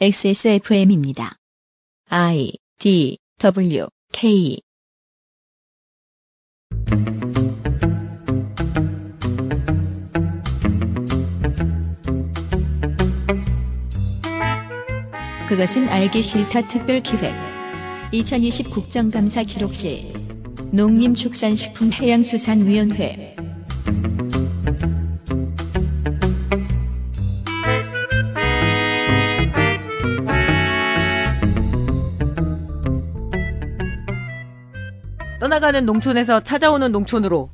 XSFM입니다. I D W K 그것은 알기 싫다 특별 기획 2020 국정감사 기록실 농림축산식품해양수산위원회 떠나가는 농촌에서 찾아오는 농촌으로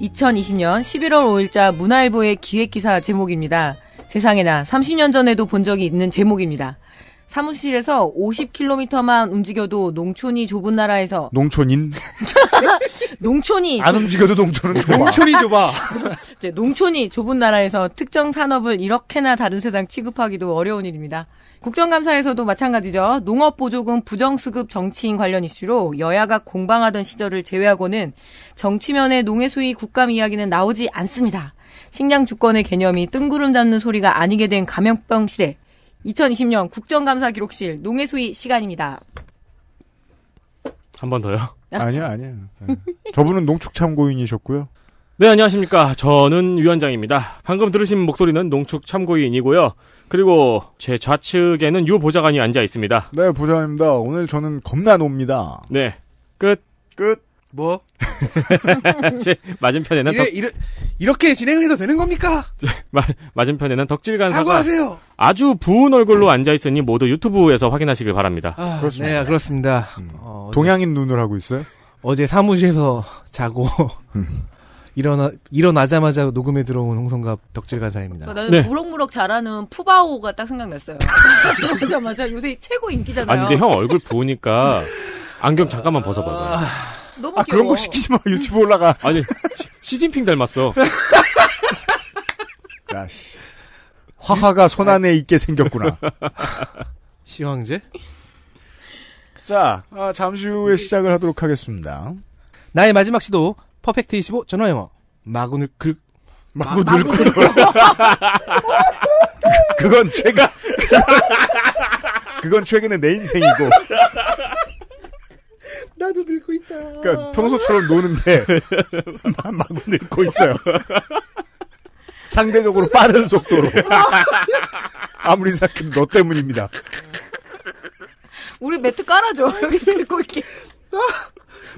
2020년 11월 5일자 문화일보의 기획기사 제목입니다. 세상에나 30년 전에도 본 적이 있는 제목입니다. 사무실에서 50km만 움직여도 농촌이 좁은 나라에서 농촌인 농촌이 안 움직여도 농촌은 좁아. 농촌이 좁아. 이제 농촌이 좁은 나라에서 특정 산업을 이렇게나 다른 세상 취급하기도 어려운 일입니다. 국정감사에서도 마찬가지죠. 농업보조금 부정수급 정치인 관련 이슈로 여야가 공방하던 시절을 제외하고는 정치면의 농해수위 국감 이야기는 나오지 않습니다. 식량 주권의 개념이 뜬구름 잡는 소리가 아니게 된 감염병 시대. 2020년 국정감사 기록실 농해수위 시간입니다. 한 번 더요? 아. 아니요, 아니요. 예. 저분은 농축참고인이셨고요. 네, 안녕하십니까. 저는 위원장입니다. 방금 들으신 목소리는 농축참고인이고요. 그리고 제 좌측에는 유 보좌관이 앉아 있습니다. 네, 보좌관입니다. 오늘 저는 겁나 놉니다. 네. 끝. 끝. 뭐? 제 맞은편에는 이래, 덕... 이래, 이렇게 진행을 해도 되는 겁니까? 맞은편에는 덕질 간사과하세요 아주 부은 얼굴로 네. 앉아 있으니 모두 유튜브에서 확인하시길 바랍니다. 아, 그렇습니다. 네, 그렇습니다. 음. 어, 동양인 눈을 하고 있어요? 어제 사무실에서 자고 음. 일어나 일어나자마자 녹음에 들어온 홍성갑 덕질 간사입니다. 그러니까 나는 네. 무럭무럭 자라는 푸바오가 딱 생각났어요. 맞아 맞아 요새 최고 인기잖아요. 아니 근데 형 얼굴 부으니까 안경 잠깐만 벗어봐봐요. 아, 너무 아, 그런 거 시키지 마. 유튜브 올라가. 아니, 시, 진핑 닮았어. 야, 씨. 화화가 손 안에 있게 생겼구나. 시황제? 자, 아, 잠시 후에 시작을 하도록 하겠습니다. 나의 마지막 시도, 퍼펙트 25 전화영어. 마구을 그, 마구 마, 늙고 놀아. 그건 최근 그건 최근에 내 인생이고 나도 늙고 있다. 그러니까 평소처럼 노는데 마구 늙고 있어요. 상대적으로 빠른 속도로. 아무리 생각해도 너 때문입니다. 우리 매트 깔아줘. 여기 긁고 있게.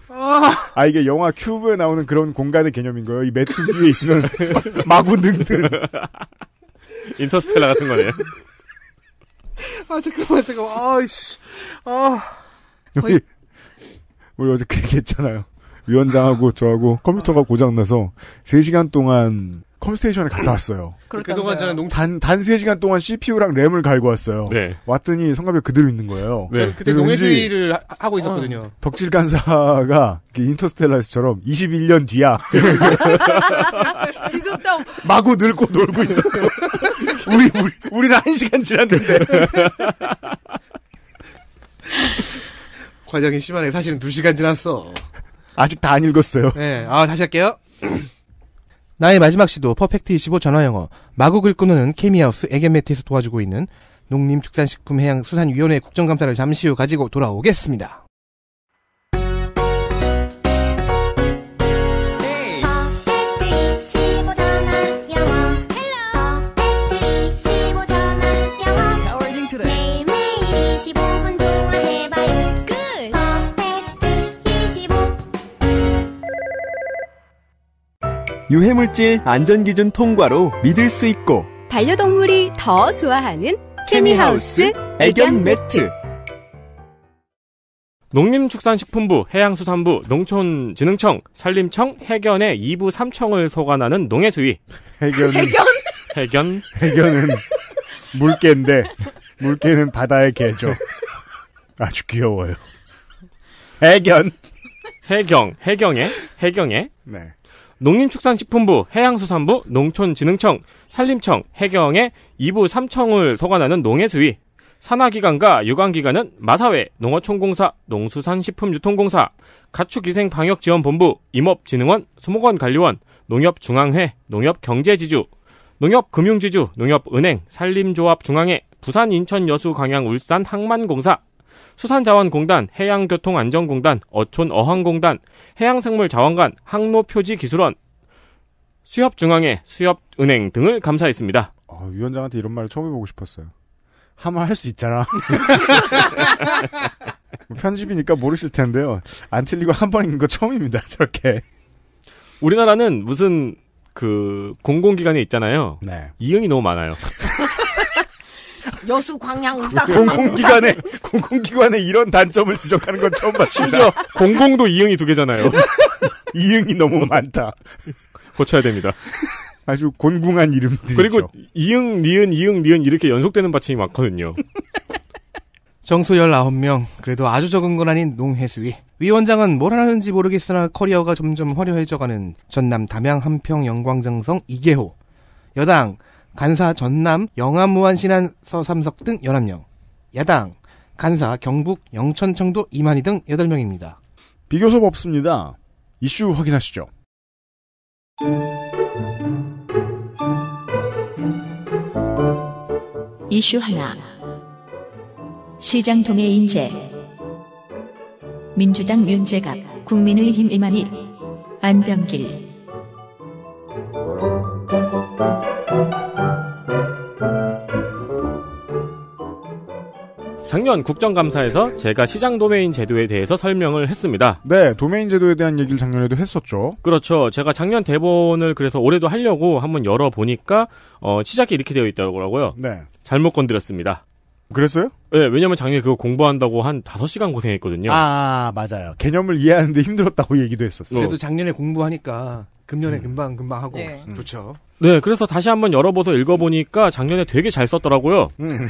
아, 이게 영화 큐브에 나오는 그런 공간의 개념인 거예요. 이 매트 위에 있으면 마구 늙는. 인터스텔라 같은 거네요. 아 잠깐만 잠깐만 아이씨 아 거의, 우리 어제 그 얘기했잖아요. 위원장하고 저하고 컴퓨터가 고장나서 3시간 동안 컴스테이션에 갔다 왔어요. 그동안 저는 농... 단, 단 3시간 동안 CPU랑 램을 갈고 왔어요. 네. 왔더니 성가비 그대로 있는 거예요. 네. 그때 농해수위를 하고 있었거든요. 어, 덕질 간사가 인터스텔라에서처럼 21년 뒤야. 지금 다 마구 늙고 놀고 있었고. 우리, 우리, 우리는 1시간 지났는데. 과장이 심하네. 사실은 2시간 지났어. 아직 다 안 읽었어요. 네. 아, 다시 할게요. 나의 마지막 시도 퍼펙트25 전화영어 마곡을 끊는 케미하우스 애견매트에서 도와주고 있는 농림축산식품해양수산위원회 국정감사를 잠시 후 가지고 돌아오겠습니다. 유해물질 안전기준 통과로 믿을 수 있고 반려동물이 더 좋아하는 케미하우스 애견 매트 농림축산식품부, 해양수산부, 농촌진흥청, 산림청, 해견의 2부 3청을 소관하는 농해수위. 해견은, 해견? 해견? 해견은 물개인데 물개는 바다의 개죠. 아주 귀여워요. 해견. 해경, 해경에, 해경에. 네. 농림축산식품부, 해양수산부, 농촌진흥청, 산림청, 해경의 2부 3청을 소관하는 농해수위, 산하기관과 유관기관은 마사회, 농어촌공사, 농수산식품유통공사, 가축위생방역지원본부, 임업진흥원, 수목원관리원, 농협중앙회, 농협경제지주, 농협금융지주, 농협은행, 산림조합중앙회, 부산, 인천, 여수, 광양, 울산, 항만공사, 수산자원공단, 해양교통안전공단, 어촌어항공단, 해양생물자원관, 항로표지기술원, 수협중앙회, 수협은행 등을 감사했습니다. 어, 위원장한테 이런 말을 처음 해보고 싶었어요. 하면 할 수 있잖아. 편집이니까 모르실 텐데요. 안 틀리고 한번 있는 거 처음입니다. 저렇게. 우리나라는 무슨 그 공공기관에 있잖아요. 네. 이응이 너무 많아요. 여수 광양 의사 공공기관에 공공기관에 이런 단점을 지적하는 건 처음 봤습니다. 공공도 이응이 두 개잖아요. 이응이 너무 많다. 고쳐야 됩니다. 아주 곤궁한 이름들이죠. 그리고 이응 니은 이응 니은 이렇게 연속되는 받침이 많거든요. 정수 19명, 그래도 아주 적은 건 아닌 농해수위. 위원장은 뭘 하는지 모르겠으나 커리어가 점점 화려해져가는 전남 담양 함평 영광장성 이계호. 여당, 간사 전남 영암 무안신안 서삼석 등 11명. 야당 간사 경북 영천 청도 이만희 등 8명입니다. 비교섭 없습니다. 이슈 확인하시죠. 이슈 하나. 시장 동해 인재. 민주당 윤재갑, 국민의힘 이만희, 안병길, 작년 국정감사에서 제가 시장 도메인 제도에 대해서 설명을 했습니다. 네, 도메인 제도에 대한 얘기를 작년에도 했었죠. 그렇죠. 제가 작년 대본을 그래서 올해도 하려고 한번 열어보니까 어, 시작이 이렇게 되어 있더라고요. 네. 잘못 건드렸습니다. 그랬어요? 네, 왜냐면 작년에 그거 공부한다고 한 5시간 고생했거든요. 아, 맞아요. 개념을 이해하는데 힘들었다고 얘기도 했었어요. 그래도 작년에 공부하니까 금년에 음. 금방 금방 하고 네. 음. 좋죠. 네, 그래서 다시 한번 열어보서 읽어보니까 작년에 되게 잘 썼더라고요. 음.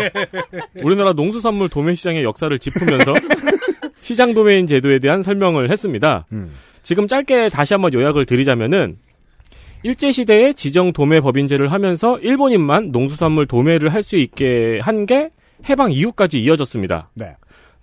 우리나라 농수산물 도매 시장의 역사를 짚으면서 시장 도메인 제도에 대한 설명을 했습니다. 음. 지금 짧게 다시 한번 요약을 드리자면은 일제시대에 지정 도매 법인제를 하면서 일본인만 농수산물 도매를 할 수 있게 한 게 해방 이후까지 이어졌습니다. 네.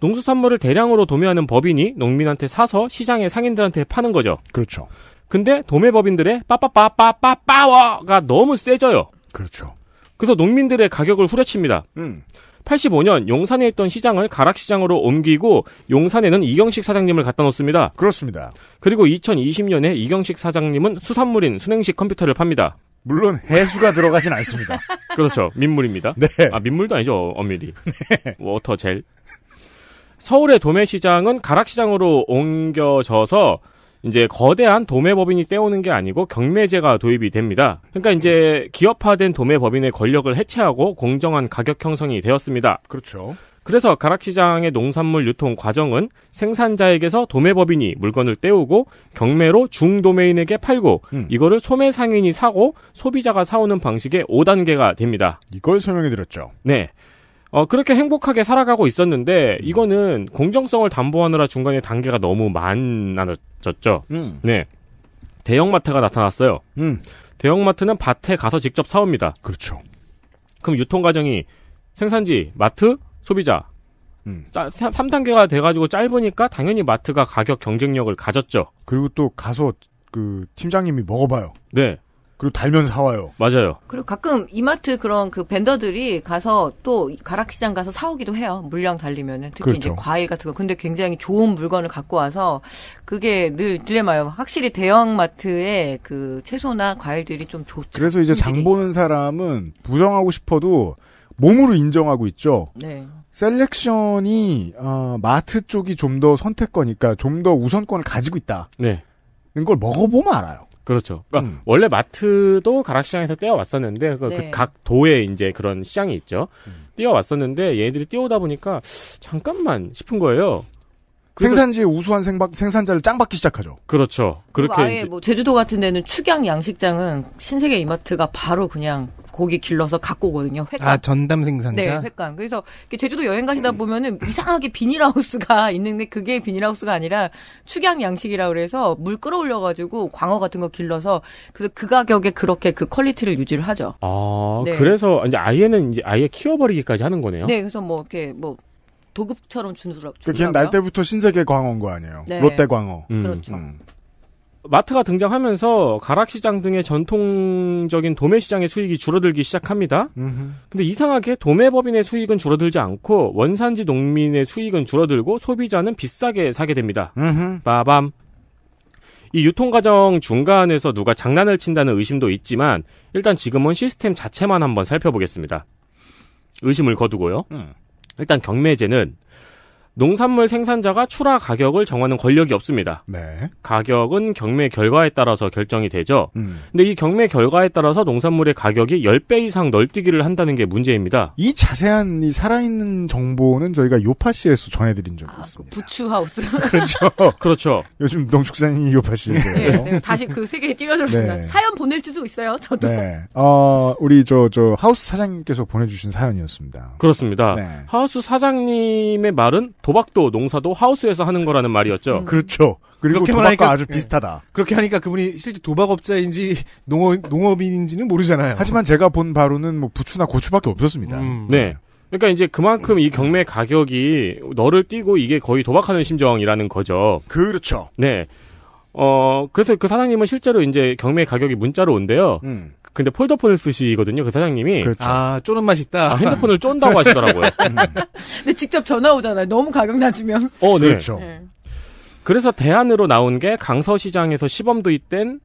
농수산물을 대량으로 도매하는 법인이 농민한테 사서 시장의 상인들한테 파는 거죠. 그렇죠. 근데 도매법인들의 빠빠빠빠빠빠워가 너무 세져요. 그렇죠. 그래서 농민들의 가격을 후려칩니다. 음. 85년 용산에 있던 시장을 가락시장으로 옮기고 용산에는 이경식 사장님을 갖다 놓습니다. 그렇습니다. 그리고 2020년에 이경식 사장님은 수산물인 순행식 컴퓨터를 팝니다. 물론 해수가 들어가진 않습니다. 그렇죠. 민물입니다. 네. 아, 민물도 아니죠. 엄밀히. 네. 워터젤. 서울의 도매시장은 가락시장으로 옮겨져서 이제 거대한 도매법인이 떼오는 게 아니고 경매제가 도입이 됩니다. 그러니까 이제 기업화된 도매법인의 권력을 해체하고 공정한 가격 형성이 되었습니다. 그렇죠. 그래서 가락시장의 농산물 유통 과정은 생산자에게서 도매법인이 물건을 떼우고 경매로 중도매인에게 팔고 음. 이거를 소매상인이 사고 소비자가 사오는 방식의 5단계가 됩니다. 이걸 설명해드렸죠. 네. 어, 그렇게 행복하게 살아가고 있었는데 음. 이거는 공정성을 담보하느라 중간에 단계가 너무 많아졌죠. 음. 네. 대형마트가 나타났어요. 음. 대형마트는 밭에 가서 직접 사옵니다. 그렇죠. 그럼 유통 과정이 생산지, 마트, 소비자. 음. 3단계가 돼가지고 짧으니까 당연히 마트가 가격 경쟁력을 가졌죠. 그리고 또 가서 그 팀장님이 먹어봐요. 네. 그리고 달면 사와요. 맞아요. 그리고 가끔 이마트 그런 그 벤더들이 가서 또 가락시장 가서 사오기도 해요. 물량 달리면은. 특히 그렇죠. 이제 과일 같은 거. 근데 굉장히 좋은 물건을 갖고 와서 그게 늘 딜레마예요. 확실히 대형마트에그 채소나 과일들이 좀 좋죠. 그래서 이제 장 보는 사람은 부정하고 싶어도 몸으로 인정하고 있죠. 네. 셀렉션이 어, 마트 쪽이 좀 더 선택권이니까 좀 더 우선권을 가지고 있다. 네. 는걸 먹어보면 알아요. 그렇죠. 그러니까 음. 원래 마트도 가락시장에서 떼어왔었는데 그각 그 네. 그 도에 이제 그런 시장이 있죠. 음. 떼어왔었는데 얘네들이 떼오다 보니까 잠깐만 싶은 거예요. 생산지의 우수한 생박, 생산자를 짱받기 시작하죠. 그렇죠. 그렇게 아예 이제... 뭐 제주도 같은 데는 축양 양식장은 신세계 이마트가 바로 그냥 고기 길러서 갖고 오거든요. 아, 횟감. 아 전담 생산자. 네, 횟감. 그래서 제주도 여행 가시다 보면은 이상하게 비닐하우스가 있는데 그게 비닐하우스가 아니라 축양 양식이라 그래서 물 끌어올려가지고 광어 같은 거 길러서 그래서 그 가격에 그렇게 그 퀄리티를 유지를 하죠. 아 네. 그래서 이제 아예는 이제 아예 키워버리기까지 하는 거네요. 네, 그래서 뭐 이렇게 뭐 도급처럼 준수라그러니날 때부터 신세계 광어인 거 아니에요. 네. 롯데 광어. 음. 그렇죠. 음. 마트가 등장하면서 가락시장 등의 전통적인 도매시장의 수익이 줄어들기 시작합니다. 음흠. 근데 이상하게 도매법인의 수익은 줄어들지 않고 원산지 농민의 수익은 줄어들고 소비자는 비싸게 사게 됩니다. 음흠. 빠밤. 이 유통과정 중간에서 누가 장난을 친다는 의심도 있지만 일단 지금은 시스템 자체만 한번 살펴보겠습니다. 의심을 거두고요. 음. 일단 경매제는 농산물 생산자가 출하 가격을 정하는 권력이 없습니다. 네. 가격은 경매 결과에 따라서 결정이 되죠. 음. 근데 이 경매 결과에 따라서 농산물의 가격이 10배 이상 널뛰기를 한다는 게 문제입니다. 이 자세한 이 살아있는 정보는 저희가 요파씨에서 전해드린 적이 아, 있습니다. 부추하우스. 그렇죠. 그렇죠. 요즘 농축산인요파씨인데 네. 네, 네, 다시 그 세계에 뛰어들었습니다. 네. 사연 보낼 수도 있어요. 저도. 네. 어, 우리 저, 저 하우스 사장님께서 보내주신 사연이었습니다. 그렇습니다. 네. 하우스 사장님의 말은 도박도 농사도 하우스에서 하는 거라는 말이었죠. 음. 그렇죠. 그리고 도박과 하니까, 아주 비슷하다. 네. 그렇게 하니까 그분이 실제 도박업자인지 농업, 농업인인지는 모르잖아요. 하지만 제가 본 바로는 뭐 부추나 고추밖에 없었습니다. 음. 네. 네. 그러니까 이제 그만큼 이 경매 가격이 너를 뛰고 이게 거의 도박하는 심정이라는 거죠. 그렇죠. 네. 어, 그래서 그 사장님은 실제로 이제 경매 가격이 문자로 온대요. 음. 근데 폴더폰을 쓰시거든요. 그 사장님이 그렇죠. 아 쪼는 맛 있다. 아, 핸드폰을 쫀다고 하시더라고요. 음. 근데 직접 전화 오잖아요. 너무 가격 낮으면. 어, 네. 그렇죠. 네. 그래서 대안으로 나온 게 강서시장에서 시범 도입된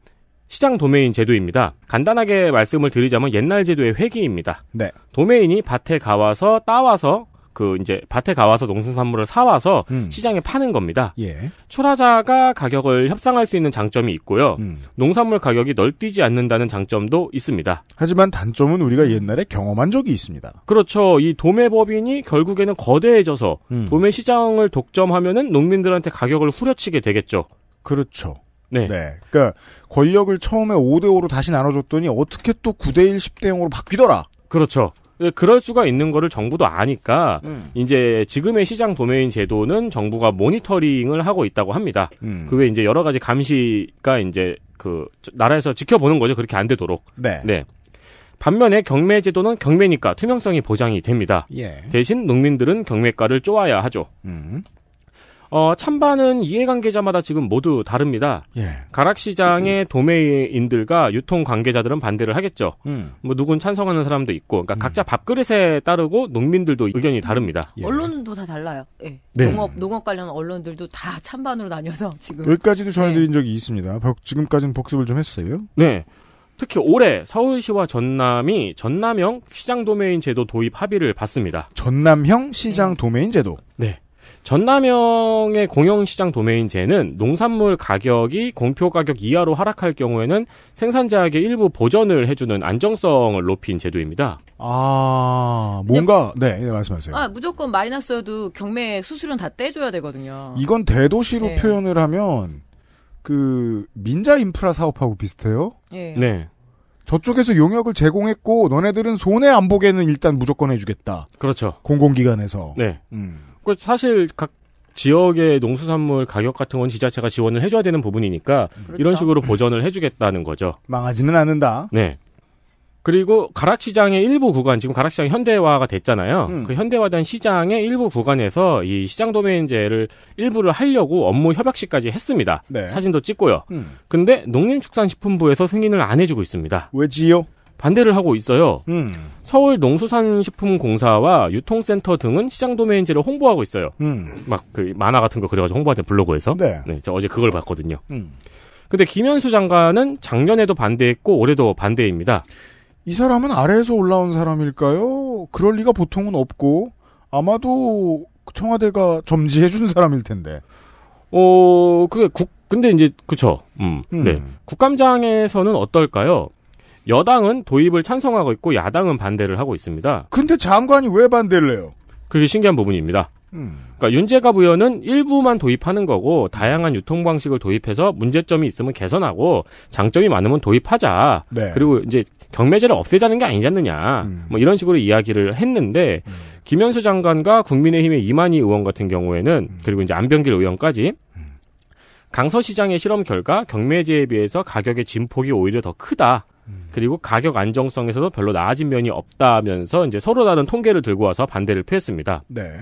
시장 도메인 제도입니다. 간단하게 말씀을 드리자면 옛날 제도의 회기입니다 네. 도메인이 밭에 가와서 따와서 그 이제 밭에 가와서 농수산물을 사와서 음. 시장에 파는 겁니다. 예. 출하자가 가격을 협상할 수 있는 장점이 있고요. 음. 농산물 가격이 널뛰지 않는다는 장점도 있습니다. 하지만 단점은 우리가 옛날에 경험한 적이 있습니다. 그렇죠. 이 도매법인이 결국에는 거대해져서 음. 도매 시장을 독점하면은 농민들한테 가격을 후려치게 되겠죠. 그렇죠. 네. 네. 그니까 권력을 처음에 5대 5로 다시 나눠줬더니 어떻게 또 9대 1, 10대 0으로 바뀌더라. 그렇죠. 그럴 수가 있는 거를 정부도 아니까 음. 이제 지금의 시장 도메인 제도는 정부가 모니터링을 하고 있다고 합니다. 음. 그외 이제 여러 가지 감시가 이제 그 나라에서 지켜보는 거죠. 그렇게 안 되도록. 네. 네. 반면에 경매 제도는 경매니까 투명성이 보장이 됩니다. 예. 대신 농민들은 경매가를 쪼아야 하죠. 음. 어, 찬반은 이해관계자마다 지금 모두 다릅니다. 예. 가락시장의 음. 도매인들과 유통 관계자들은 반대를 하겠죠. 음. 뭐 누군 찬성하는 사람도 있고, 그러니까 음. 각자 밥그릇에 따르고 농민들도 의견이 음. 다릅니다. 예. 언론도 다 달라요. 예. 네. 농업 농업 관련 언론들도 다 찬반으로 나뉘어서 지금 여기까지도 전해드린 네. 적이 있습니다. 지금까지는 복습을 좀 했어요. 네. 특히 올해 서울시와 전남이 전남형 시장 도메인 제도 도입 합의를 봤습니다. 전남형 시장 네. 도메인 제도. 네. 전남형의 공영시장 도메인제는 농산물 가격이 공표 가격 이하로 하락할 경우에는 생산자에게 일부 보전을 해주는 안정성을 높인 제도입니다. 아 뭔가 네, 네 말씀하세요. 아 무조건 마이너스여도 경매 수수료는 다 떼줘야 되거든요. 이건 대도시로 네. 표현을 하면 그 민자 인프라 사업하고 비슷해요. 네. 네. 저쪽에서 용역을 제공했고 너네들은 손해 안 보게는 일단 무조건 해주겠다. 그렇죠. 공공기관에서. 네. 음. 그 사실 각 지역의 농수산물 가격 같은 건 지자체가 지원을 해줘야 되는 부분이니까 그렇죠. 이런 식으로 보전을 해주겠다는 거죠. 망하지는 않는다. 네. 그리고 가락시장의 일부 구간, 지금 가락시장 현대화가 됐잖아요. 음. 그 현대화된 시장의 일부 구간에서 이 시장 도메인제를 일부를 하려고 업무 협약식까지 했습니다. 네. 사진도 찍고요. 음. 근데 농림축산식품부에서 승인을 안 해주고 있습니다. 왜지요? 반대를 하고 있어요. 음. 서울 농수산식품공사와 유통센터 등은 시장 도메인지를 홍보하고 있어요. 음. 막그 만화 같은 거 그려가지고 홍보하는 블로그에서. 네. 네. 저 어제 그걸 봤거든요. 음. 근데 김현수 장관은 작년에도 반대했고 올해도 반대입니다. 이 사람은 아래에서 올라온 사람일까요? 그럴 리가 보통은 없고 아마도 청와대가 점지해 준 사람일 텐데. 어, 그게 국 근데 이제 그쵸. 음. 음. 네. 국감장에서는 어떨까요? 여당은 도입을 찬성하고 있고 야당은 반대를 하고 있습니다. 근데 장관이 왜 반대를 해요? 그게 신기한 부분입니다. 음. 그러니까 윤재갑 의원은 일부만 도입하는 거고 다양한 유통 방식을 도입해서 문제점이 있으면 개선하고 장점이 많으면 도입하자. 네. 그리고 이제 경매제를 없애자는 게 아니지 않느냐. 음. 뭐 이런 식으로 이야기를 했는데 음. 김현수 장관과 국민의힘의 이만희 의원 같은 경우에는 음. 그리고 이제 안병길 의원까지 음. 강서시장의 실험 결과 경매제에 비해서 가격의 진폭이 오히려 더 크다. 그리고 가격 안정성에서도 별로 나아진 면이 없다면서 이제 서로 다른 통계를 들고 와서 반대를 표했습니다. 네.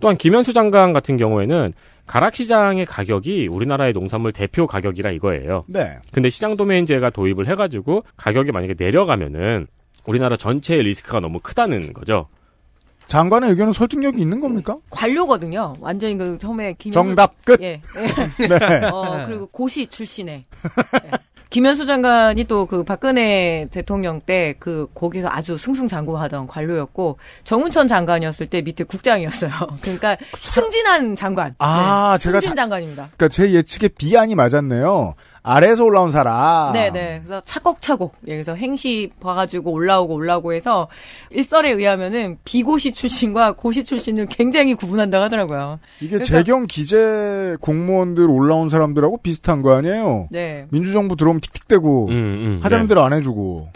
또한 김현수 장관 같은 경우에는 가락시장의 가격이 우리나라의 농산물 대표 가격이라 이거예요. 네. 근데 시장 도메인제가 도입을 해가지고 가격이 만약에 내려가면은 우리나라 전체의 리스크가 너무 크다는 거죠. 장관의 의견은 설득력이 있는 겁니까? 관료거든요. 완전히 그 처음에 김 정답 끝. 예. 예. 네. 어, 그리고 고시 출신에 예. 김현수 장관이 또 그 박근혜 대통령 때 그 거기서 아주 승승장구하던 관료였고 정운천 장관이었을 때 밑에 국장이었어요. 그러니까 승진한 장관. 아, 네. 제가 승진 장관입니다. 그러니까 제 예측에 비안이 맞았네요. 아래에서 올라온 사람. 네네. 그래서 차곡차곡 여기서 예, 행시 봐가지고 올라오고 올라오고 해서 일설에 의하면은 비고시 출신과 고시 출신을 굉장히 구분한다고 하더라고요. 이게 재경 기재 공무원들 올라온 사람들하고 비슷한 거 아니에요? 네. 민주정부 들어오면 틱틱대고 음, 음, 하자는 네. 대로 안 해주고.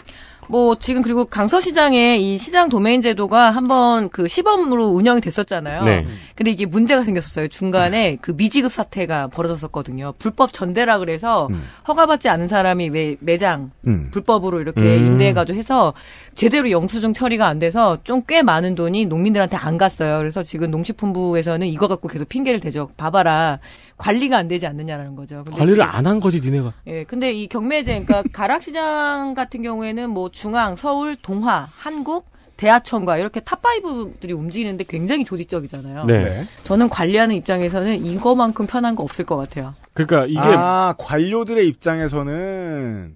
뭐 지금 그리고 강서시장에 이 시장 도메인 제도가 한번 그 시범으로 운영이 됐었잖아요. 네. 근데 이게 문제가 생겼었어요. 중간에 네. 그 미지급 사태가 벌어졌었거든요. 불법 전대라 그래서 음. 허가받지 않은 사람이 왜 매장 음. 불법으로 이렇게 음. 임대해가지고 해서 제대로 영수증 처리가 안 돼서 좀 꽤 많은 돈이 농민들한테 안 갔어요. 그래서 지금 농식품부에서는 이거 갖고 계속 핑계를 대죠. 봐봐라. 관리가 안 되지 않느냐라는 거죠. 관리를 안 한 거지 니네가. 예. 근데 이 경매제 그러니까 가락시장 같은 경우에는 뭐 중앙, 서울, 동화, 한국 대하청과 이렇게 탑5들이 움직이는데 굉장히 조직적이잖아요. 네. 네. 저는 관리하는 입장에서는 이거만큼 편한 거 없을 것 같아요. 그러니까 이게 아, 관료들의 입장에서는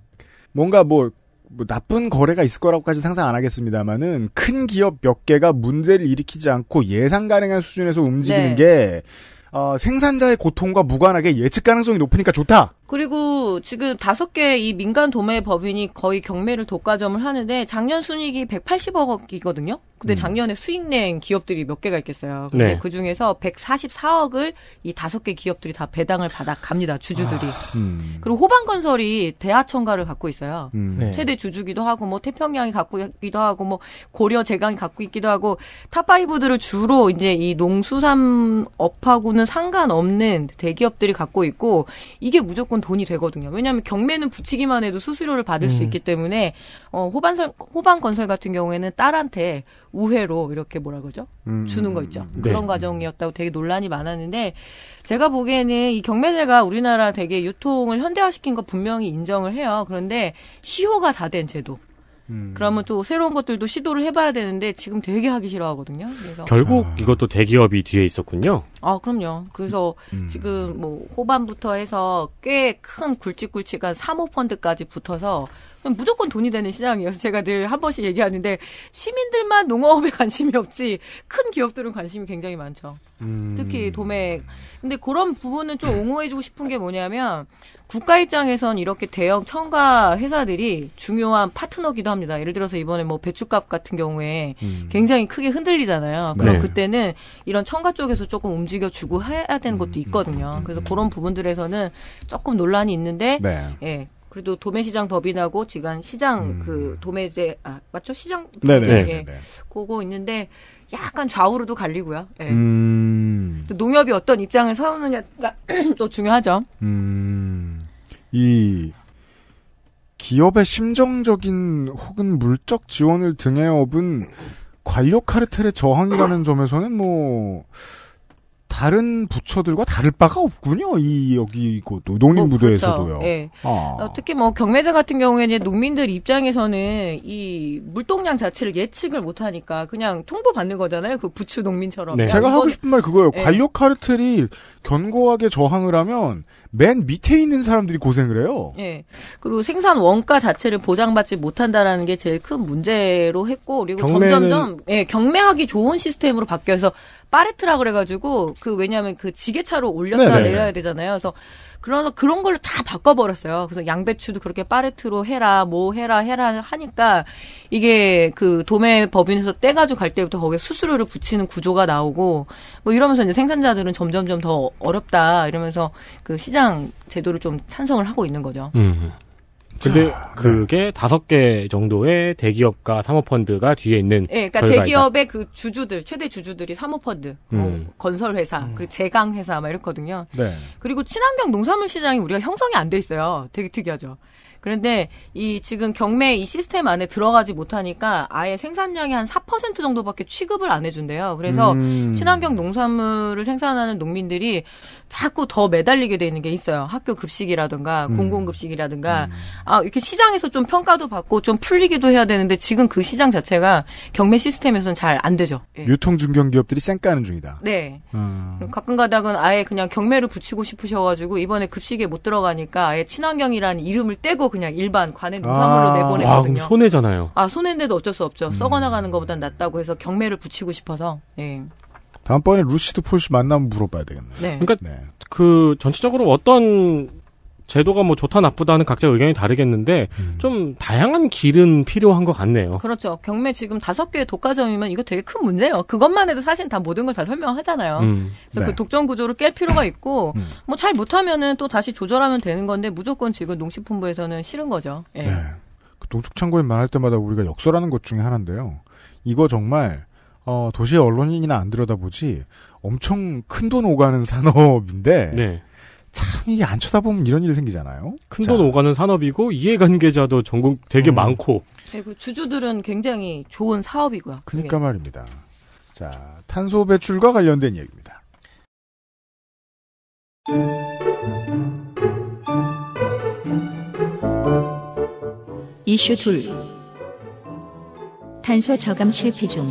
뭔가 뭐, 뭐 나쁜 거래가 있을 거라고까지 상상 안 하겠습니다만은 큰 기업 몇 개가 문제를 일으키지 않고 예상 가능한 수준에서 움직이는 네. 게 어, 생산자의 고통과 무관하게 예측 가능성이 높으니까 좋다. 그리고 지금 다섯 개 이 민간 도매 법인이 거의 경매를 독과점을 하는데 작년 순이익이 180억이거든요. 근데 음. 작년에 수익 낸 기업들이 몇 개가 있겠어요. 근데 네. 그 중에서 144억을 이 다섯 개 기업들이 다 배당을 받아 갑니다. 주주들이. 아, 음. 그리고 호반건설이 대하청가를 갖고 있어요. 음. 네. 최대 주주기도 하고 뭐 태평양이 갖고 있기도 하고 뭐 고려 재강이 갖고 있기도 하고 탑5들을 주로 이제 이 농수산업하고는 상관없는 대기업들이 갖고 있고 이게 무조건 돈이 되거든요. 왜냐하면 경매는 붙이기만 해도 수수료를 받을 음. 수 있기 때문에 어, 호반설, 호반건설 같은 경우에는 딸한테 우회로 이렇게 뭐라 그러죠? 음. 주는 거 있죠. 네. 그런 과정이었다고 되게 논란이 많았는데 제가 보기에는 이 경매제가 우리나라 되게 유통을 현대화시킨 거 분명히 인정을 해요. 그런데 시효가 다 된 제도. 음. 그러면 또 새로운 것들도 시도를 해봐야 되는데 지금 되게 하기 싫어하거든요. 그래서 결국 아. 이것도 대기업이 뒤에 있었군요. 아 그럼요. 그래서 음. 지금 뭐 호반부터 해서 꽤 큰 굵직굵직한 사모펀드까지 붙어서 무조건 돈이 되는 시장이어서 제가 늘 한 번씩 얘기하는데 시민들만 농업에 관심이 없지 큰 기업들은 관심이 굉장히 많죠. 음. 특히 도매. 근데 그런 부분은 좀 옹호해주고 싶은 게 뭐냐면 국가 입장에선 이렇게 대형 첨가 회사들이 중요한 파트너기도 합니다. 예를 들어서 이번에 뭐 배추값 같은 경우에 음. 굉장히 크게 흔들리잖아요. 그럼 네. 그때는 이런 첨가 쪽에서 조금 움직여 주고 해야 되는 것도 음, 음, 있거든요. 음, 그래서 그런 부분들에서는 조금 논란이 있는데 네. 예. 그래도 도매시장 법인하고 지간 시장 음. 그 도매제 아 맞죠 시장 네네 예, 네, 네, 네, 그거 있는데 약간 좌우로도 갈리고요. 예. 음. 또 농협이 어떤 입장을 세우느냐 가또 중요하죠. 음. 이 기업의 심정적인 혹은 물적 지원을 등에 업은 관료 카르텔의 저항이라는 점에서는 뭐 다른 부처들과 다를 바가 없군요. 이 여기 이곳 농림 부대에서도요. 어, 그렇죠. 네. 아. 어, 특히 뭐 경매자 같은 경우에는 농민들 입장에서는 이 물동량 자체를 예측을 못하니까 그냥 통보 받는 거잖아요. 그 부추 농민처럼. 네. 제가 그러니까 하고 싶은 말 그거예요. 네. 예. 관료 카르텔이 견고하게 저항을 하면 맨 밑에 있는 사람들이 고생을 해요. 예. 그리고 생산 원가 자체를 보장받지 못한다라는 게 제일 큰 문제로 했고 그리고 경매는... 점점점 예, 경매하기 좋은 시스템으로 바뀌어서 빠레트라 그래가지고 그 왜냐하면 그 지게차로 올렸다 네네 네, 네. 내려야 되잖아요. 그래서 그래서 그런 걸로 다 바꿔버렸어요. 그래서 양배추도 그렇게 파레트로 해라, 뭐 해라, 해라 하니까 이게 그 도매 법인에서 떼가지고 갈 때부터 거기에 수수료를 붙이는 구조가 나오고 뭐 이러면서 이제 생산자들은 점점점 더 어렵다 이러면서 그 시장 제도를 좀 찬성을 하고 있는 거죠. 음. 근데 네. 그게 다섯 개 정도의 대기업과 사모펀드가 뒤에 있는. 예, 네, 그러니까 대기업의 그 주주들 최대 주주들이 사모펀드, 뭐 음. 어, 건설회사, 음. 그리고 제강회사 막 이렇거든요. 네. 그리고 친환경 농산물 시장이 우리가 형성이 안 돼 있어요. 되게 특이하죠. 그런데 이 지금 경매 이 시스템 안에 들어가지 못하니까 아예 생산량이한 4% 정도밖에 취급을 안 해준대요. 그래서 음. 친환경 농산물을 생산하는 농민들이 자꾸 더 매달리게 되는 게 있어요. 학교 급식이라든가 음. 공공 급식이라든가 음. 아 이렇게 시장에서 좀 평가도 받고 좀 풀리기도 해야 되는데 지금 그 시장 자체가 경매 시스템에서는 잘 안 되죠. 예. 유통 중견 기업들이 쌩까는 중이다. 네. 음. 어. 가끔가닥은 아예 그냥 경매를 붙이고 싶으셔가지고 이번에 급식에 못 들어가니까 아예 친환경이라는 이름을 떼고 그냥 일반 관의 농산물로 아. 내보내거든요. 아, 손해잖아요. 아 손해인데도 어쩔 수 없죠. 썩어나가는 음. 것보단 낫다고 해서 경매를 붙이고 싶어서. 예. 다음번에 루시드 폴씨 만나면 물어봐야 되겠네요. 네. 그러니까 네. 그 전체적으로 어떤 제도가 뭐 좋다 나쁘다는 각자 의견이 다르겠는데 음. 좀 다양한 길은 필요한 것 같네요. 그렇죠. 경매 지금 다섯 개의 독과점이면 이거 되게 큰 문제예요. 그것만 해도 사실 다 모든 걸 다 설명하잖아요. 음. 그래서 그 네. 그 독점 구조를 깰 필요가 있고 음. 뭐잘 못하면은 또 다시 조절하면 되는 건데 무조건 지금 농식품부에서는 싫은 거죠. 예. 네. 그농축창고에 말할 때마다 우리가 역설하는 것 중에 하나인데요. 이거 정말 어, 도시의 언론인이나 안 들여다보지 엄청 큰 돈 오가는 산업인데 네. 참 이게 안 쳐다보면 이런 일이 생기잖아요. 큰 돈 오가는 산업이고 이해관계자도 전국 되게 음. 많고. 네, 그리고 주주들은 굉장히 좋은 사업이고요. 그러니까 말입니다. 자 탄소 배출과 관련된 얘기입니다. 이슈 둘 탄소 저감 실패 중.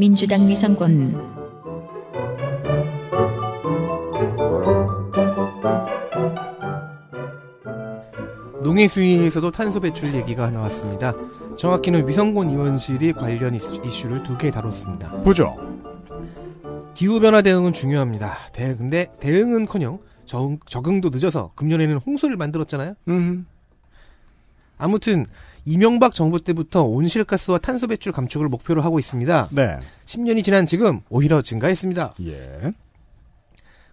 민주당 미성권 농해수위에서도 탄소 배출 얘기가 나왔습니다. 정확히는 위성곤 의원실이 관련 이슈를 두 개 다뤘습니다. 보죠. 기후변화 대응은 중요합니다. 대, 근데 대응은커녕 적응, 도 늦어서 금년에는 홍수를 만들었잖아요. 음. 아무튼 이명박 정부 때부터 온실가스와 탄소 배출 감축을 목표로 하고 있습니다. 네. 10년이 지난 지금 오히려 증가했습니다. 예.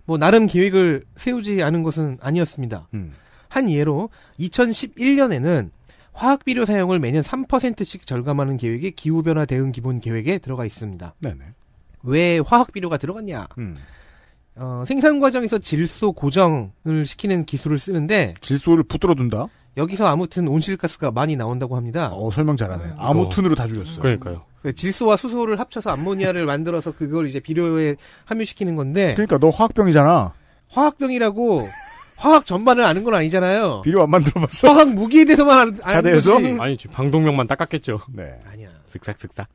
뭐 나름 계획을 세우지 않은 것은 아니었습니다. 음. 한 예로 2011년에는 화학 비료 사용을 매년 3%씩 절감하는 계획이 기후 변화 대응 기본 계획에 들어가 있습니다. 네네. 왜 화학 비료가 들어갔냐? 음. 어, 생산 과정에서 질소 고정을 시키는 기술을 쓰는데 질소를 붙들어 둔다. 여기서 아무튼 온실가스가 많이 나온다고 합니다. 어, 설명 잘하네. 네. 아무튼으로 다 줄였어요. 그러니까요. 그 질소와 수소를 합쳐서 암모니아를 만들어서 그걸 이제 비료에 함유시키는 건데. 그러니까 너 화학병이잖아. 화학병이라고 화학 전반을 아는 건 아니잖아요. 비료 안 만들어봤어. 화학 무기에 대해서만 아는 자대에서 아니 방독면만 닦았겠죠. 네. 아니야. 슥싹슥싹.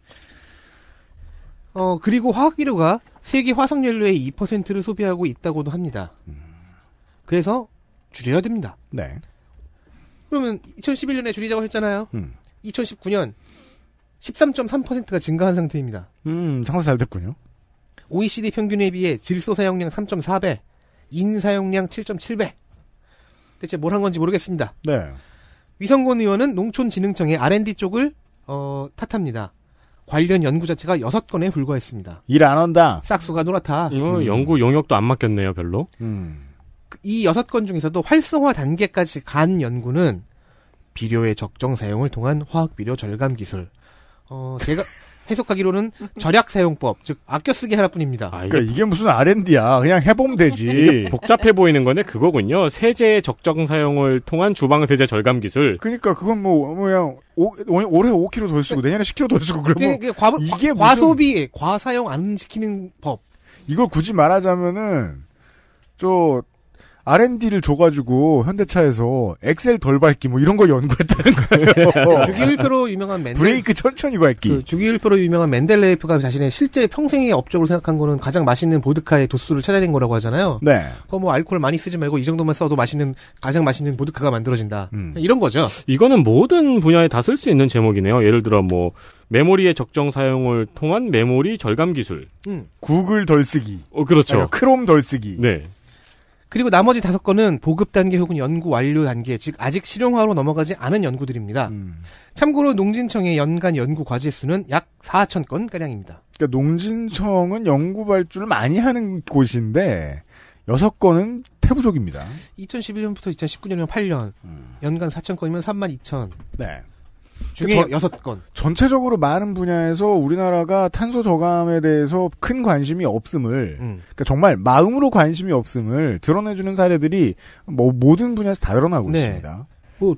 어 그리고 화학 비료가 세계 화석 연료의 2%를 소비하고 있다고도 합니다. 음. 그래서 줄여야 됩니다. 네. 그러면 2011년에 줄이자고 했잖아요. 음. 2019년 13.3%가 증가한 상태입니다. 음, 장사 잘 됐군요. OECD 평균에 비해 질소 사용량 3.4배, 인 사용량 7.7배. 대체 뭘 한 건지 모르겠습니다. 네. 위성권 의원은 농촌진흥청의 R&D 쪽을 어, 탓합니다. 관련 연구 자체가 6건에 불과했습니다. 일 안 한다. 싹수가 노랗다. 이 음. 연구 용역도 안 맡겼네요, 별로. 음. 이 여섯 건 중에서도 활성화 단계까지 간 연구는 비료의 적정 사용을 통한 화학 비료 절감 기술. 어, 제가 해석하기로는 절약 사용법, 즉 아껴 쓰기 하나뿐입니다. 아, 이게, 그러니까 이게 무슨 R&D야? 그냥 해보면 되지. 복잡해 보이는 건데 그거군요. 세제의 적정 사용을 통한 주방 세제 절감 기술. 그러니까 그건 뭐 뭐야 올해 5kg 덜 쓰고 내년에 10kg 덜 쓰고 그러면 이게, 과, 이게 과, 소비 과사용 안 시키는 법. 이걸 굳이 말하자면은 저 R&D를 줘가지고 현대차에서 엑셀 덜 밟기 뭐 이런 거 연구했다는 거예요. 그 주기율표로 유명한 맨델 브레이크 천천히 밟기. 그 주기율표로 유명한 맨델레이프가 자신의 실제 평생의 업적으로 생각한 거는 가장 맛있는 보드카의 도수를 찾아낸 거라고 하잖아요. 네. 그거 뭐 알코올 많이 쓰지 말고 이 정도만 써도 맛있는 가장 맛있는 보드카가 만들어진다. 음. 이런 거죠. 이거는 모든 분야에 다 쓸 수 있는 제목이네요. 예를 들어 뭐 메모리의 적정 사용을 통한 메모리 절감 기술. 음. 구글 덜 쓰기. 어 그렇죠. 아니, 크롬 덜 쓰기. 네. 그리고 나머지 다섯 건은 보급 단계 혹은 연구 완료 단계, 즉 아직 실용화로 넘어가지 않은 연구들입니다. 음. 참고로 농진청의 연간 연구 과제 수는 약 4천 건 가량입니다. 그러니까 농진청은 연구 발주를 많이 하는 곳인데 여섯 건은 태부족입니다. 2011년부터 2 0 1 9년 8년, 음. 연간 4천 건이면 3만 2천. 네. 중에 여섯 건. 전체적으로 많은 분야에서 우리나라가 탄소 저감에 대해서 큰 관심이 없음을, 음. 그러니까 정말 마음으로 관심이 없음을 드러내주는 사례들이 뭐 모든 분야에서 다 드러나고 네. 있습니다. 뭐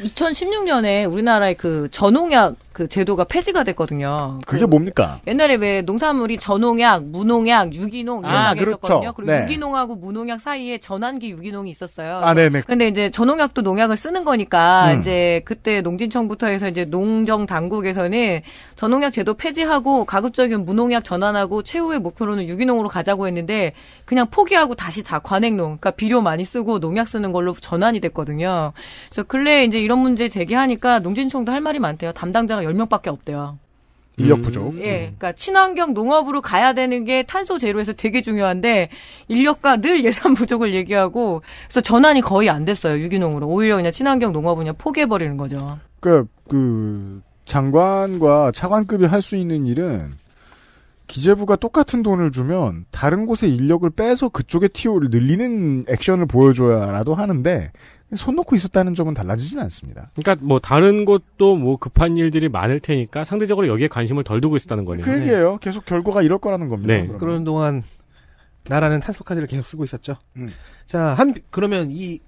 2016년에 우리나라의 그 전농약 그 제도가 폐지가 됐거든요. 그게 그 뭡니까? 옛날에 왜 농산물이 전농약, 무농약, 유기농 이런 아, 게 그렇죠. 있었거든요. 그리고 네. 유기농하고 무농약 사이에 전환기 유기농이 있었어요. 아, 네네. 네. 근데 이제 전농약도 농약을 쓰는 거니까 음. 이제 그때 농진청부터 해서 이제 농정 당국에서는 전농약 제도 폐지하고 가급적인 무농약 전환하고 최후의 목표로는 유기농으로 가자고 했는데 그냥 포기하고 다시 다 관행농, 그러니까 비료 많이 쓰고 농약 쓰는 걸로 전환이 됐거든요. 그래서 근래 이제 이런 문제 제기하니까 농진청도 할 말이 많대요. 담당자가 10명밖에 없대요. 인력 부족. 예. 음. 예. 그러니까 친환경 농업으로 가야 되는 게 탄소 제로에서 되게 중요한데 인력과 늘 예산 부족을 얘기하고 그래서 전환이 거의 안 됐어요. 유기농으로. 오히려 그냥 친환경 농업은 그냥 포기해 버리는 거죠. 그러그 그러니까 장관과 차관급이 할 수 있는 일은 기재부가 똑같은 돈을 주면 다른 곳에 인력을 빼서 그쪽의 티오를 늘리는 액션을 보여줘야라도 하는데 손 놓고 있었다는 점은 달라지진 않습니다. 그러니까 뭐 다른 곳도 뭐 급한 일들이 많을 테니까 상대적으로 여기에 관심을 덜 두고 있었다는 거네요. 그 얘기예요. 계속 결과가 이럴 거라는 겁니다. 네. 그런 동안 나라는 탄소카드를 계속 쓰고 있었죠. 음. 자, 한 그러면 이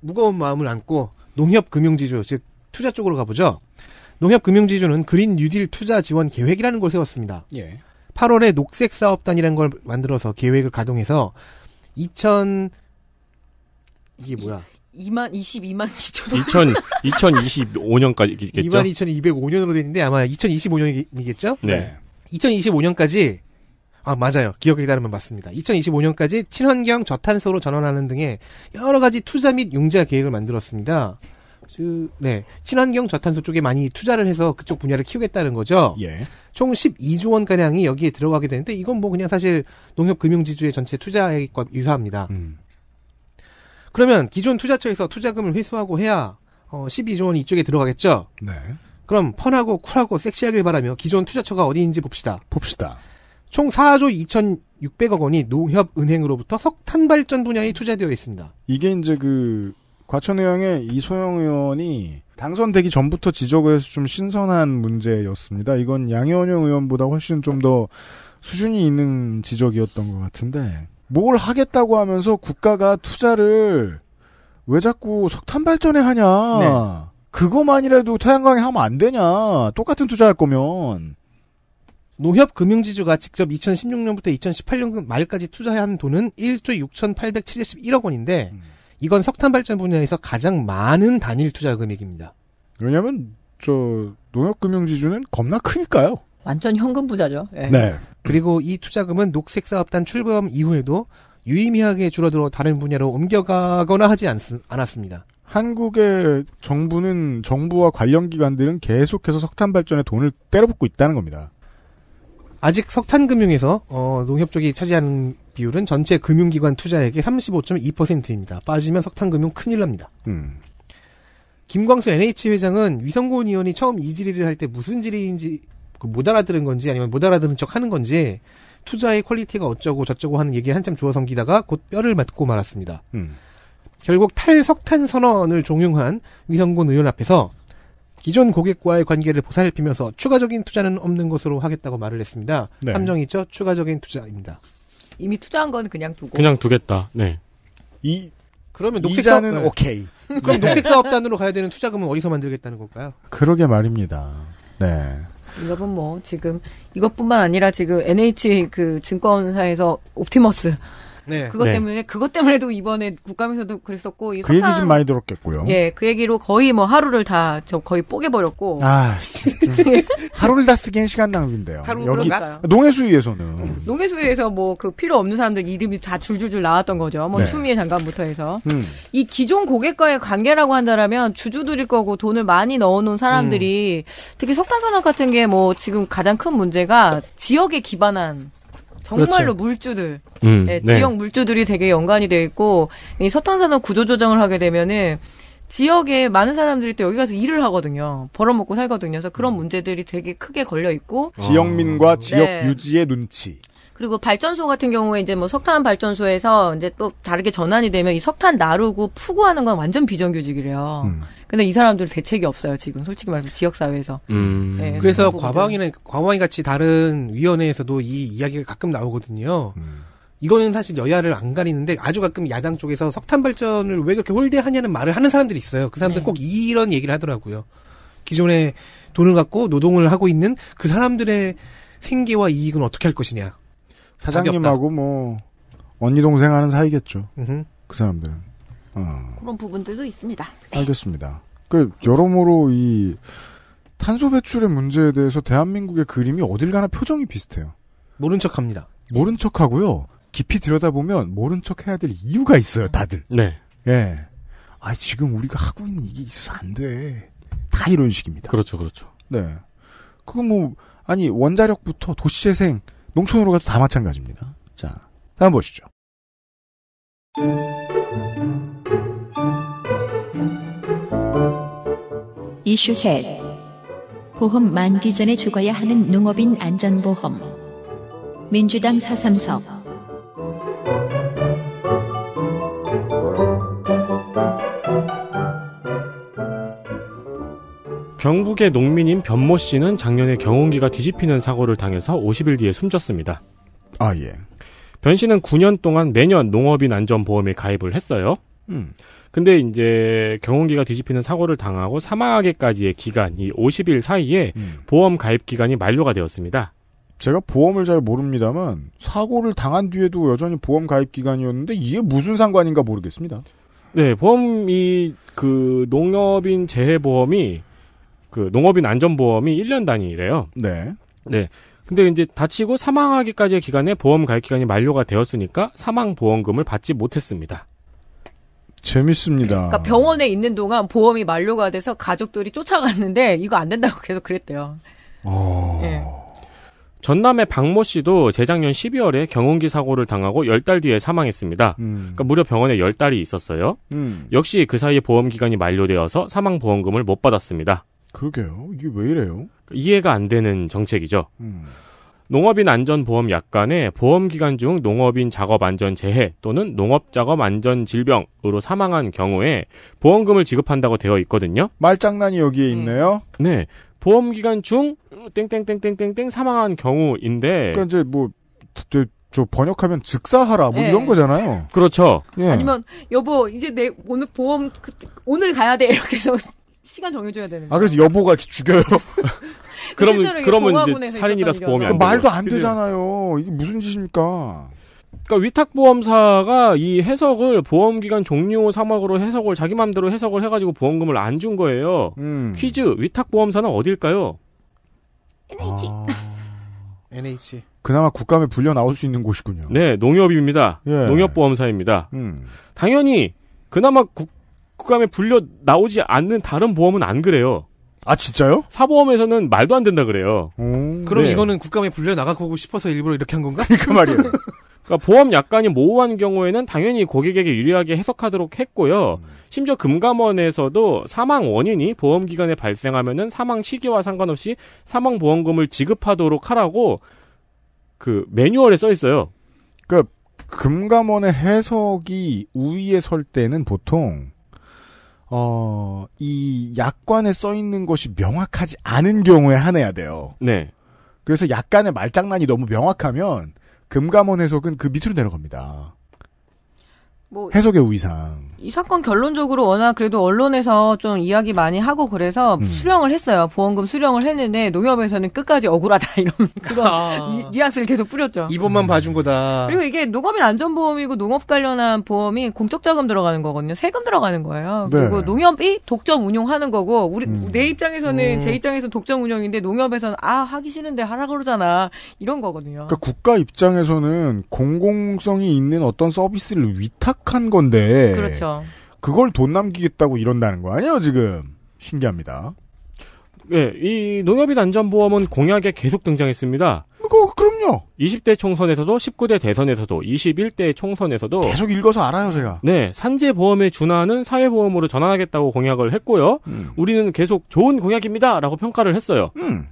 무거운 마음을 안고 농협 금융지주 즉 투자 쪽으로 가보죠. 농협 금융지주는 그린 뉴딜 투자 지원 계획이라는 걸 세웠습니다. 예. 8월에 녹색 사업단이라는 걸 만들어서 계획을 가동해서 2000 이게 뭐야? 2만 22만 2천 2000 2025년까지겠죠? 2만 2205년으로 되는데 아마 2025년이겠죠? 네. 2025년까지 아 맞아요. 기억에 따르면 맞습니다. 2025년까지 친환경 저탄소로 전환하는 등의 여러 가지 투자 및 융자 계획을 만들었습니다. 즉, 네. 친환경 저탄소 쪽에 많이 투자를 해서 그쪽 분야를 키우겠다는 거죠. 예. 총 12조 원가량이 여기에 들어가게 되는데, 이건 뭐 그냥 사실 농협금융지주의 전체 투자액과 유사합니다. 음. 그러면 기존 투자처에서 투자금을 회수하고 해야, 어, 12조 원이 이쪽에 들어가겠죠? 네. 그럼 펀하고 쿨하고 섹시하길 바라며 기존 투자처가 어디인지 봅시다. 봅시다. 총 4조 2,600억 원이 농협은행으로부터 석탄 발전 분야에 투자되어 있습니다. 이게 이제 그 과천 의원의 이소영 의원이 당선되기 전부터 지적을 해서 좀 신선한 문제였습니다. 이건 양현영 의원보다 훨씬 좀 더 수준이 있는 지적이었던 것 같은데 뭘 하겠다고 하면서 국가가 투자를 왜 자꾸 석탄 발전에 하냐? 네. 그거만이라도 태양광에 하면 안 되냐? 똑같은 투자할 거면 농협 금융지주가 직접 2016년부터 2018년 그 말까지 투자한 돈은 1조 6,871억 원인데 음. 이건 석탄 발전 분야에서 가장 많은 단일 투자 금액입니다. 왜냐하면 저 농협금융지주는 겁나 크니까요. 완전 현금 부자죠. 예. 네. 그리고 이 투자금은 녹색 사업단 출범 이후에도 유의미하게 줄어들어 다른 분야로 옮겨가거나 하지 않, 않았습니다. 한국의 정부는 정부와 관련 기관들은 계속해서 석탄 발전에 돈을 때려붓고 있다는 겁니다. 아직 석탄금융에서 어, 농협 쪽이 차지하는 비율은 전체 금융기관 투자액의 35.2%입니다. 빠지면 석탄금융 큰일 납니다. 음. 김광수 NH 회장은 위성곤 의원이 처음 이 질의를 할 때 무슨 질의인지 그 못 알아들은 건지 아니면 못 알아들은 척 하는 건지 투자의 퀄리티가 어쩌고 저쩌고 하는 얘기를 한참 주워 섬기다가 곧 뼈를 맞고 말았습니다. 음. 결국 탈석탄 선언을 종용한 위성곤 의원 앞에서 기존 고객과의 관계를 보살피면서 추가적인 투자는 없는 것으로 하겠다고 말을 했습니다. 네. 함정이 있죠? 추가적인 투자입니다. 이미 투자한 건 그냥 두고. 그냥 두겠다. 네. 이 그러면 녹색 이자는 사업, 오케이. 네. 그럼 네. 녹색 사업단으로 가야 되는 투자금은 어디서 만들겠다는 걸까요? 그러게 말입니다. 네. 여러분 뭐 지금 이것뿐만 아니라 지금 NH 그 증권사에서 옵티머스 네. 그것 네. 때문에 그것 때문에도 이번에 국감에서도 그랬었고 이그 석탄, 얘기 좀 많이 들었겠고요. 예, 그 얘기로 거의 뭐 하루를 다저 거의 뽀개 버렸고. 아, 하루를 다 쓰기엔 시간 낭비인데요. 하루 여기 그요 농해수위에서는 농해수위에서 뭐 그 필요 없는 사람들 이름이 다 줄줄줄 나왔던 거죠. 뭐 네. 추미애 장관부터 해서 음. 이 기존 고객과의 관계라고 한다면 라 주주들일 거고 돈을 많이 넣어놓은 사람들이 음. 특히 석탄 산업 같은 게 뭐 지금 가장 큰 문제가 지역에 기반한 정말로 그렇죠. 물주들, 음, 네, 네. 지역 물주들이 되게 연관이 되어 있고 이석탄산업 구조조정을 하게 되면은 지역에 많은 사람들이 또 여기 가서 일을 하거든요. 벌어먹고 살거든요. 그래서 그런 음. 문제들이 되게 크게 걸려 있고 아. 지역민과 어... 지역 네. 유지의 눈치. 그리고 발전소 같은 경우에 이제 뭐 석탄 발전소에서 이제 또 다르게 전환이 되면 이 석탄 나르고 푸구하는 건 완전 비정규직이래요. 음. 근데 이 사람들 은 대책이 없어요 지금 솔직히 말해서 지역 사회에서. 음. 네, 그래서 과방위는 과방위 같이 다른 위원회에서도 이 이야기가 가끔 나오거든요. 음. 이거는 사실 여야를 안 가리는데 아주 가끔 야당 쪽에서 석탄 발전을 왜 그렇게 홀대하냐는 말을 하는 사람들이 있어요. 그 사람들 네. 꼭 이런 얘기를 하더라고요. 기존에 돈을 갖고 노동을 하고 있는 그 사람들의 생계와 이익은 어떻게 할 것이냐. 사장님하고 뭐 언니 동생 하는 사이겠죠. 으흠. 그 사람들은. 음. 그런 부분들도 있습니다. 네. 알겠습니다. 그 여러모로 이 탄소 배출의 문제에 대해서 대한민국의 그림이 어딜 가나 표정이 비슷해요. 모른 척합니다. 모른 척하고요. 깊이 들여다보면 모른 척해야 될 이유가 있어요, 다들. 네. 예. 아 지금 우리가 하고 있는 이게 있어서 안 돼. 다 이런 식입니다. 그렇죠, 그렇죠. 네. 그건 뭐 아니 원자력부터 도시재생, 농촌으로 가도 다 마찬가지입니다. 자, 다음 보시죠. 이슈 셋. 보험 만기 전에 죽어야 하는 농업인 안전보험. 민주당 서삼석 경북의 농민인 변모 씨는 작년에 경운기가 뒤집히는 사고를 당해서 50일 뒤에 숨졌습니다. 아, 예. 변 씨는 9년 동안 매년 농업인 안전보험에 가입을 했어요. 음. 근데 이제 경운기가 뒤집히는 사고를 당하고 사망하기까지의 기간이 50일 사이에 음. 보험 가입 기간이 만료가 되었습니다. 제가 보험을 잘 모릅니다만 사고를 당한 뒤에도 여전히 보험 가입 기간이었는데 이게 무슨 상관인가 모르겠습니다. 네, 보험이 그 농업인 재해보험이 그 농업인 안전보험이 1년 단위래요. 네. 네. 근데 이제 다치고 사망하기까지의 기간에 보험 가입 기간이 만료가 되었으니까 사망 보험금을 받지 못했습니다. 재밌습니다. 그러니까 병원에 있는 동안 보험이 만료가 돼서 가족들이 쫓아갔는데 이거 안 된다고 계속 그랬대요. 어... 네. 전남의 박모 씨도 재작년 12월에 경운기 사고를 당하고 10달 뒤에 사망했습니다. 음. 그러니까 무려 병원에 10달이 있었어요. 음. 역시 그 사이에 보험 기간이 만료되어서 사망 보험금을 못 받았습니다. 그러게요. 이게 왜 이래요? 이해가 안 되는 정책이죠. 음. 농업인 안전보험 약관에 보험기간 중 농업인 작업 안전 재해 또는 농업 작업 안전 질병으로 사망한 경우에 보험금을 지급한다고 되어 있거든요. 말장난이 여기에 음. 있네요. 네. 보험기간 중 땡땡땡땡땡땡 사망한 경우인데 그러니까 이제 뭐 저 번역하면 즉사하라 뭐 네. 이런 거잖아요. 그렇죠. 예. 아니면 여보 이제 내 오늘 보험 그, 오늘 가야 돼 이렇게 해서 시간 정해줘야 되는 거예요. 아, 그래서 여보가 이렇게 죽여요. 그 그러면 그러면 이제 살인이라서 보험이 안 말도 안 되잖아요. 이게 무슨 짓입니까? 그러니까 위탁보험사가 이 해석을 보험기간 종료 사막으로 해석을 자기 마음대로 해석을 해가지고 보험금을 안 준 거예요. 음. 퀴즈 위탁보험사는 어딜까요? NH. 아... NH. 그나마 국감에 불려 나올 수 있는 곳이군요. 네, 농협입니다. 예. 농협보험사입니다. 음. 당연히 그나마 국, 국감에 불려 나오지 않는 다른 보험은 안 그래요. 아 진짜요? 사보험에서는 말도 안 된다 그래요. 음. 그럼 네. 이거는 국감에 불려 나가고 싶어서 일부러 이렇게 한 건가? 그 말이에요. 그러니까 보험 약관이 모호한 경우에는 당연히 고객에게 유리하게 해석하도록 했고요. 음. 심지어 금감원에서도 사망 원인이 보험 기간에 발생하면은 사망 시기와 상관없이 사망 보험금을 지급하도록 하라고 그 매뉴얼에 써 있어요. 그 금감원의 해석이 우위에 설 때는 보통 어, 이 약관에 써 있는 것이 명확하지 않은 경우에 한해야 돼요. 네. 그래서 약간의 말장난이 너무 명확하면 금감원 해석은 그 밑으로 내려갑니다. 뭐 해석의 우위상. 이 사건 결론적으로 워낙 그래도 언론에서 좀 이야기 많이 하고 그래서 음. 수령을 했어요. 보험금 수령을 했는데 농협에서는 끝까지 억울하다 이런 그런 아. 뉘앙스를 계속 뿌렸죠. 이번만 음. 봐준 거다. 그리고 이게 농업인 안전보험이고 농업 관련한 보험이 공적 자금 들어가는 거거든요. 세금 들어가는 거예요. 네. 그리고 농협이 독점 운용하는 거고 우리 음. 내 입장에서는 음. 제 입장에서는 독점 운영인데 농협에서는 아 하기 싫은데 하라 그러잖아 이런 거거든요. 그러니까 국가 입장에서는 공공성이 있는 어떤 서비스를 위탁 착한 건데. 그렇죠. 그걸 돈 남기겠다고 이런다는 거 아니에요, 지금. 신기합니다. 예, 이 농협인 안전보험은 공약에 계속 등장했습니다. 어, 그, 그럼요. 20대 총선에서도 19대 대선에서도 21대 총선에서도 계속 읽어서 알아요, 제가. 네, 산재보험에 준하는 사회보험으로 전환하겠다고 공약을 했고요. 음. 우리는 계속 좋은 공약입니다라고 평가를 했어요. 음.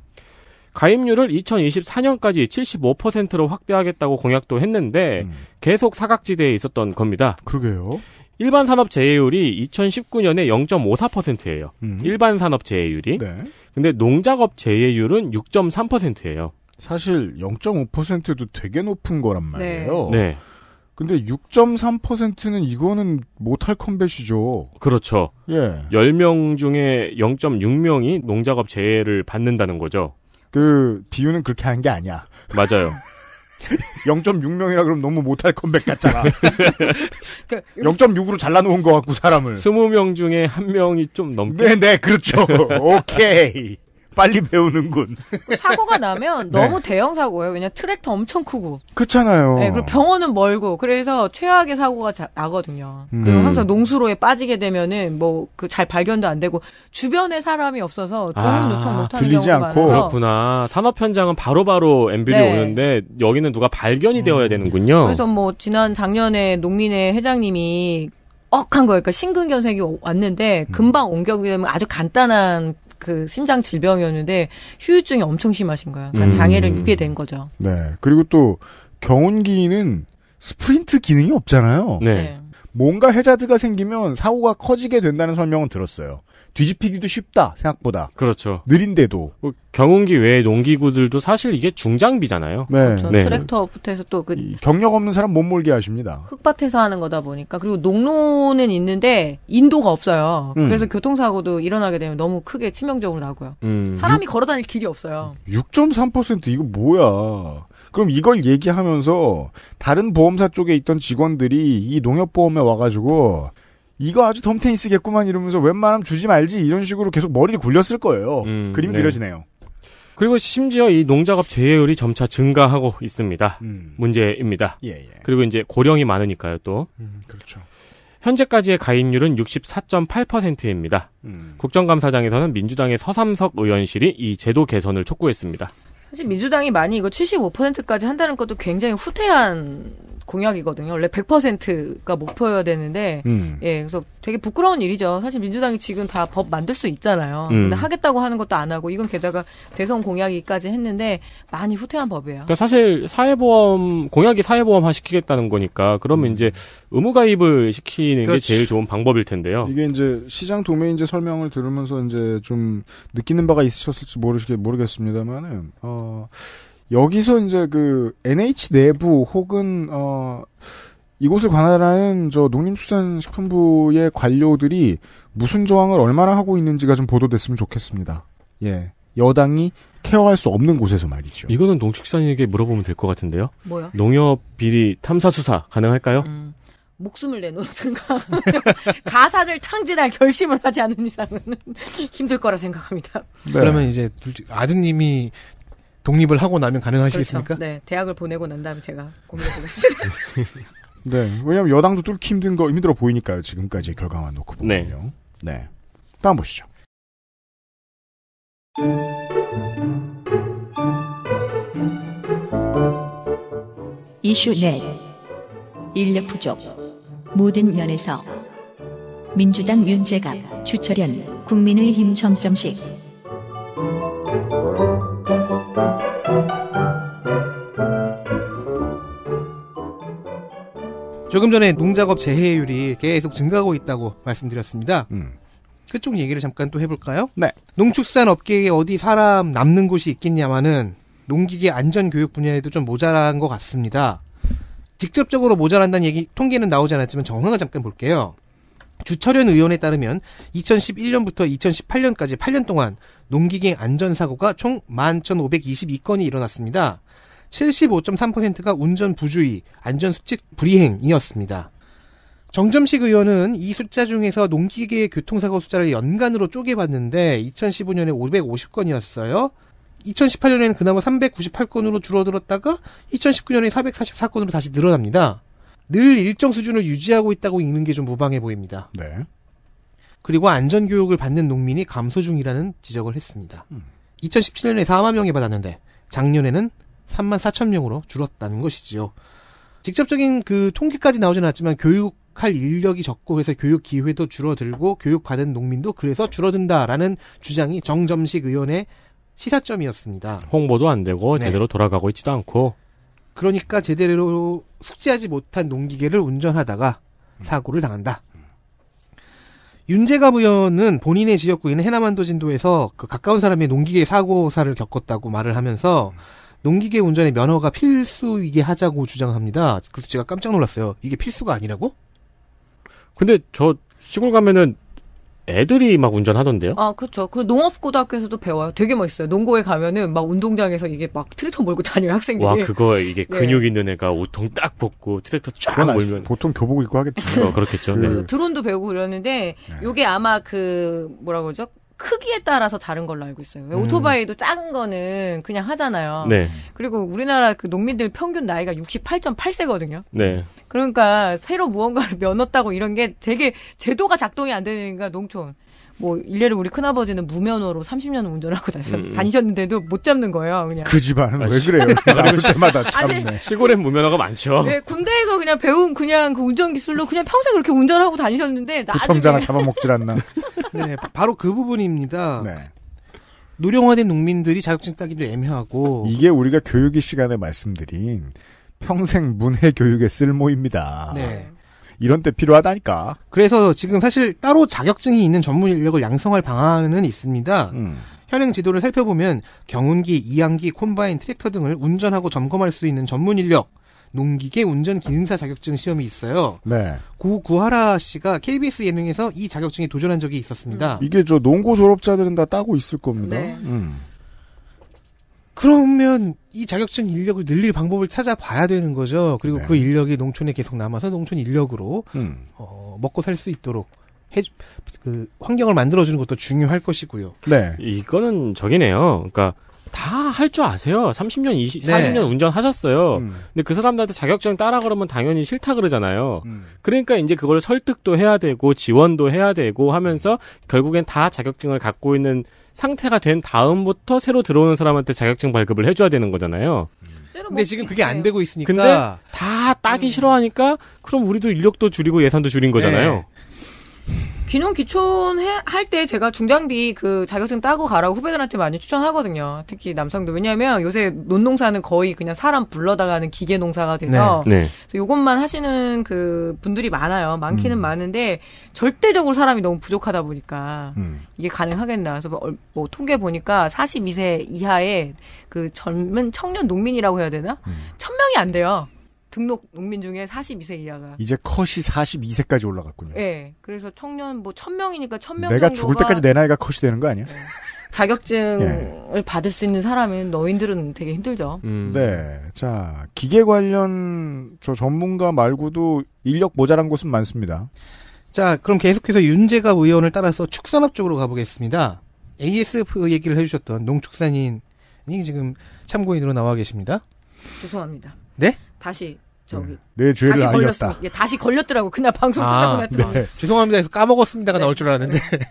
가입률을 2024년까지 75%로 확대하겠다고 공약도 했는데 음. 계속 사각지대에 있었던 겁니다. 그러게요. 일반 산업 재해율이 2019년에 0.54%예요. 음. 일반 산업 재해율이. 네. 근데 농작업 재해율은 6.3%예요. 사실 0.5%도 되게 높은 거란 네. 말이에요. 네. 네. 근데 6.3%는 이거는 못할 컴뱃이죠. 그렇죠. 예. 10명 중에 0.6명이 농작업 재해를 받는다는 거죠. 그 비유는 그렇게 한 게 아니야. 맞아요. 0.6명이라 그럼 너무 못할 컴백 같잖아. 0.6으로 그, 잘라놓은 것 같고 사람을. 20명 중에 한 명이 좀 넘게. 네네 네, 그렇죠. 오케이. 빨리 배우는군. 그 사고가 나면 네. 너무 대형 사고예요. 왜냐 트랙터 엄청 크고. 그렇잖아요. 네, 그리고 병원은 멀고 그래서 최악의 사고가 자, 나거든요. 음. 그리고 항상 농수로에 빠지게 되면은 뭐 그 잘 발견도 안 되고 주변에 사람이 없어서 도움 아, 요청 못하는 들리지 경우가 않고. 많아 그렇구나. 산업 현장은 바로바로 엠뷸이 네. 오는데 여기는 누가 발견이 음. 되어야 되는군요. 그래서 뭐 지난 작년에 농민회 회장님이 억한 거예요. 그러니까 심근경색이 왔는데 음. 금방 옮겨오게 되면 아주 간단한 그 심장 질병이었는데 휴유증이 엄청 심하신 거예요. 그러니까 음. 장애를 입게 된 거죠. 네. 그리고 또 경운기는 스프린트 기능이 없잖아요. 네. 네. 뭔가 해자드가 생기면 사고가 커지게 된다는 설명은 들었어요. 뒤집히기도 쉽다 생각보다. 그렇죠. 느린데도. 뭐, 경운기 외에 농기구들도 사실 이게 중장비잖아요. 네. 그렇죠. 네. 트랙터 붙어서 또그 경력 없는 사람 못 몰게 하십니다. 흙밭에서 하는 거다 보니까 그리고 농로는 있는데 인도가 없어요. 음. 그래서 교통사고도 일어나게 되면 너무 크게 치명적으로 나고요. 음. 사람이 육, 걸어다닐 길이 없어요. 6.3% 이거 뭐야? 그럼 이걸 얘기하면서 다른 보험사 쪽에 있던 직원들이 이 농협보험에 와가지고 이거 아주 덤테니쓰겠구만 이러면서 웬만하면 주지 말지 이런 식으로 계속 머리를 굴렸을 거예요. 음, 그림 네. 그려지네요. 그리고 심지어 이 농작업 재해율이 점차 증가하고 있습니다. 음. 문제입니다. 예, 예. 그리고 이제 고령이 많으니까요 또. 음, 그렇죠. 현재까지의 가입률은 64.8%입니다. 음. 국정감사장에서는 민주당의 서삼석 의원실이 이 제도 개선을 촉구했습니다. 사실 민주당이 많이 이거 75%까지 한다는 것도 굉장히 후퇴한 공약이거든요. 원래 100%가 목표여야 되는데, 음. 예, 그래서 되게 부끄러운 일이죠. 사실 민주당이 지금 다 법 만들 수 있잖아요. 음. 근데 하겠다고 하는 것도 안 하고, 이건 게다가 대선 공약이까지 했는데, 많이 후퇴한 법이에요. 그러니까 사실 사회보험, 공약이 사회보험화 시키겠다는 거니까, 그러면 음. 이제 의무가입을 시키는 그러니게 제일 좋은 방법일 텐데요. 이게 이제 시장 도메인제 설명을 들으면서 이제 좀 느끼는 바가 있으셨을지 모르시게 모르겠습니다만은, 어, 여기서 이제 그 NH 내부 혹은 어 이곳을 관할하는 저 농림수산식품부의 관료들이 무슨 저항을 얼마나 하고 있는지가 좀 보도됐으면 좋겠습니다. 예. 여당이 케어할 수 없는 곳에서 말이죠. 이거는 농축산에게 물어보면 될 것 같은데요. 뭐요? 농협 비리 탐사 수사 가능할까요? 음, 목숨을 내놓든가 가사들 탕진할 결심을 하지 않는 이상은 힘들 거라 생각합니다. 네. 그러면 이제 둘째, 아드님이 독립을 하고 나면 가능하시겠습니까? 그렇죠. 네, 대학을 보내고 난 다음에 제가 고민해 보겠습니다. 네, 왜냐하면 여당도 뚫기 힘든 거 힘들어 보이니까요. 지금까지 결과만 놓고 보면요. 네. 네, 다음 보시죠. 이슈 넷 네, 인력 부족 모든 면에서 민주당 윤재갑 주철현 국민의힘 정점식 조금 전에 농작업 재해율이 계속 증가하고 있다고 말씀드렸습니다. 음. 그쪽 얘기를 잠깐 또 해볼까요? 네. 농축산 업계에 어디 사람 남는 곳이 있겠냐마는 농기계 안전교육 분야에도 좀 모자란 것 같습니다. 직접적으로 모자란다는 얘기 통계는 나오지 않았지만 정황을 잠깐 볼게요. 주철현 의원에 따르면 2011년부터 2018년까지 8년 동안 농기계 안전사고가 총 11,522건이 일어났습니다. 75.3%가 운전 부주의, 안전수칙 불이행이었습니다. 정점식 의원은 이 숫자 중에서 농기계의 교통사고 숫자를 연간으로 쪼개봤는데 2015년에 550건이었어요. 2018년에는 그나마 398건으로 줄어들었다가 2019년에 444건으로 다시 늘어납니다. 늘 일정 수준을 유지하고 있다고 읽는 게 좀 무방해 보입니다. 네. 그리고 안전 교육을 받는 농민이 감소 중이라는 지적을 했습니다. 음. 2017년에 4만 명이 받았는데 작년에는 3만 4천 명으로 줄었다는 것이지요. 직접적인 그 통계까지 나오진 않았지만 교육할 인력이 적고 그래서 교육 기회도 줄어들고 교육받은 농민도 그래서 줄어든다라는 주장이 정점식 의원의 시사점이었습니다. 홍보도 안 되고 네. 제대로 돌아가고 있지도 않고 그러니까 제대로 숙지하지 못한 농기계를 운전하다가 음. 사고를 당한다. 윤재갑 의원은 본인의 지역구인 해남안도 진도에서 그 가까운 사람의 농기계 사고사를 겪었다고 말을 하면서 음. 농기계 운전의 면허가 필수이게 하자고 주장합니다. 그래서 제가 깜짝 놀랐어요. 이게 필수가 아니라고? 근데 저 시골 가면은 애들이 막 운전하던데요? 아, 그렇죠. 그 농업고등학교에서도 배워요. 되게 멋있어요. 농고에 가면은 막 운동장에서 이게 막 트랙터 몰고 다녀요, 학생들이. 와, 그거 이게 네. 근육 네. 있는 애가 옷통 딱 벗고 트랙터 쫙 몰면 보통 교복 입고 하겠죠. 어, 그렇겠죠. 그... 네. 드론도 배우고 그러는데 네. 요게 아마 그 뭐라 그러죠? 크기에 따라서 다른 걸로 알고 있어요. 음. 오토바이도 음. 작은 거는 그냥 하잖아요. 네. 그리고 우리나라 그 농민들 평균 나이가 68.8세거든요. 네. 그러니까 새로 무언가를 면었다고 이런 게 되게 제도가 작동이 안 되니까 농촌. 뭐 일례로 우리 큰아버지는 무면허로 30년 운전하고 음, 음. 다니셨, 는데도못 잡는 거예요. 그냥 그 집안은 아, 왜 그래요? 때마다 참네. 시골엔 무면허가 많죠. 네, 군대에서 그냥 배운 그냥 그 운전 기술로 그냥 평생 그렇게 운전하고 다니셨는데 구청장을 그 잡아먹질 않나. 네, 바로 그 부분입니다. 네. 노령화된 농민들이 자격증 따기도 애매하고 이게 우리가 교육의 시간에 말씀드린 평생 문해 교육의 쓸모입니다. 네. 이런 때 필요하다니까. 그래서 지금 사실 따로 자격증이 있는 전문 인력을 양성할 방안은 있습니다. 음. 현행 지도를 살펴보면 경운기, 이항기, 콤바인, 트랙터 등을 운전하고 점검할 수 있는 전문 인력, 농기계 운전 기능사 자격증 시험이 있어요. 네. 고 구하라 씨가 KBS 예능에서 이 자격증에 도전한 적이 있었습니다. 이게 저 농고 졸업자들은 다 따고 있을 겁니다. 네. 음. 그러면 이 자격증 인력을 늘릴 방법을 찾아봐야 되는 거죠. 그리고 그 네. 그 인력이 농촌에 계속 남아서 농촌 인력으로 음. 어, 먹고 살 수 있도록 해, 그 환경을 만들어주는 것도 중요할 것이고요. 네. 이거는 저기네요. 그러니까 다 할 줄 아세요. 30년, 20, 네. 40년 운전하셨어요. 음. 근데 그 사람들한테 자격증 따라 그러면 당연히 싫다 그러잖아요. 음. 그러니까 이제 그걸 설득도 해야 되고 지원도 해야 되고 하면서 결국엔 다 자격증을 갖고 있는 상태가 된 다음부터 새로 들어오는 사람한테 자격증 발급을 해줘야 되는 거잖아요. 근데 뭐 지금 그게 안 되고 있으니까. 근데 다 따기 음. 싫어하니까 그럼 우리도 인력도 줄이고 예산도 줄인 거잖아요. 네. 귀농 귀촌 할 때 제가 중장비 그 자격증 따고 가라고 후배들한테 많이 추천하거든요. 특히 남성도 왜냐하면 요새 논농사는 거의 그냥 사람 불러다가는 기계 농사가 돼서 네, 네. 요것만 하시는 그 분들이 많아요. 많기는 음. 많은데 절대적으로 사람이 너무 부족하다 보니까 음. 이게 가능하겠나. 그래서 뭐, 뭐, 통계 보니까 42세 이하의 그 젊은 청년 농민이라고 해야 되나? 음. 1000명이 안 돼요. 등록 농민 중에 42세 이하가 이제 컷이 42세까지 올라갔군요. 네. 그래서 청년 뭐 1000명이니까 1000명 내가 죽을 때까지 내 나이가 컷이 되는 거 아니야? 예. 자격증을 예. 받을 수 있는 사람은 너희들은 되게 힘들죠. 음. 네. 자, 기계 관련 저 전문가 말고도 인력 모자란 곳은 많습니다. 자, 그럼 계속해서 윤재갑 의원을 따라서 축산업 쪽으로 가보겠습니다. ASF 얘기를 해주셨던 농축산인이 지금 참고인으로 나와 계십니다. 죄송합니다. 네? 다시 저기 음, 내 죄를 다시 알렸다. 걸렸, 예, 다시 걸렸더라고 그날 방송 끝나고 아, 네. 죄송합니다 해서 까먹었습니다가 네. 나올 줄 알았는데 네.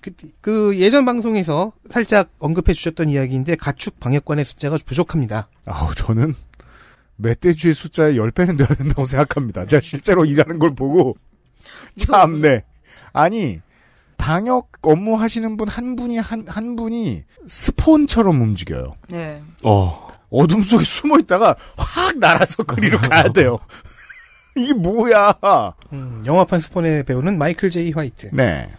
그, 그, 예전 방송에서 살짝 언급해 주셨던 이야기인데 가축 방역관의 숫자가 부족합니다. 아우 저는 멧돼지의 숫자의 10배는 돼야 된다고 생각합니다. 제가 네. 실제로 일하는 걸 보고 참네 아니 방역 업무 하시는 분 한 분이 한, 한 분이 스폰처럼 움직여요. 네. 어. 어둠 속에 숨어 있다가 확 날아서 그리로 가야 음. 돼요. 이게 뭐야? 음, 영화판 스폰의 배우는 마이클 제이 화이트. 네.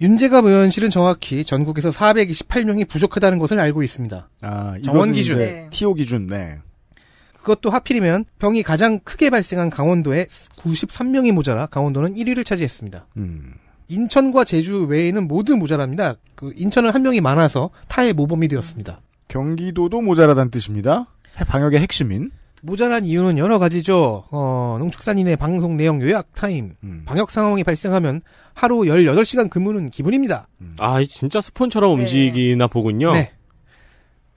윤재갑 의원실은 정확히 전국에서 428명이 부족하다는 것을 알고 있습니다. 아, 정원 기준, 네. TO 기준, 네. 그것도 하필이면 병이 가장 크게 발생한 강원도에 93명이 모자라 강원도는 1위를 차지했습니다. 음. 인천과 제주 외에는 모두 모자랍니다. 그 인천은 한 명이 많아서 타의 모범이 되었습니다. 경기도도 모자라다는 뜻입니다. 방역의 핵심인. 모자란 이유는 여러 가지죠. 어, 농축산인의 방송 내용 요약 타임, 음. 방역 상황이 발생하면 하루 18시간 근무는 기본입니다. 음. 아, 진짜 스폰처럼 네. 움직이나 보군요. 네.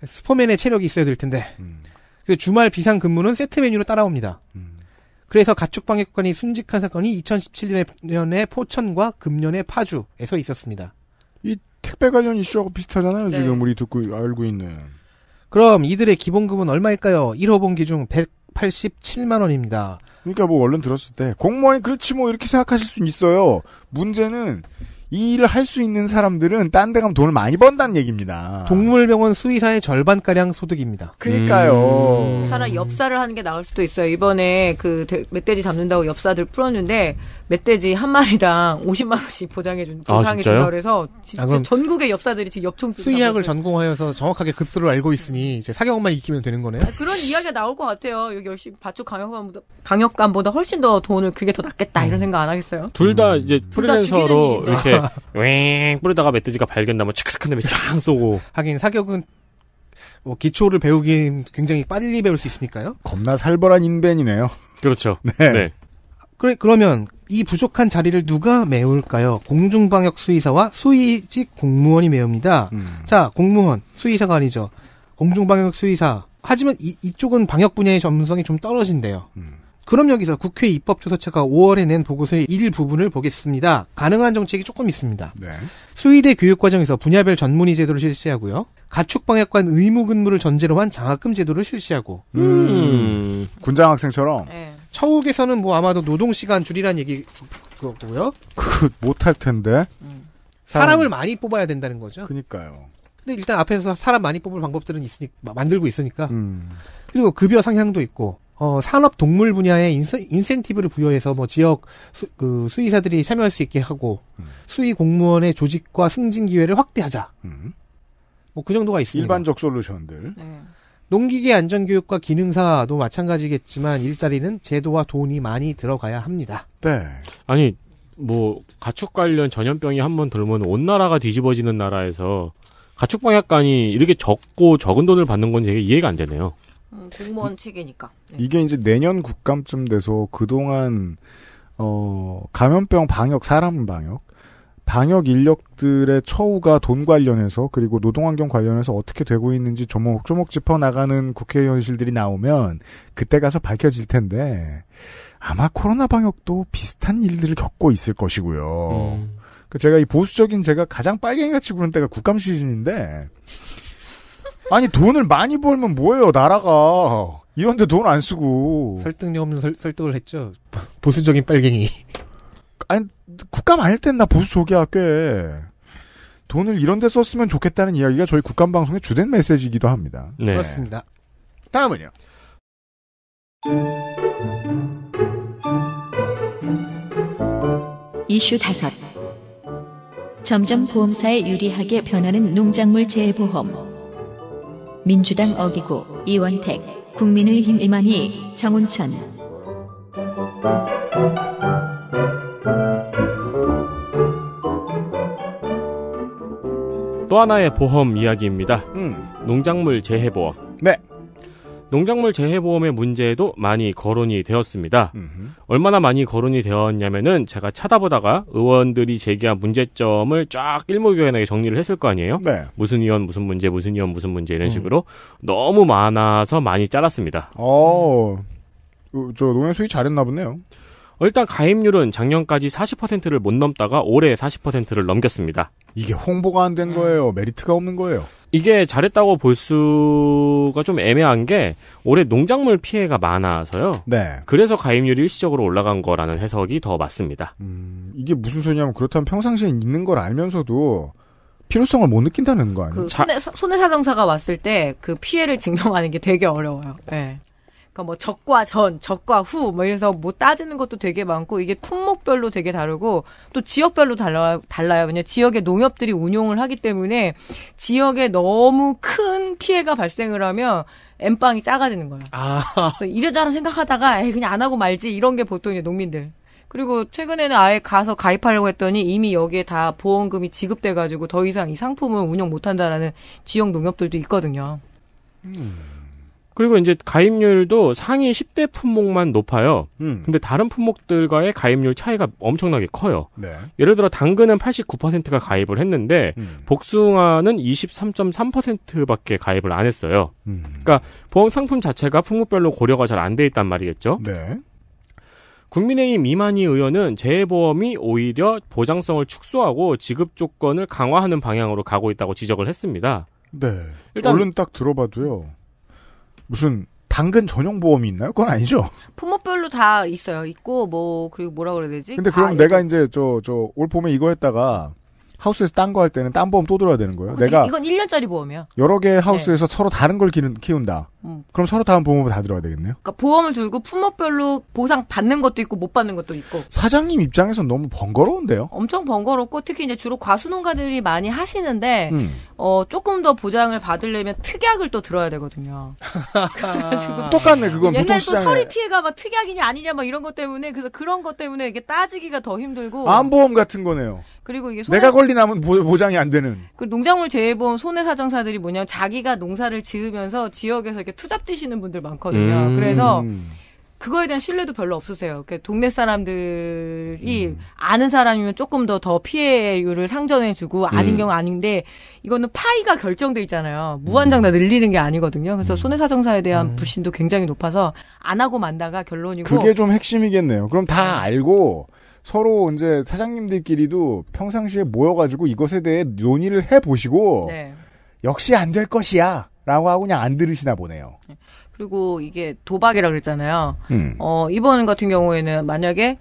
스포맨의 체력이 있어야 될 텐데. 음. 그리고 주말 비상 근무는 세트 메뉴로 따라옵니다. 음. 그래서 가축방역관이 순직한 사건이 2017년에 포천과 금년에 파주에서 있었습니다. 이 택배 관련 이슈하고 비슷하잖아요. 네. 지금 우리 듣고 알고 있는. 그럼 이들의 기본급은 얼마일까요? 1호 분기 중 187만 원입니다. 그러니까 뭐 얼른 들었을 때 공무원이 그렇지 뭐 이렇게 생각하실 수 있어요. 문제는 이 일을 할 수 있는 사람들은 딴 데 가면 돈을 많이 번다는 얘기입니다. 동물병원 수의사의 절반가량 소득입니다. 그니까요. 음. 차라리 엽사를 하는 게 나을 수도 있어요. 이번에 그 멧돼지 잡는다고 엽사들 풀었는데 멧돼지 한 마리당 50만 원씩 보장해 준 아, 보상해 아, 준다 그래서 진짜 아, 전국의 엽사들이 지금 엽총 수의학을 전공하여서 정확하게 급수를 알고 있으니 이제 사격만 익히면 되는 거네요. 아, 그런 이야기가 나올 것 같아요. 여기 열심히 바축 강력감보다 강력감보다 훨씬 더 돈을 그게 더 낫겠다 음. 이런 생각 안 하겠어요? 둘다 음. 이제 프리랜서로 둘 이렇게 윙 뿌리다가 멧돼지가 발견나면 치크크크 뭐 내쫙 쏘고 하긴 사격은 뭐 기초를 배우긴 굉장히 빨리 배울 수 있으니까요. 겁나 살벌한 인벤이네요. 그렇죠. 네. 네. 그래 그러면 이 부족한 자리를 누가 메울까요? 공중방역 수의사와 수의직 공무원이 메웁니다. 음. 자, 공무원, 수의사가 아니죠. 공중방역 수의사. 하지만 이, 이쪽은 방역 분야의 전문성이 좀 떨어진대요. 음. 그럼 여기서 국회 입법조사처가 5월에 낸 보고서의 일부분을 보겠습니다. 가능한 정책이 조금 있습니다. 네. 수의대 교육과정에서 분야별 전문의 제도를 실시하고요. 가축방역관 의무 근무를 전제로 한 장학금 제도를 실시하고. 음. 군장학생처럼. 네. 처욱에서는 뭐 아마도 노동 시간 줄이란 얘기 그 거고요. 그 못할 텐데. 음. 사람을 많이 뽑아야 된다는 거죠. 그니까요. 근데 일단 앞에서 사람 많이 뽑을 방법들은 있으니 만들고 있으니까. 음. 그리고 급여 상향도 있고 어, 산업 동물 분야에 인센, 티브를 부여해서 뭐 지역 수, 그 수의사들이 참여할 수 있게 하고 음. 수의 공무원의 조직과 승진 기회를 확대하자. 음. 뭐그 정도가 있습니다. 일반적 솔루션들. 음. 농기계 안전교육과 기능사도 마찬가지겠지만 일자리는 제도와 돈이 많이 들어가야 합니다. 네. 아니 뭐 가축 관련 전염병이 한 번 들면 온 나라가 뒤집어지는 나라에서 가축 방역관이 이렇게 적고 적은 돈을 받는 건 제가 이해가 안 되네요. 음, 공무원 체계니까. 네. 이게 이제 내년 국감쯤 돼서 그동안 어 감염병 방역 사람 방역 방역 인력들의 처우가 돈 관련해서 그리고 노동환경 관련해서 어떻게 되고 있는지 조목조목 짚어 나가는 국회 의원실들이 나오면 그때 가서 밝혀질 텐데 아마 코로나 방역도 비슷한 일들을 겪고 있을 것이고요. 음. 그 제가 이 보수적인 제가 가장 빨갱이같이 구는 때가 국감 시즌인데 아니 돈을 많이 벌면 뭐예요 나라가 이런데 돈 안 쓰고 설득력 없는 설, 설득을 했죠 보수적인 빨갱이 아니 국감 아닐 땐나 보수 소개야 꽤. 돈을 이런 데 썼으면 좋겠다는 이야기가 저희 국감 방송의 주된 메시지이기도 합니다. 네. 그렇습니다. 다음은요. 이슈 다섯. 점점 보험사에 유리하게 변하는 농작물 재해보험. 민주당 어기고 이원택, 국민의힘 이만희, 정운천. 또 하나의 보험 이야기입니다. 음. 농작물 재해보험. 네. 농작물 재해보험의 문제도 에 많이 거론이 되었습니다. 음흠. 얼마나 많이 거론이 되었냐면은 제가 찾아보다가 의원들이 제기한 문제점을 쫙 일목요연하게 정리를 했을 거 아니에요? 네. 무슨 의원 무슨 문제, 무슨 의원 무슨 문제 이런 음. 식으로 너무 많아서 많이 잘랐습니다. 어, 저 농협 수위 잘했나 보네요. 일단 가입률은 작년까지 40%를 못 넘다가 올해 40%를 넘겼습니다. 이게 홍보가 안된 음. 거예요. 메리트가 없는 거예요. 이게 잘했다고 볼 수가 좀 애매한 게 올해 농작물 피해가 많아서요. 네. 그래서 가입률이 일시적으로 올라간 거라는 해석이 더 맞습니다. 음, 이게 무슨 소리냐면 그렇다면 평상시에 있는 걸 알면서도 필요성을 못 느낀다는 거 아니에요? 그 손해, 손해사정사가 왔을 때 그 피해를 증명하는 게 되게 어려워요. 네. 그러니까 뭐 적과 전, 적과 후, 뭐 이래서 뭐 따지는 것도 되게 많고 이게 품목별로 되게 다르고 또 지역별로 달라, 달라요. 왜냐 지역의 농협들이 운용을 하기 때문에 지역에 너무 큰 피해가 발생을 하면 엠빵이 작아지는 거예요. 아. 그래서 이래저래 생각하다가 에이, 그냥 안 하고 말지 이런 게 보통 이제 농민들. 그리고 최근에는 아예 가서 가입하려고 했더니 이미 여기에 다 보험금이 지급돼가지고 더 이상 이 상품을 운영 못한다라는 지역 농협들도 있거든요. 음. 그리고 이제 가입률도 상위 10대 품목만 높아요. 음. 근데 다른 품목들과의 가입률 차이가 엄청나게 커요. 네. 예를 들어 당근은 89%가 가입을 했는데 음. 복숭아는 23.3%밖에 가입을 안 했어요. 음. 그러니까 보험 상품 자체가 품목별로 고려가 잘 안 돼 있단 말이겠죠. 네. 국민의힘 이만희 의원은 재해보험이 오히려 보장성을 축소하고 지급 조건을 강화하는 방향으로 가고 있다고 지적을 했습니다. 네. 일단 얼른 딱 들어봐도요. 무슨 당근 전용 보험이 있나요? 그건 아니죠. 품목별로 다 있어요. 있고 뭐 그리고 뭐라 그래야 되지? 근데 그럼 내가 이제 저 저올 봄에 이거 했다가 하우스에서 딴 거 할 때는 딴 보험 또 들어야 되는 거예요. 내가 이건 1년짜리 보험이야. 여러 개의 하우스에서 네. 서로 다른 걸 기는, 키운다. 음. 그럼 서로 다른 보험을 다 들어야 되겠네요. 그러니까 보험을 들고 품목별로 보상 받는 것도 있고 못 받는 것도 있고. 사장님 입장에선 너무 번거로운데요. 엄청 번거롭고 특히 이제 주로 과수농가들이 많이 하시는데 음. 어, 조금 더 보장을 받으려면 특약을 또 들어야 되거든요. 똑같네 그건 옛날 또 서리 피해가 막 특약이냐 아니냐 막 이런 것 때문에 그래서 그런 것 때문에 이게 따지기가 더 힘들고 암보험 같은 거네요. 그리고 이게 내가 걸리나면 보장이 안 되는. 그 농작물 재해보험 손해사정사들이 뭐냐면 자기가 농사를 지으면서 지역에서 이렇게 투잡 뛰시는 분들 많거든요. 음. 그래서 그거에 대한 신뢰도 별로 없으세요. 그러 동네 사람들이 음. 아는 사람이면 조금 더 더 피해율을 상전해주고 아닌 음. 경우 아닌데 이거는 파이가 결정돼 있잖아요. 무한장 음. 다 늘리는 게 아니거든요. 그래서 음. 손해사정사에 대한 음. 불신도 굉장히 높아서 안 하고 만다가 결론이고 그게 좀 핵심이겠네요. 그럼 다 네. 알고 서로 이제 사장님들끼리도 평상시에 모여가지고 이것에 대해 논의를 해보시고 네. 역시 안 될 것이야 라고 하고 그냥 안 들으시나 보네요. 네. 그리고 이게 도박이라고 그랬잖아요. 음. 어, 이번 같은 경우에는 만약에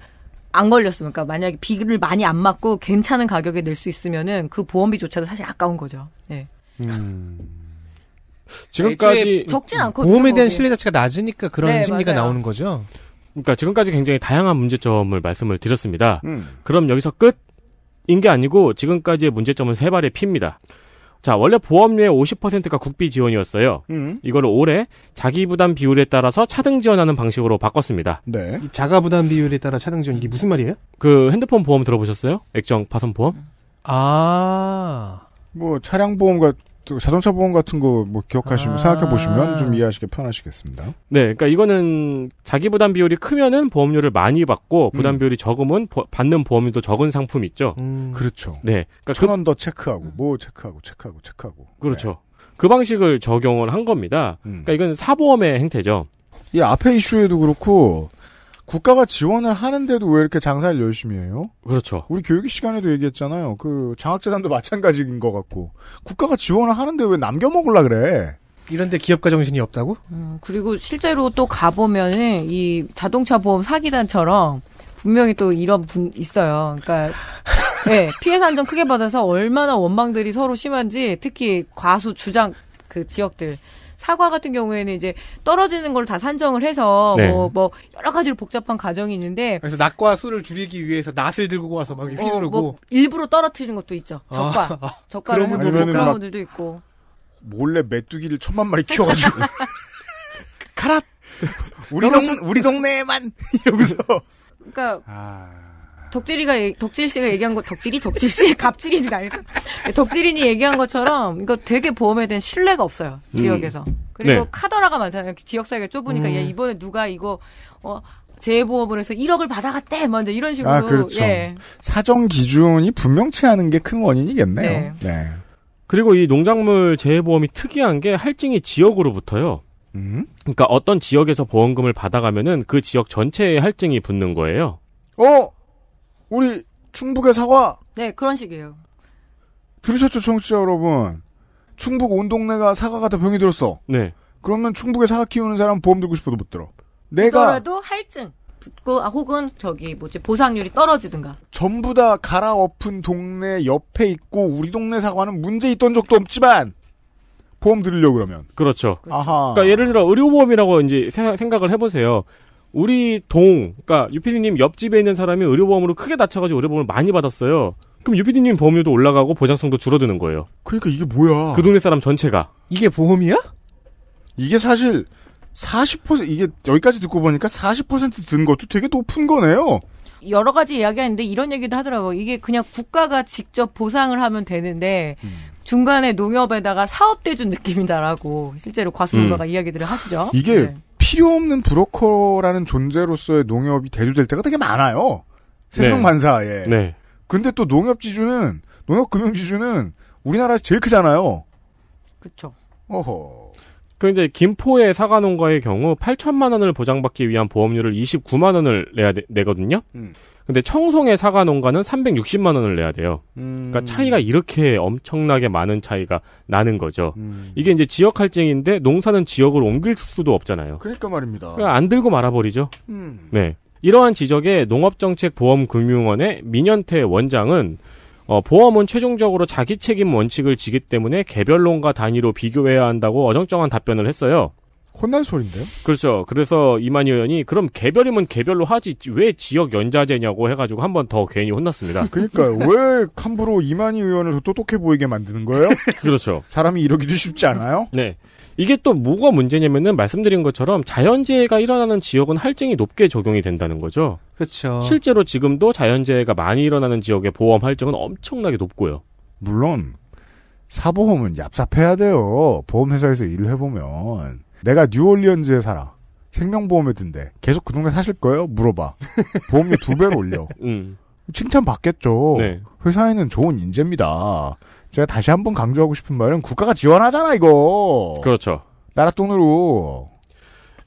안 걸렸으면, 그니까 만약에 비를 많이 안 맞고 괜찮은 가격에 낼 수 있으면은 그 보험비조차도 사실 아까운 거죠. 예. 음. 지금까지 네, 적진 않거든요. 보험에 대한 신뢰 자체가 낮으니까 그런 네, 심리가 맞아요. 나오는 거죠. 그러니까 지금까지 굉장히 다양한 문제점을 말씀을 드렸습니다. 음. 그럼 여기서 끝인 게 아니고 지금까지의 문제점은 세 발의 피입니다. 자, 원래 보험료의 50%가 국비 지원이었어요. 음. 이걸 올해 자기 부담 비율에 따라서 차등 지원하는 방식으로 바꿨습니다. 네. 자가 부담 비율에 따라 차등 지원 이게 무슨 말이에요? 그 핸드폰 보험 들어보셨어요? 액정 파손 보험? 아. 뭐 차량 보험과 자동차 보험 같은 거뭐 기억하시면 아~ 생각해 보시면 좀 이해하시기 편하시겠습니다. 네, 그러니까 이거는 자기 부담 비율이 크면은 보험료를 많이 받고 음. 부담 음. 비율이 적으면 보, 받는 보험료도 적은 상품 있죠. 음. 음. 그렇죠. 네, 그러니까 그 천원 더 체크하고 음. 뭐 체크하고 체크하고 체크하고. 그렇죠. 네. 그 방식을 적용을 한 겁니다. 음. 그러니까 이건 사보험의 행태죠. 이 앞에 이슈에도 그렇고 국가가 지원을 하는데도 왜 이렇게 장사를 열심히 해요? 그렇죠. 우리 교육 시간에도 얘기했잖아요. 그 장학재단도 마찬가지인 것 같고 국가가 지원을 하는데 왜 남겨 먹을라 그래? 이런데 기업가 정신이 없다고? 음, 그리고 실제로 또 가보면은 이 자동차 보험 사기단처럼 분명히 또 이런 분 있어요. 그러니까 네, 피해 산정 크게 받아서 얼마나 원망들이 서로 심한지 특히 과수 주장 그 지역들 사과 같은 경우에는 이제 떨어지는 걸 다 산정을 해서 뭐, 네. 뭐, 뭐 여러 가지로 복잡한 과정이 있는데 그래서 낙과 수를 줄이기 위해서 낫을 들고 와서 막 이렇게 어, 휘두르고 어, 뭐 일부러 떨어뜨리는 것도 있죠. 젓가 아, 저가를 아, 해보는 들도 있고 몰래 메뚜기를 천만 마리 키워가지고 가라 우리 동 우리 동네에만 여기서 그러니까 아... 덕질이가 덕질 씨가 얘기한 거 덕질이 덕질 씨 갑질이 날까 덕질이니 얘기한 것처럼 이거 되게 보험에 대한 신뢰가 없어요 음. 지역에서 음. 그리고 네. 카더라가 많잖아요 지역 사회가 좁으니까 음. 야 이번에 누가 이거 어 재보험을 해 해서 1억을 받아갔대 먼저 뭐 이런 식으로 아, 그렇죠. 예. 사정 기준이 분명치 않은 게 큰 원인이겠네요. 네. 네. 그리고 이 농작물 재해보험이 특이한 게 할증이 지역으로 붙어요. 음? 그러니까 어떤 지역에서 보험금을 받아가면은 그 지역 전체에 할증이 붙는 거예요. 어, 우리 충북의 사과. 네, 그런 식이에요. 들으셨죠, 청취자 여러분? 충북 온 동네가 사과가 다 병이 들었어. 네. 그러면 충북에 사과 키우는 사람 보험 들고 싶어도 못 들어. 내가 그더라도 할증 붙고 그, 아, 혹은 저기 뭐지 보상률이 떨어지든가. 전부 다 갈아엎은 동네 옆에 있고 우리 동네 사과는 문제 있던 적도 없지만 보험 들으려 그러면. 그렇죠. 그렇죠. 아하. 그러니까 예를 들어 의료보험이라고 이제 생각을 해보세요. 우리 동, 그러니까 유피디님 옆집에 있는 사람이 의료보험으로 크게 다쳐가지고 의료보험을 많이 받았어요. 그럼 유피디님 보험료도 올라가고 보장성도 줄어드는 거예요. 그러니까 이게 뭐야? 그 동네 사람 전체가 이게 보험이야? 이게 사실 40% 이게 여기까지 듣고 보니까 40%든 것도 되게 높은 거네요. 여러 가지 이야기하는데 이런 얘기도 하더라고요. 이게 그냥 국가가 직접 보상을 하면 되는데 음. 중간에 농협에다가 사업 대준 느낌이다라고 실제로 과수농가가 음. 이야기들을 하시죠. 이게 네. 필요 없는 브로커라는 존재로서의 농협이 대두될 때가 되게 많아요. 세상 네. 만사에. 네. 근데 또 농협 지주는 농협 금융 지주는 우리나라에서 제일 크잖아요. 그렇죠. 어허. 그런제 김포의 사과농가의 경우 8천만 원을 보장받기 위한 보험료를 29만 원을 내야 되, 내거든요. 음. 근데 청송의 사과 농가는 360만 원을 내야 돼요. 음. 그러니까 차이가 이렇게 엄청나게 많은 차이가 나는 거죠. 음. 이게 이제 지역 할증인데 농사는 지역을 옮길 수도 없잖아요. 그러니까 말입니다. 그러안 들고 말아버리죠. 음. 네. 이러한 지적에 농업정책보험금융원의 민현태 원장은 어, 보험은 최종적으로 자기 책임 원칙을 지기 때문에 개별 농가 단위로 비교해야 한다고 어정쩡한 답변을 했어요. 혼날 소린데요? 그렇죠. 그래서 이만희 의원이 그럼 개별이면 개별로 하지 왜 지역 연자제냐고 해가지고 한 번 더 괜히 혼났습니다. 아, 그러니까왜 함부로 이만희 의원을 더 똑똑해 보이게 만드는 거예요? 그렇죠. 사람이 이러기도 쉽지 않아요? 네. 이게 또 뭐가 문제냐면은 말씀드린 것처럼 자연재해가 일어나는 지역은 할증이 높게 적용이 된다는 거죠. 그렇죠. 실제로 지금도 자연재해가 많이 일어나는 지역의 보험 할증은 엄청나게 높고요. 물론 사보험은 얍삽해야 돼요. 보험회사에서 일을 해보면 내가 뉴올리언즈에 살아. 생명보험에 든대. 계속 그 동네 사실 거예요? 물어봐. 보험료 두 배로 올려. 음. 칭찬받겠죠. 네. 회사에는 좋은 인재입니다. 제가 다시 한번 강조하고 싶은 말은 국가가 지원하잖아, 이거. 그렇죠. 나라 돈으로.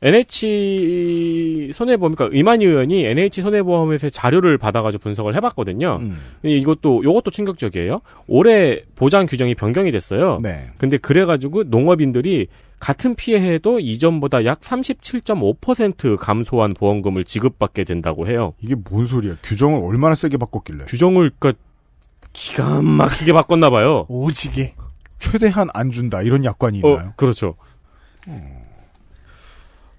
NH 손해보험그러니까 의만 의원이 NH 손해보험에서 자료를 받아가지고 분석을 해봤거든요. 음. 이것도 이것도 충격적이에요. 올해 보장 규정이 변경이 됐어요. 네. 근데 그래가지고 농업인들이 같은 피해에도 이전보다 약 37.5% 감소한 보험금을 지급받게 된다고 해요. 이게 뭔 소리야? 규정을 얼마나 세게 바꿨길래? 규정을 그러니까 기가 막히게 바꿨나 봐요. 오지게. 최대한 안 준다 이런 약관이 어, 있나요? 그렇죠. 어, 그렇죠. 음.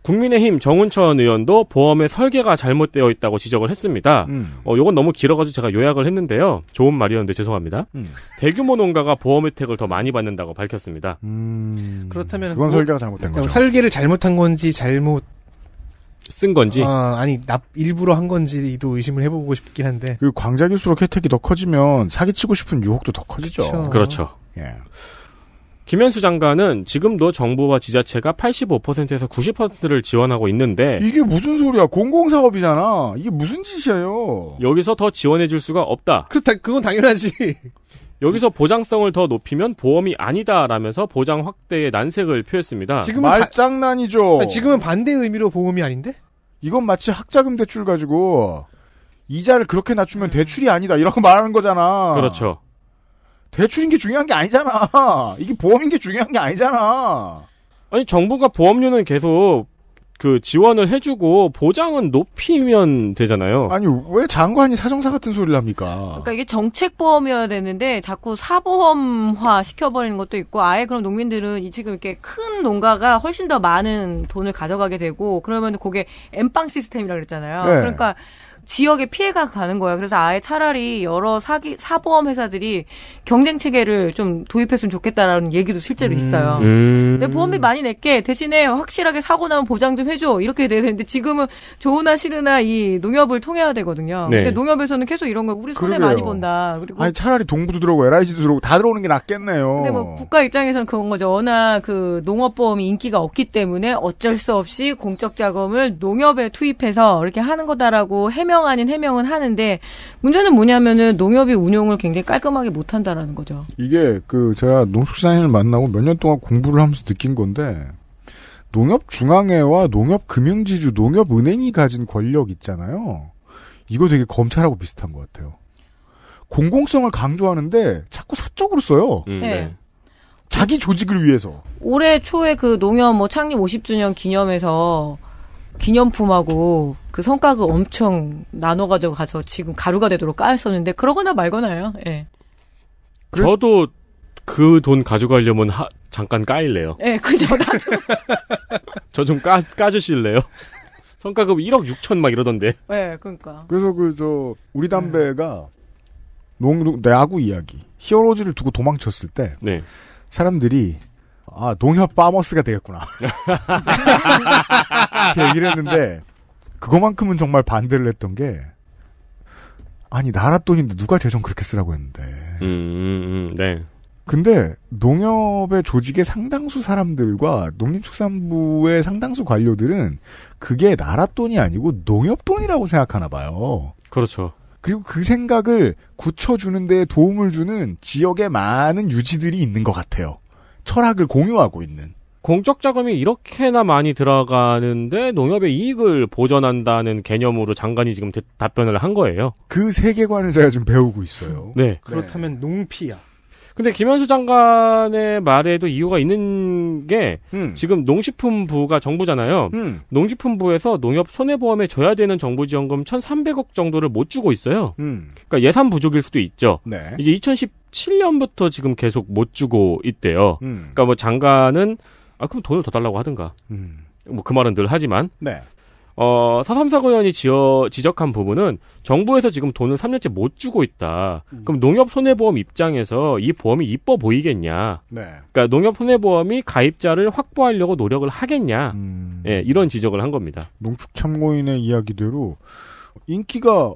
국민의힘 정운천 의원도 보험의 설계가 잘못되어 있다고 지적을 했습니다. 음. 어, 요건 너무 길어가지고 제가 요약을 했는데요. 좋은 말이었는데 죄송합니다. 음. 대규모 농가가 보험 혜택을 더 많이 받는다고 밝혔습니다. 음... 그렇다면 그건 뭐 설계가 잘못된 거죠. 설계를 잘못한 건지 잘못 쓴 건지 아, 아니 납 일부러 한 건지도 의심을 해보고 싶긴 한데 그광장일수록 혜택이 더 커지면 사기치고 싶은 유혹도 더 커지죠. 그쵸. 그렇죠. 예. 김현수 장관은 지금도 정부와 지자체가 85%에서 90%를 지원하고 있는데 이게 무슨 소리야? 공공사업이잖아. 이게 무슨 짓이에요? 여기서 더 지원해 줄 수가 없다. 그렇다. 그건 당연하지. 여기서 보장성을 더 높이면 보험이 아니다라면서 보장 확대의 난색을 표했습니다. 지금 말장난이죠. 지금은 반대 의미로 보험이 아닌데? 이건 마치 학자금 대출 가지고 이자를 그렇게 낮추면 대출이 아니다 이런거 말하는 거잖아. 그렇죠. 대출인 게 중요한 게 아니잖아. 이게 보험인 게 중요한 게 아니잖아. 아니 정부가 보험료는 계속 그 지원을 해주고 보장은 높이면 되잖아요. 아니 왜 장관이 사정사 같은 소리를 합니까? 그러니까 이게 정책 보험이어야 되는데 자꾸 사보험화 시켜버리는 것도 있고 아예 그럼 농민들은 이 지금 이렇게 큰 농가가 훨씬 더 많은 돈을 가져가게 되고 그러면 그게 엠빵 시스템이라고 그랬잖아요. 네. 그러니까. 지역에 피해가 가는 거예요. 그래서 아예 차라리 여러 사기 사보험 회사들이 경쟁 체계를 좀 도입했으면 좋겠다라는 얘기도 실제로 음. 있어요. 음. 근데 보험비 많이 낼게 대신에 확실하게 사고 나면 보장 좀 해줘 이렇게 돼야 되는데 지금은 좋으나 싫으나 이 농협을 통해야 되거든요. 네. 근데 농협에서는 계속 이런 거 우리 손해 그러게요. 많이 본다. 그리고 아니 차라리 동부도 들어오고 LIG도 들어오고 다 들어오는 게 낫겠네요. 근데 뭐 국가 입장에서는 그런 거죠. 워낙 그 농업보험이 인기가 없기 때문에 어쩔 수 없이 공적 자금을 농협에 투입해서 이렇게 하는 거다라고 해명 해명 아닌 해명은 하는데 문제는 뭐냐면은 농협이 운영을 굉장히 깔끔하게 못 한다라는 거죠. 이게 그 제가 농축산인을 만나고 몇 년 동안 공부를 하면서 느낀 건데 농협중앙회와 농협금융지주, 농협은행이 가진 권력 있잖아요. 이거 되게 검찰하고 비슷한 것 같아요. 공공성을 강조하는데 자꾸 사적으로 써요. 음, 네. 네. 자기 조직을 위해서. 올해 초에 그 농협 뭐 창립 50주년 기념에서 기념품하고 그성과급 엄청 나눠 가져가서 지금 가루가 되도록 까였었는데 그러거나 말거나요. 예. 저도 그 돈 가져가려면 하, 잠깐 까일래요. 예, 그죠. 나도. 저 좀 까, 까주실래요? 성과급 1억 6천 막 이러던데. 예, 그러니까. 그래서 그 저 우리 담배가 농, 농 야구 이야기 히어로즈를 두고 도망쳤을 때 네. 사람들이 아, 농협 파머스가 되겠구나. 이렇게 얘기를 했는데, 그거만큼은 정말 반대를 했던 게, 아니, 나라 돈인데 누가 재정 그렇게 쓰라고 했는데. 음, 음, 음 네. 근데 농협의 조직의 상당수 사람들과 농림축산부의 상당수 관료들은 그게 나라 돈이 아니고 농협 돈이라고 생각하나 봐요. 그렇죠. 그리고 그 생각을 굳혀주는 데 도움을 주는 지역의 많은 유지들이 있는 것 같아요. 철학을 공유하고 있는 공적 자금이 이렇게나 많이 들어가는데 농협의 이익을 보전한다는 개념으로 장관이 지금 대, 답변을 한 거예요. 그 세계관을 제가 지금 배우고 있어요. 네. 그렇다면 네. 농피야. 근데 김현수 장관의 말에도 이유가 있는 게 음. 지금 농식품부가 정부잖아요. 음. 농식품부에서 농협 손해보험에 줘야 되는 정부지원금 1,300억 정도를 못 주고 있어요. 음. 그러니까 예산 부족일 수도 있죠. 네. 이제 2017년부터 지금 계속 못 주고 있대요. 음. 그러니까 뭐 장관은 아 그럼 돈을 더 달라고 하든가. 음. 뭐그 말은 늘 하지만. 네. 어, 4349연이 지어, 지적한 부분은 정부에서 지금 돈을 3년째 못 주고 있다. 음. 그럼 농협손해보험 입장에서 이 보험이 이뻐 보이겠냐. 네. 그러니까 농협손해보험이 가입자를 확보하려고 노력을 하겠냐. 음. 예, 이런 지적을 한 겁니다. 농축참고인의 이야기대로 인기가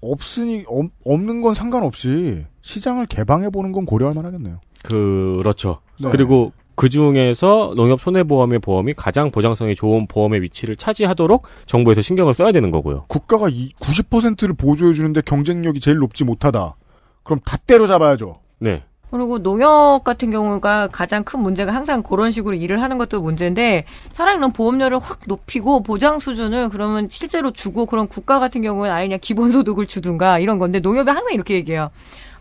없으니, 어, 없는 건 상관없이 시장을 개방해보는 건 고려할 만하겠네요. 그, 그렇죠. 네. 그리고 그 중에서 농협 손해보험의 보험이 가장 보장성이 좋은 보험의 위치를 차지하도록 정부에서 신경을 써야 되는 거고요. 국가가 90%를 보조해주는데 경쟁력이 제일 높지 못하다. 그럼 다 때려잡아야죠. 네. 그리고 농협 같은 경우가 가장 큰 문제가 항상 그런 식으로 일을 하는 것도 문제인데 차라리 그럼 보험료를 확 높이고 보장 수준을 그러면 실제로 주고 그런 국가 같은 경우는 아예 그냥 기본소득을 주든가 이런 건데 농협이 항상 이렇게 얘기해요.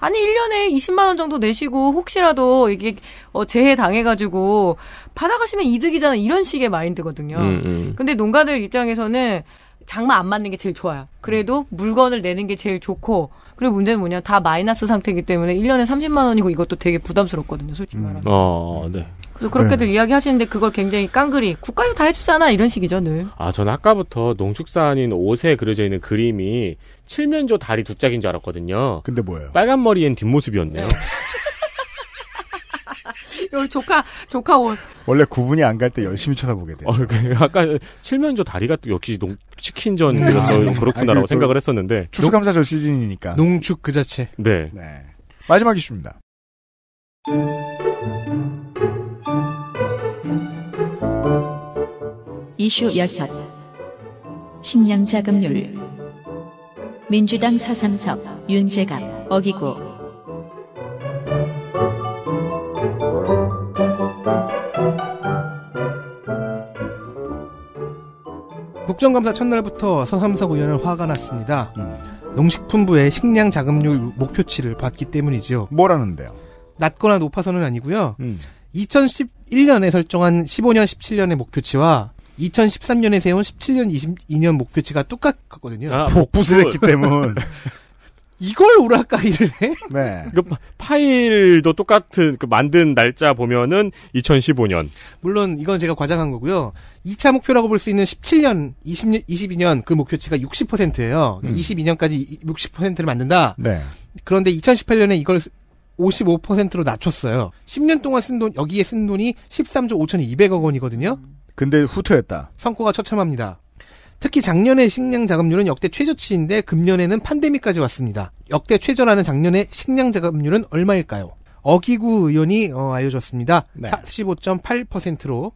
아니 1년에 20만 원 정도 내시고 혹시라도 이게 어, 재해 당해가지고 받아가시면 이득이잖아 이런 식의 마인드거든요. 음, 음. 근데 농가들 입장에서는 장마 안 맞는 게 제일 좋아요. 그래도 물건을 내는 게 제일 좋고 그리고 문제는 뭐냐 다 마이너스 상태이기 때문에 1년에 30만 원이고 이것도 되게 부담스럽거든요. 솔직히 음. 말하면. 음. 아, 네. 그렇게들 네. 이야기하시는데 그걸 굉장히 깡그리 국가에서 다 해주잖아 이런 식이죠 늘. 아 저는 아까부터 농축산인 옷에 그려져 있는 그림이 칠면조 다리 두 짝인 줄 알았거든요. 근데 뭐예요? 빨간 머리엔 뒷모습이었네요. 여기 조카 조카 옷. 원래 구분이 안 갈 때 열심히 쳐다보게 돼. 어, 그 아까 칠면조 다리가 또 역시 농 치킨전이라서 네. 그렇구나라고 그 생각을 했었는데. 추수감사절 시즌이니까. 농축 그 자체. 네. 네. 마지막 이슈입니다. 이슈 여섯 식량 자금률 민주당 서삼석 윤재갑, 어기고 국정감사 첫날부터 서삼석 의원은 화가 났습니다. 음. 농식품부의 식량 자금률 목표치를 봤기 때문이지요. 뭐라는데요? 낮거나 높아서는 아니고요. 음. 2011년에 설정한 15년, 17년의 목표치와 2013년에 세운 17년 22년 목표치가 똑같거든요. 아, 복붙을 했기 때문. 이걸 우라카이를 해? 네. 그 파일도 똑같은 그 만든 날짜 보면은 2015년. 물론 이건 제가 과장한 거고요. 2차 목표라고 볼 수 있는 17년, 20년, 22년 그 목표치가 60%예요. 음. 22년까지 60%를 만든다. 네. 그런데 2018년에 이걸 55%로 낮췄어요. 10년 동안 쓴 돈, 여기에 쓴 돈이 13조 5,200억 원이거든요. 음. 근데 후퇴했다. 성과가 처참합니다. 특히 작년에 식량 자금률은 역대 최저치인데 금년에는 팬데믹까지 왔습니다. 역대 최저라는 작년에 식량 자금률은 얼마일까요? 어기구 의원이 어, 알려줬습니다. 네. 45.8%로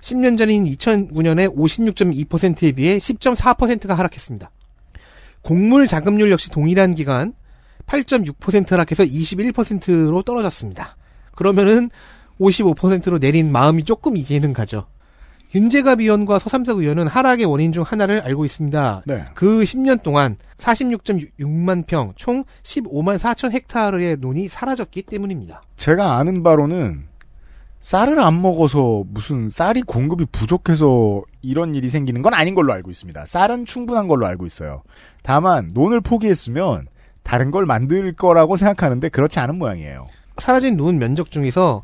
10년 전인 2009년에 56.2%에 비해 10.4%가 하락했습니다. 곡물 자금률 역시 동일한 기간 8.6% 하락해서 21%로 떨어졌습니다. 그러면은 55%로 내린 마음이 조금 이해는 가죠. 윤재갑 의원과 서삼석 의원은 하락의 원인 중 하나를 알고 있습니다. 네. 그 10년 동안 46.6만 평, 총 15만 4천 헥타르의 논이 사라졌기 때문입니다. 제가 아는 바로는 쌀을 안 먹어서 무슨 쌀이 공급이 부족해서 이런 일이 생기는 건 아닌 걸로 알고 있습니다. 쌀은 충분한 걸로 알고 있어요. 다만 논을 포기했으면 다른 걸 만들 거라고 생각하는데 그렇지 않은 모양이에요. 사라진 논 면적 중에서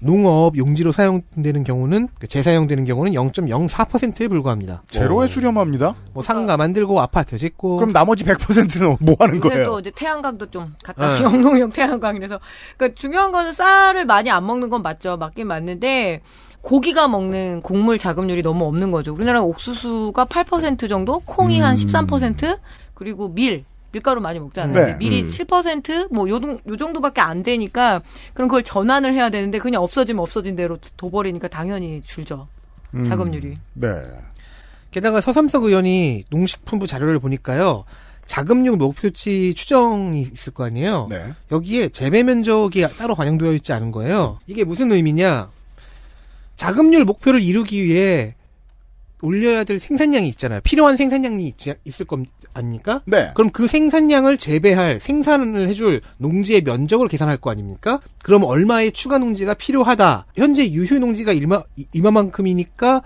농업 용지로 사용되는 경우는 그 재사용되는 경우는 0.04%에 불과합니다. 제로에 어. 수렴합니다. 뭐 상가 그러니까 만들고 아파트 짓고 그럼 나머지 100%는 뭐 하는 거예요? 또 이제 태양광도 좀 갔다 네. 영동형 태양광이라서 그러니까 중요한 거는 쌀을 많이 안 먹는 건 맞죠. 맞긴 맞는데 고기가 먹는 곡물 자급률이 너무 없는 거죠. 우리나라 옥수수가 8% 정도, 콩이 한 13%, 음. 그리고 밀, 밀가루 많이 먹잖아요. 네. 미리 음. 7%뭐 요, 요 정도밖에 안 되니까 그럼 그걸 전환을 해야 되는데 그냥 없어지면 없어진 대로 둬버리니까 당연히 줄죠. 음. 작업률이. 네. 게다가 서삼석 의원이 농식품부 자료를 보니까요. 자금률 목표치 추정이 있을 거 아니에요. 네. 여기에 재배 면적이 따로 반영되어 있지 않은 거예요. 이게 무슨 의미냐? 자금률 목표를 이루기 위해 올려야 될 생산량이 있잖아요. 필요한 생산량이 있지, 있을 겁 아닙니까? 네. 그럼 그 생산량을 재배할 생산을 해줄 농지의 면적을 계산할 거 아닙니까? 그럼 얼마의 추가 농지가 필요하다. 현재 유휴 농지가 이마, 이마만큼이니까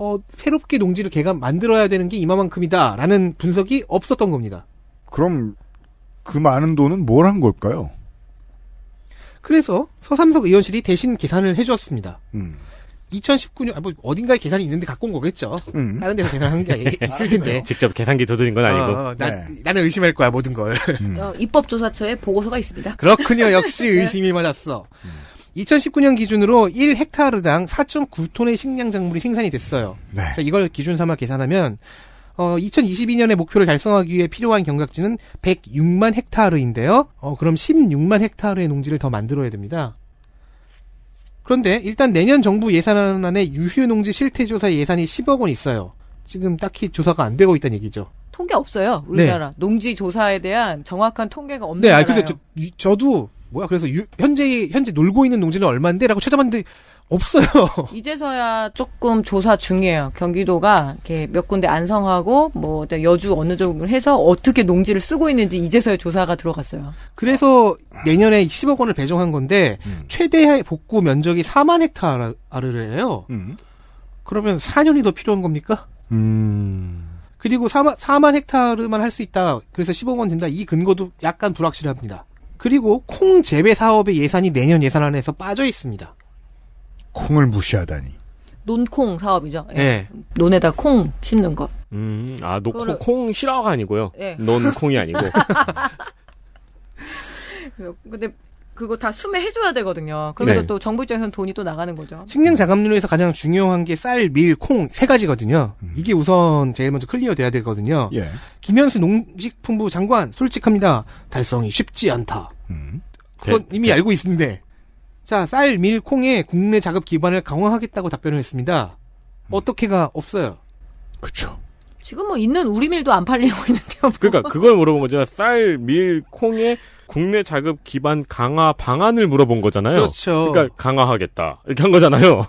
어, 새롭게 농지를 개가 만들어야 되는 게 이마만큼이다라는 분석이 없었던 겁니다. 그럼 그 많은 돈은 뭘 한 걸까요? 그래서 서삼석 의원실이 대신 계산을 해주었습니다. 음. 2019년 아, 뭐 어딘가에 계산이 있는데 갖고 온 거겠죠. 음. 다른 데서 계산한게 아, 있을 텐데. 직접 계산기 도드린 건 아니고. 어, 어, 나, 네. 나는 의심할 거야 모든 걸. 음. 어, 입법조사처에 보고서가 있습니다. 그렇군요. 역시 네. 의심이 맞았어. 2019년 기준으로 1헥타르당 4.9톤의 식량작물이 생산이 됐어요. 네. 그래서 이걸 기준 삼아 계산하면 어, 2022년의 목표를 달성하기 위해 필요한 경각지는 106만 헥타르인데요. 어, 그럼 16만 헥타르의 농지를 더 만들어야 됩니다. 그런데 일단 내년 정부 예산안에 유휴농지 실태조사 예산이 10억 원 있어요. 지금 딱히 조사가 안 되고 있다는 얘기죠. 통계 없어요. 우리나라 네. 농지 조사에 대한 정확한 통계가 없는 네, 나라예요. 그래서 저, 도 뭐야 그래서 유, 현재 현재 놀고 있는 농지는 얼마인데라고 찾아봤는데 없어요. 이제서야 조금 조사 중이에요. 경기도가 이렇게 몇 군데 안성하고 뭐 여주 어느 쪽을 해서 어떻게 농지를 쓰고 있는지 이제서야 조사가 들어갔어요. 그래서 내년에 10억 원을 배정한 건데 음. 최대 복구 면적이 4만 헥타르래요. 음. 그러면 4년이 더 필요한 겁니까? 음. 그리고 4만, 4만 헥타르만 할 수 있다. 그래서 10억 원 된다. 이 근거도 약간 불확실합니다. 그리고 콩 재배 사업의 예산이 내년 예산안에서 빠져 있습니다. 콩을 무시하다니. 논콩 사업이죠. 예. 네. 논에다 콩 심는 거. 음, 아, 노, 그거콩 싫어가 아니고요. 예. 논콩이 아니고. 근데 그거 다 수매해줘야 되거든요. 그러면 네. 또 정부 입장에서는 돈이 또 나가는 거죠. 식량 자감률에서 가장 중요한 게 쌀, 밀, 콩 세 가지거든요. 음. 이게 우선 제일 먼저 클리어 돼야 되거든요. 예. 김현수 농식품부 장관 솔직합니다. 달성이 쉽지 않다. 음. 그건 대, 이미 대, 알고 있는데. 자, 쌀, 밀, 콩의 국내 작업 기반을 강화하겠다고 답변을 했습니다. 음. 어떻게가 없어요. 그렇죠. 지금 뭐 있는 우리 밀도 안 팔리고 있는데요. 그러니까 뭐. 그러니까 그걸 물어본 거죠 쌀, 밀, 콩의 국내 자급 기반 강화 방안을 물어본 거잖아요. 그렇죠. 그러니까 강화하겠다 이렇게 한 거잖아요.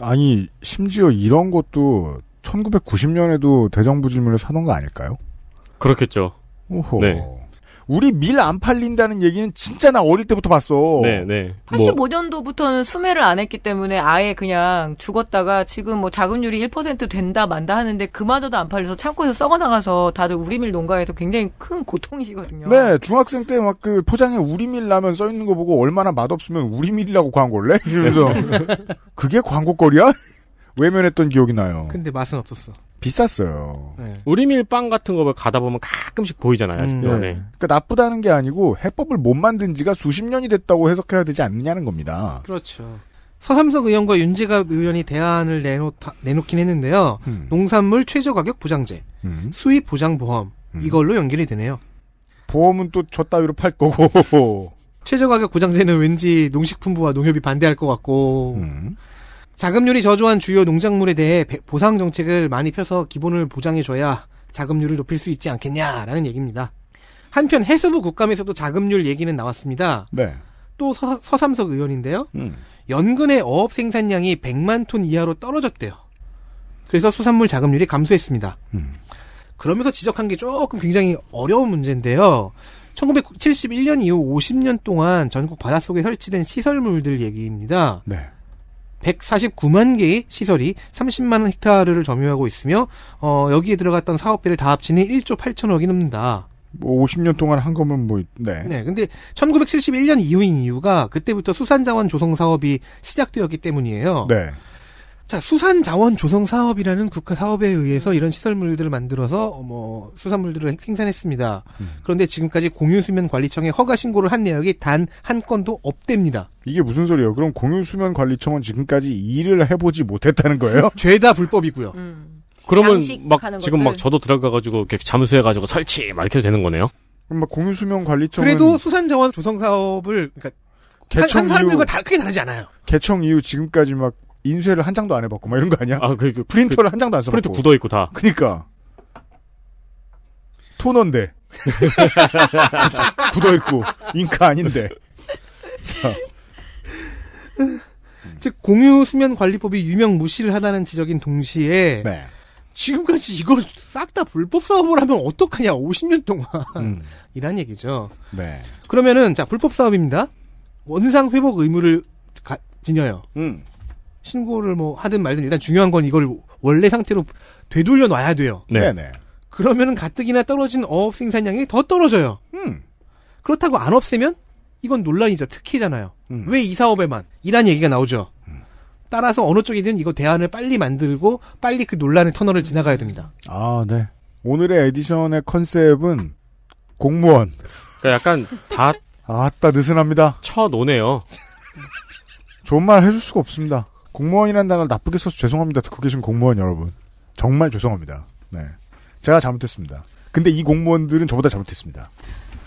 아니 심지어 이런 것도 1990년에도 대정부 질문을 사놓은 거 아닐까요? 그렇겠죠. 오호. 네. 우리 밀 안 팔린다는 얘기는 진짜 나 어릴 때부터 봤어. 네, 네. 85년도부터는 수매를 안 했기 때문에 아예 그냥 죽었다가 지금 뭐 자금률이 1% 된다 만다 하는데 그마저도 안 팔려서 창고에서 썩어 나가서 다들 우리밀 농가에서 굉장히 큰 고통이시거든요. 네, 중학생 때 막 그 포장에 우리밀 라면 써 있는 거 보고 얼마나 맛없으면 우리밀이라고 광고를 래 이러면서 그게 광고거리야? 외면했던 기억이 나요. 근데 맛은 없었어. 비쌌어요. 네. 우리밀빵 같은 거 가다 보면 가끔씩 보이잖아요. 음, 네. 네. 그러니까 나쁘다는 게 아니고 해법을 못 만든 지가 수십 년이 됐다고 해석해야 되지 않느냐는 겁니다. 그렇죠. 서삼석 의원과 윤지갑 의원이 대안을 내놓, 내놓긴 했는데요. 음. 농산물 최저 가격 보장제, 음. 수입 보장 보험 음. 이걸로 연결이 되네요. 보험은 또 저 따위로 팔 거고. 최저 가격 보장제는 왠지 농식품부와 농협이 반대할 것 같고. 음. 자금률이 저조한 주요 농작물에 대해 보상 정책을 많이 펴서 기본을 보장해줘야 자금률을 높일 수 있지 않겠냐라는 얘기입니다. 한편 해수부 국감에서도 자금률 얘기는 나왔습니다. 네. 또 서, 서삼석 의원인데요. 음. 연근의 어업 생산량이 100만 톤 이하로 떨어졌대요. 그래서 수산물 자금률이 감소했습니다. 음. 그러면서 지적한 게 조금 굉장히 어려운 문제인데요. 1971년 이후 50년 동안 전국 바닷속에 설치된 시설물들 얘기입니다. 네. 149만 개의 시설이 30만 헥타르를 점유하고 있으며 어, 여기에 들어갔던 사업비를 다 합치니 1조 8천억이 넘는다. 뭐 50년 동안 한 거면 뭐 네. 네. 근데 1971년 이후인 이유가 그때부터 수산자원 조성 사업이 시작되었기 때문이에요. 네. 자, 수산 자원 조성 사업이라는 국가 사업에 의해서 음. 이런 시설물들을 만들어서 어, 뭐 수산물들을 생산했습니다. 음. 그런데 지금까지 공유수면 관리청에 허가 신고를 한 내역이 단 한 건도 없답니다. 이게 무슨 소리예요? 그럼 공유수면 관리청은 지금까지 일을 해보지 못했다는 거예요? 죄다 불법이고요. 음. 그러면 막 지금 것들. 막 저도 들어가가지고 이렇게 잠수해가지고 설치 막 이렇게 되는 거네요? 그럼 막 공유수면 관리청은 그래도 수산자원 조성 사업을 그러니까 개청 한, 한 사람들과 다 크게 다르지 않아요. 개청 이후 지금까지 막 인쇄를 한 장도 안 해봤고 막 이런 거 아니야? 아, 그, 그 프린터를 그, 한 장도 안 써봤고. 프린터 굳어 있고 다. 그니까 토너인데 굳어 있고 잉크 아닌데. 자. 즉 공유 수면 관리법이 유명 무실하다는 지적인 동시에 네. 지금까지 이걸 싹 다 불법 사업을 하면 어떡하냐 50년 동안 음. 이란 얘기죠. 네. 그러면은 자 불법 사업입니다. 원상 회복 의무를 가, 지녀요. 음. 신고를 뭐 하든 말든 일단 중요한 건 이걸 원래 상태로 되돌려 놔야 돼요. 네. 네 그러면은 가뜩이나 떨어진 어업 생산량이 더 떨어져요. 음. 그렇다고 안 없애면 이건 논란이죠. 특히잖아요. 음. 왜이 사업에만 이란 얘기가 나오죠. 음. 따라서 어느 쪽이든 이거 대안을 빨리 만들고 빨리 그 논란의 터널을 지나가야 됩니다. 아, 네. 오늘의 에디션의 컨셉은 공무원. 그러니까 약간 다 아따 느슨합니다. 쳐 노네요. 좋은 말 해줄 수가 없습니다. 공무원이라는 단어를 나쁘게 써서 죄송합니다. 듣고 계신 공무원 여러분. 정말 죄송합니다. 네. 제가 잘못했습니다. 근데 이 공무원들은 저보다 잘못했습니다.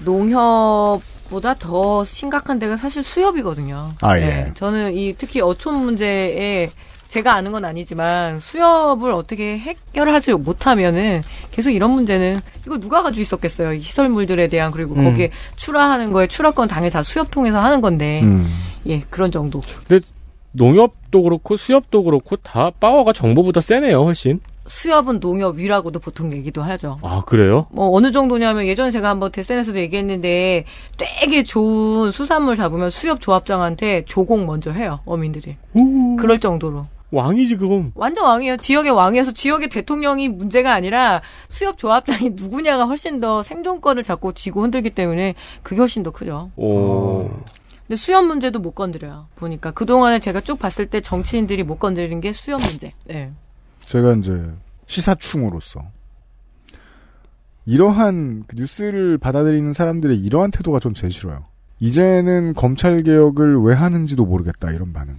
농협보다 더 심각한 데가 사실 수협이거든요. 아, 네. 예. 네. 저는 이 특히 어촌 문제에 제가 아는 건 아니지만 수협을 어떻게 해결하지 못하면은 계속 이런 문제는 이거 누가 가지고 있었겠어요. 이 시설물들에 대한 그리고 음. 거기에 출하하는 거에 출하권 당연히 다 수협 통해서 하는 건데 음. 예 그런 정도. 근데 농협도 그렇고 수협도 그렇고 다 파워가 정보보다 세네요, 훨씬. 수협은 농협 위라고도 보통 얘기도 하죠. 아, 그래요? 뭐, 어느 정도냐면 예전에 제가 한번 대센에서도 얘기했는데 되게 좋은 수산물 잡으면 수협 조합장한테 조공 먼저 해요, 어민들이. 오. 그럴 정도로. 왕이지, 그건. 완전 왕이에요. 지역의 왕이어서 지역의 대통령이 문제가 아니라 수협 조합장이 누구냐가 훨씬 더 생존권을 잡고 쥐고 흔들기 때문에 그게 훨씬 더 크죠. 오. 어. 근데 수염 문제도 못 건드려요. 보니까 그동안에 제가 쭉 봤을 때 정치인들이 못 건드리는 게 수염 문제. 네. 제가 이제 시사충으로서 이러한 그 뉴스를 받아들이는 사람들의 이러한 태도가 좀 제일 싫어요. 이제는 검찰 개혁을 왜 하는지도 모르겠다 이런 반응.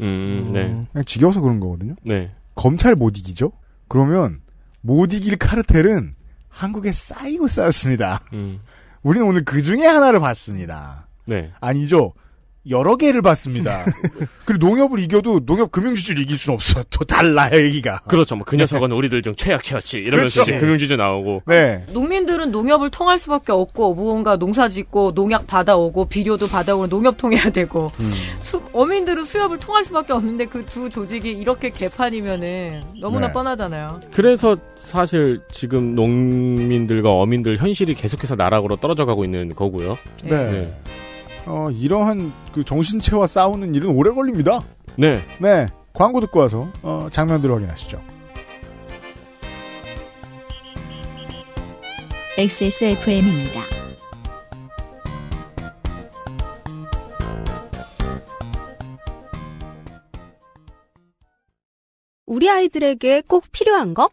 음, 음 네. 음. 그냥 지겨워서 그런 거거든요. 네. 검찰 못 이기죠? 그러면 못 이길 카르텔은 한국에 쌓이고 쌓였습니다. 음. 우리는 오늘 그 중에 하나를 봤습니다. 네. 아니죠. 여러 개를 봤습니다. 그리고 농협을 이겨도 농협 금융지주를 이길 수는 없어. 또 달라 요 얘기가. 그렇죠. 뭐그 네. 녀석은 우리들 중최약최악지 이러면서 그렇죠. 금융지주 나오고. 네. 농민들은 농협을 통할 수밖에 없고 무언가 농사짓고 농약 받아오고 비료도 받아오고 농협 통해야 되고 음. 수, 어민들은 수협을 통할 수밖에 없는데 그 두 조직이 이렇게 개판이면은 너무나 네. 뻔하잖아요. 그래서 사실 지금 농민들과 어민들 현실이 계속해서 나락으로 떨어져 가고 있는 거고요. 네. 네. 어, 이러한 그 정신체와 싸우는 일은 오래 걸립니다. 네. 네. 광고 듣고 와서 어, 장면들을 확인하시죠. XSFM입니다. 우리 아이들에게 꼭 필요한 것?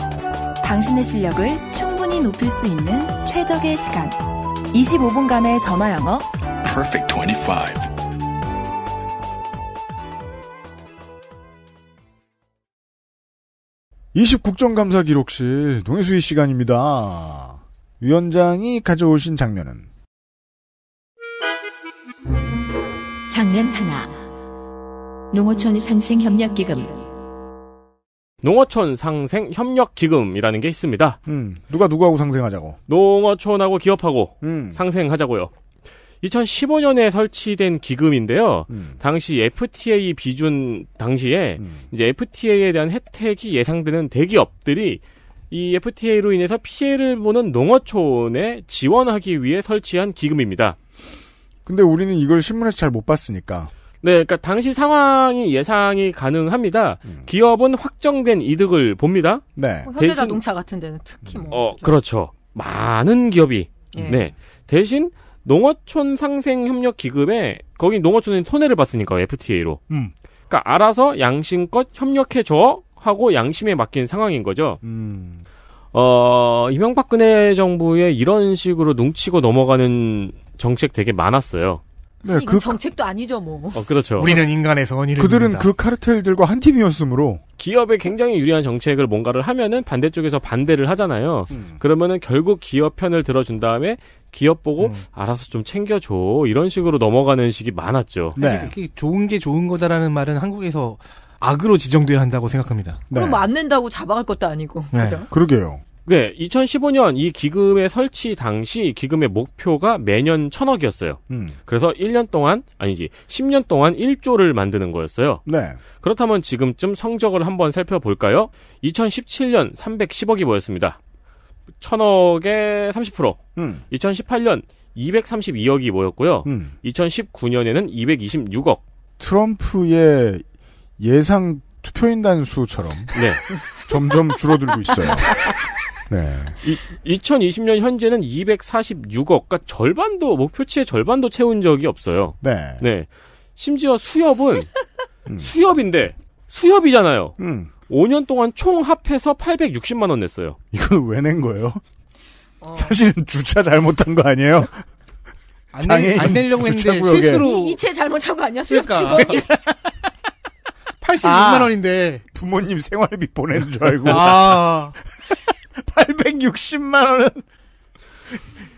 당신의 실력을 충분히 높일 수 있는 최적의 시간. 25분간의 전화 영어. Perfect 25. 이십 국정감사 기록실 동해수의 시간입니다. 위원장이 가져오신 장면은 장면 하나 농어촌 상생협력기금 농어촌 상생 협력 기금이라는 게 있습니다. 음, 누가 누구하고 상생하자고? 농어촌하고 기업하고 음. 상생하자고요. 2015년에 설치된 기금인데요. 음. 당시 FTA 비준 당시에 음. 이제 FTA에 대한 혜택이 예상되는 대기업들이 이 FTA로 인해서 피해를 보는 농어촌에 지원하기 위해 설치한 기금입니다. 근데 우리는 이걸 신문에서 잘 못 봤으니까. 네, 그러니까 당시 상황이 예상이 가능합니다. 음. 기업은 확정된 이득을 봅니다. 네. 뭐 현대자동차 같은 데는 특히 뭐. 어, 그렇죠. 많은 기업이 예. 네. 대신 농어촌 상생 협력 기금에 거기 농어촌은 손해를 봤으니까 FTA로. 음. 그러니까 알아서 양심껏 협력해 줘 하고 양심에 맡긴 상황인 거죠. 음. 어, 이명박근혜 정부의 이런 식으로 눈치고 넘어가는 정책 되게 많았어요. 네, 그 정책도 아니죠, 뭐. 어, 그렇죠. 우리는 인간에서 원인을 그들은 입니다. 그 카르텔들과 한 팀이었으므로 기업에 굉장히 유리한 정책을 뭔가를 하면은 반대쪽에서 반대를 하잖아요. 음. 그러면은 결국 기업 편을 들어준 다음에 기업 보고 음. 알아서 좀 챙겨줘 이런 식으로 넘어가는 식이 많았죠. 네. 좋은 게 좋은 거다라는 말은 한국에서 악으로 지정돼야 한다고 생각합니다. 그럼 네. 뭐안 낸다고 잡아갈 것도 아니고. 네. 그죠? 그러게요. 네, 2015년 이 기금의 설치 당시 기금의 목표가 매년 천억이었어요. 음. 그래서 1년 동안 아니지 10년 동안 1조를 만드는 거였어요. 네. 그렇다면 지금쯤 성적을 한번 살펴볼까요? 2017년 310억이 모였습니다. 천억의 30%. 음. 2018년 232억이 모였고요. 음. 2019년에는 226억. 트럼프의 예상 투표인단 수처럼 네. 점점 줄어들고 있어요. 네. 이, 2020년 현재는 246억, 그러니까 절반도 목표치의 절반도 채운 적이 없어요. 네. 네. 심지어 수협은 음. 수협인데 수협이잖아요. 음. 5년 동안 총 합해서 860만 원 냈어요. 이걸 왜낸 거예요? 어. 사실은 주차 잘못한 거 아니에요? 안, 내, 안 내려고 했는데 구역에. 실수로 이, 이체 잘못한 거 아니야? 수협 그러니까. 86만 아. 원인데 부모님 생활비 보내는 줄 알고 아. 860만 원은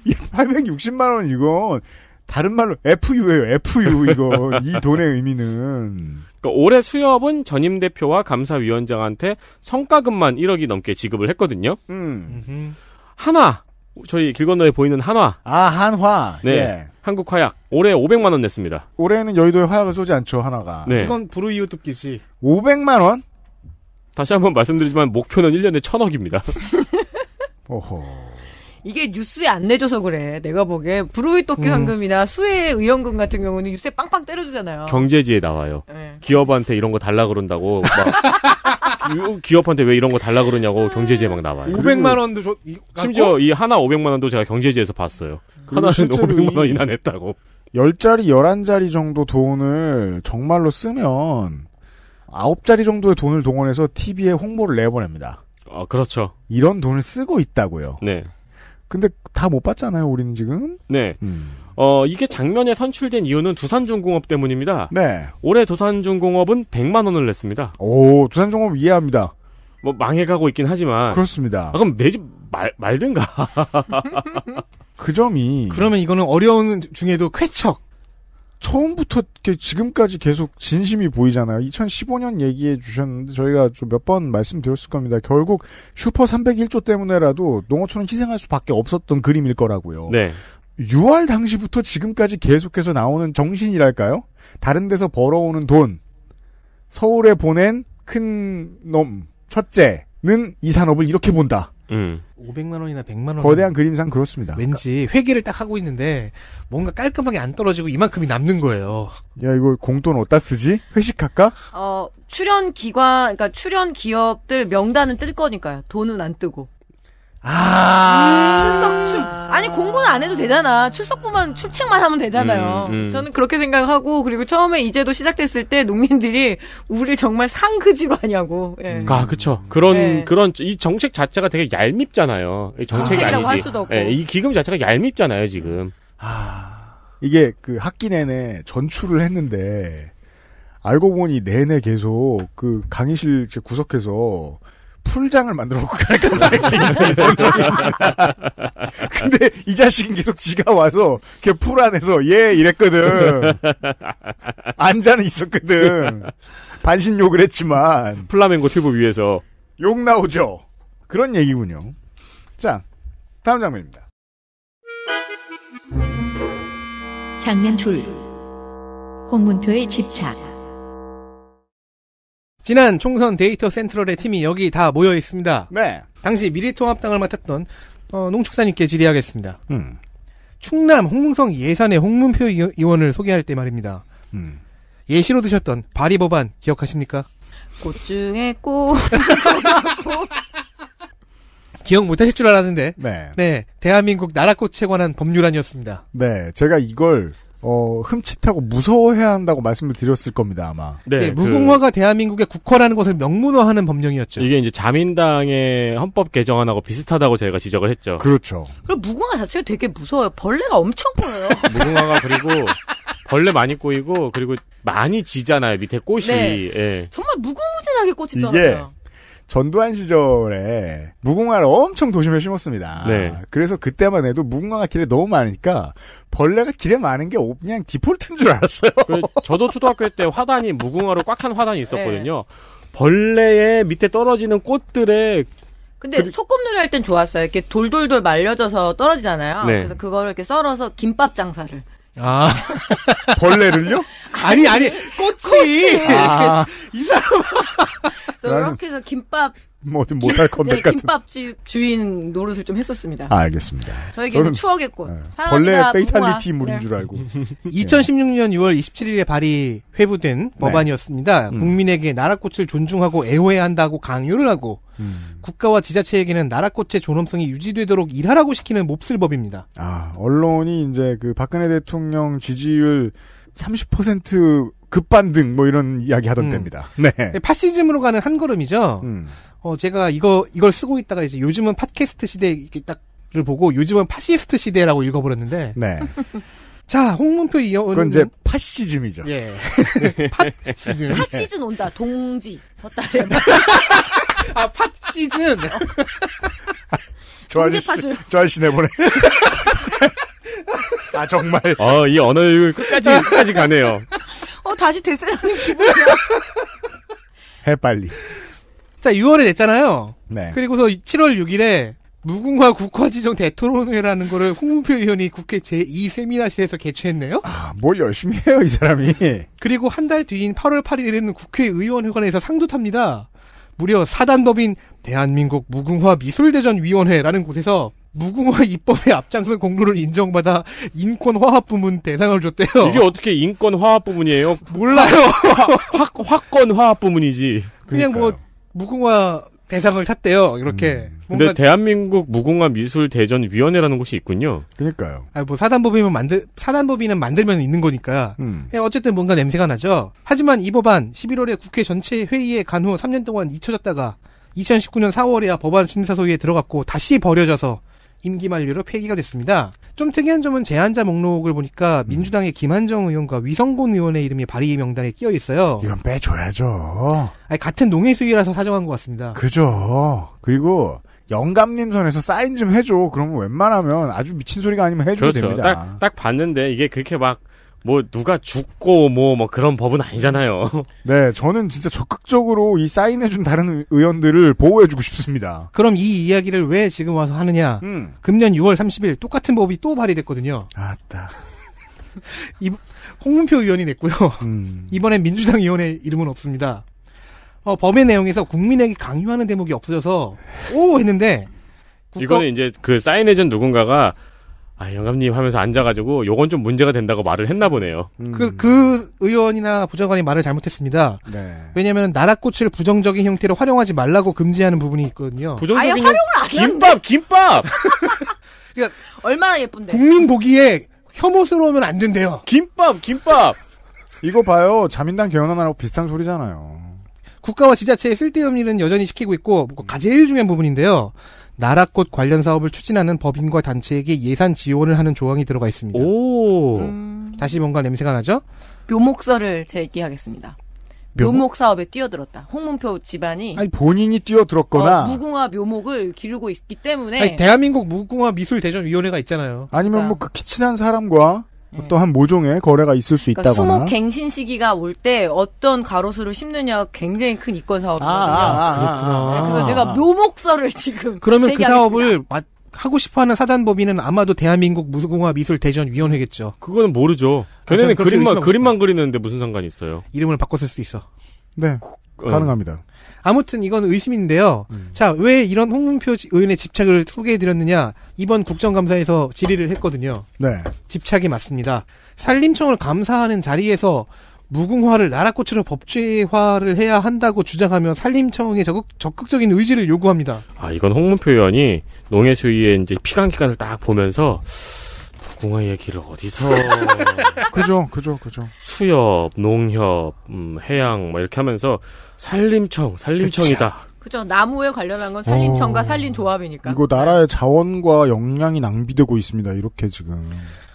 860만 원 이건 다른 말로 f u 에요 FU 이거 이 돈의 의미는 그러니까 올해 수협은 전임 대표와 감사위원장한테 성과금만 1억이 넘게 지급을 했거든요. 음. 하나 저희 길 건너에 보이는 한화. 아 한화. 네. 예. 한국 화약 올해 500만 원 냈습니다. 올해는 여의도에 화약을 쏘지 않죠 하나가. 네. 이건 불우이웃돕기지. 500만 원? 다시 한번 말씀드리지만 목표는 1년에 천억입니다. 오호. 이게 뉴스에 안 내줘서 그래. 내가 보기에 브루이토끼 상금이나 음. 수혜 의원금 같은 경우는 뉴스에 빵빵 때려주잖아요. 경제지에 나와요. 네. 기업한테 이런 거 달라 그런다고 막 기업한테 왜 이런 거 달라 그러냐고 경제지에 막 나와요. 500만 원도 줬 심지어 이 하나 500만 원도 제가 경제지에서 봤어요. 그 하나는 500만 원이나 냈다고. 10자리, 11자리 정도 돈을 정말로 쓰면 아홉 자리 정도의 돈을 동원해서 TV에 홍보를 내보냅니다. 아, 그렇죠. 이런 돈을 쓰고 있다고요. 네. 근데 다 못 봤잖아요, 우리는 지금. 네. 음. 어, 이게 장면에 선출된 이유는 두산중공업 때문입니다. 네. 올해 두산중공업은 100만 원을 냈습니다. 오, 두산중공업 이해합니다. 뭐 망해가고 있긴 하지만 그렇습니다. 아, 그럼 내 집 말든가. 그 점이 그러면 이거는 어려운 중에도 쾌척 처음부터 지금까지 계속 진심이 보이잖아요. 2015년 얘기해 주셨는데 저희가 몇 번 말씀드렸을 겁니다. 결국 슈퍼 301조 때문에라도 농어촌은 희생할 수밖에 없었던 그림일 거라고요. 네. 6월 당시부터 지금까지 계속해서 나오는 정신이랄까요? 다른 데서 벌어오는 돈, 서울에 보낸 큰 놈, 첫째는 이 산업을 이렇게 본다. 음. 500만 원이나 100만 원. 거대한 그림상 그렇습니다. 왠지 회계를 딱 하고 있는데 뭔가 깔끔하게 안 떨어지고 이만큼이 남는 거예요. 야 이거 공돈 어디다 쓰지? 회식할까? 어 출연 기관, 그러니까 출연 기업들 명단은 뜰 거니까요. 돈은 안 뜨고. 아. 음, 출석 출 아니 공부는 안 해도 되잖아. 출석부만 출첵만 하면 되잖아요. 음, 음, 음. 저는 그렇게 생각하고 그리고 처음에 이제도 시작됐을 때 농민들이 우리 정말 상그지로 하냐고. 예. 음. 아 그쵸. 그런 네. 그런 이 정책 자체가 되게 얄밉잖아요. 정책이 아니지. 할 수도 없고. 예, 이 기금 자체가 얄밉잖아요 지금. 아 이게 그 학기 내내 전출을 했는데 알고 보니 내내 계속 그 강의실 구석에서 풀장을 만들어 놓고 갈까 말까. 근데 이 자식은 계속 지가 와서 걔풀 안에서 얘 예, 이랬거든. 앉아는 있었거든. 반신 욕을 했지만 플라멩고 튜브 위에서 욕 나오죠. 그런 얘기군요. 자, 다음 장면입니다. 장면 둘. 홍문표의 집착. 지난 총선 데이터 센트럴의 팀이 여기 다 모여 있습니다. 네. 당시 미래통합당을 맡았던 어, 농축사님께 질의하겠습니다. 음. 충남 홍성 예산의 홍문표 의원을 소개할 때 말입니다. 음. 예시로 드셨던 발의 법안 기억하십니까? 꽃 중에 꽃. 기억 못하실 줄 알았는데. 네. 네. 대한민국 나라꽃에 관한 법률안이었습니다. 네. 제가 이걸 어, 흠칫하고 무서워해야 한다고 말씀을 드렸을 겁니다, 아마. 네. 네 무궁화가 그... 대한민국의 국화라는 것을 명문화하는 법령이었죠. 이게 이제 자민당의 헌법 개정안하고 비슷하다고 저희가 지적을 했죠. 그렇죠. 그 무궁화 자체가 되게 무서워요. 벌레가 엄청 커요 무궁화가 그리고 벌레 많이 꼬이고, 그리고 많이 지잖아요, 밑에 꽃이. 네. 예. 정말 무궁무진하게 꽃이 더라요 전두환 시절에 무궁화를 엄청 도심에 심었습니다. 네. 그래서 그때만 해도 무궁화가 길에 너무 많으니까 벌레가 길에 많은 게 그냥 디폴트인 줄 알았어요. 그, 저도 초등학교 때 화단이 무궁화로 꽉 찬 화단이 있었거든요. 네. 벌레의 밑에 떨어지는 꽃들의 근데 그... 소꿉놀이 할 땐 좋았어요. 이렇게 돌돌돌 말려져서 떨어지잖아요. 네. 그래서 그거를 이렇게 썰어서 김밥 장사를. 아. 벌레를요? 아니, 아니, 꽃이. 아. 이 사람. 저렇게 해서 김밥 뭐든 못할 네, 컴백 네, 같은. 김밥집 주인 노릇을 좀 했었습니다. 아, 알겠습니다. 저에게는 추억의 꽃. 네. 벌레 페이탈리티 물인 네. 줄 알고. 2016년 6월 27일에 발의 회부된 네. 법안이었습니다. 음. 국민에게 나라꽃을 존중하고 애호해야 한다고 강요를 하고 음. 국가와 지자체에게는 나라꽃의 존엄성이 유지되도록 일하라고 시키는 몹쓸 법입니다. 아, 언론이 이제 그 박근혜 대통령 지지율 30% 급반등 뭐 이런 이야기 하던 음. 때입니다. 네. 네. 파시즘으로 가는 한 걸음이죠. 음. 어, 제가 이거, 이걸 쓰고 있다가 이제 요즘은 팟캐스트 시대 이렇게 딱를 보고 요즘은 파시스트 시대라고 읽어버렸는데. 네. 자, 홍문표 이어 그건 이제 팟시즘이죠. 예. 팟시즘. 팟시즌 네. 온다. 동지. 섣달에. 아, 팟시즌. 저 아저씨, 저 아저씨 내보내. 아, 정말. 어, 이 언어를 끝까지, 끝까지 가네요. 어, 다시 대세라는 기분이야. 해, 빨리. 자, 6월에 냈잖아요. 네. 그리고서 7월 6일에 무궁화 국화 지정 대토론회라는 거를 홍문표 의원이 국회 제2 세미나실에서 개최했네요. 아, 뭘 열심히 해요, 이 사람이. 그리고 한 달 뒤인 8월 8일에는 국회의원회관에서 상도 탑니다. 무려 4단법인 대한민국 무궁화 미술대전위원회라는 곳에서 무궁화 입법의 앞장선 공로를 인정받아 인권화합 부문 대상을 줬대요. 이게 어떻게 인권화합 부문이에요? 몰라요. 화, 화, 화권 화합 부문이지. 그냥 뭐 그러니까요. 뭐 무궁화 대상을 탔대요. 이렇게. 음. 뭔가... 근데 대한민국 무궁화 미술 대전 위원회라는 곳이 있군요. 그러니까요. 아, 뭐 사단법인은 만들 사단법인은 만들면 있는 거니까. 음. 예, 어쨌든 뭔가 냄새가 나죠. 하지만 이 법안 11월에 국회 전체 회의에 간 후 3년 동안 잊혀졌다가 2019년 4월에야 법안 심사 소위에 들어갔고 다시 버려져서 임기 만료로 폐기가 됐습니다. 좀 특이한 점은 제안자 목록을 보니까 음. 민주당의 김한정 의원과 위성곤 의원의 이름이 발의 명단에 끼어 있어요. 이건 빼줘야죠. 아니, 같은 농해수위라서 사정한 것 같습니다. 그죠. 그리고 영감님 선에서 사인 좀 해줘. 그러면 웬만하면 아주 미친 소리가 아니면 해줘도 그렇죠. 됩니다. 딱, 딱 봤는데 이게 그렇게 막뭐 누가 죽고 뭐뭐 뭐 그런 법은 아니잖아요. 네, 저는 진짜 적극적으로 이 사인해준 다른 의원들을 보호해주고 싶습니다. 그럼 이 이야기를 왜 지금 와서 하느냐? 음. 금년 6월 30일 똑같은 법이 또 발의됐거든요. 아따. 이 홍문표 의원이 냈고요. 음. 이번엔 민주당 의원의 이름은 없습니다. 어, 법의 내용에서 국민에게 강요하는 대목이 없어져서 오 했는데 국가... 이거는 이제 그 사인해준 누군가가 아, 영감님 하면서 앉아가지고 요건 좀 문제가 된다고 말을 했나 보네요. 그그 음. 그 의원이나 부정관이 말을 잘못했습니다. 네. 왜냐하면 나락꽃을 부정적인 형태로 활용하지 말라고 금지하는 부분이 있거든요. 부정적인 아예 활용을 안 김밥 김밥. 그러니까 얼마나 예쁜데. 국민 보기에 혐오스러우면 안 된대요. 김밥 김밥. 이거 봐요. 자민당 개헌안나하고 비슷한 소리잖아요. 국가와 지자체의 쓸데없는 일은 여전히 시키고 있고 뭐, 가제일 중요한 부분인데요. 나라꽃 관련 사업을 추진하는 법인과 단체에게 예산 지원을 하는 조항이 들어가 있습니다. 오. 음... 다시 뭔가 냄새가 나죠? 묘목설을 제기하겠습니다. 묘목? 묘목? 사업에 뛰어들었다. 홍문표 집안이 아니 본인이 뛰어들었거나 어, 무궁화 묘목을 기르고 있기 때문에 아니, 대한민국 무궁화 미술 대전 위원회가 있잖아요. 아니면 그러니까. 뭐그 키친한 사람과 네. 예. 또한 모종의 거래가 있을 수 그러니까 있다거나 수목 갱신 시기가 올 때 어떤 가로수를 심느냐 굉장히 큰 이권 사업이거든요. 아, 아, 아, 아 그렇구나. 네, 그래서 제가 묘목설을 지금 그러면 그 사업을 마, 하고 싶어하는 사단법인은 아마도 대한민국 무궁화 미술 대전 위원회겠죠. 그거는 모르죠. 걔네는 그림만 그림만 싶어 그리는데 무슨 상관이 있어요? 이름을 바꿨을 수도 있어. 네, 그, 어. 가능합니다. 아무튼 이건 의심인데요. 음. 자, 왜 이런 홍문표 의원의 집착을 소개해드렸느냐. 이번 국정감사에서 질의를 했거든요. 네. 집착이 맞습니다. 산림청을 감사하는 자리에서 무궁화를 나라꽃으로 법제화를 해야 한다고 주장하며 산림청에 적극, 적인 의지를 요구합니다. 아, 이건 홍문표 의원이 농해수위에 이제 피감 기간을 딱 보면서 궁화 얘기를 어디서 그죠 그죠 그죠 수협 농협 음, 해양 뭐 이렇게 하면서 산림청 산림청이다 그죠 나무에 관련한 건 산림청과 어... 산림조합이니까. 이거 나라의 자원과 역량이 낭비되고 있습니다. 이렇게 지금.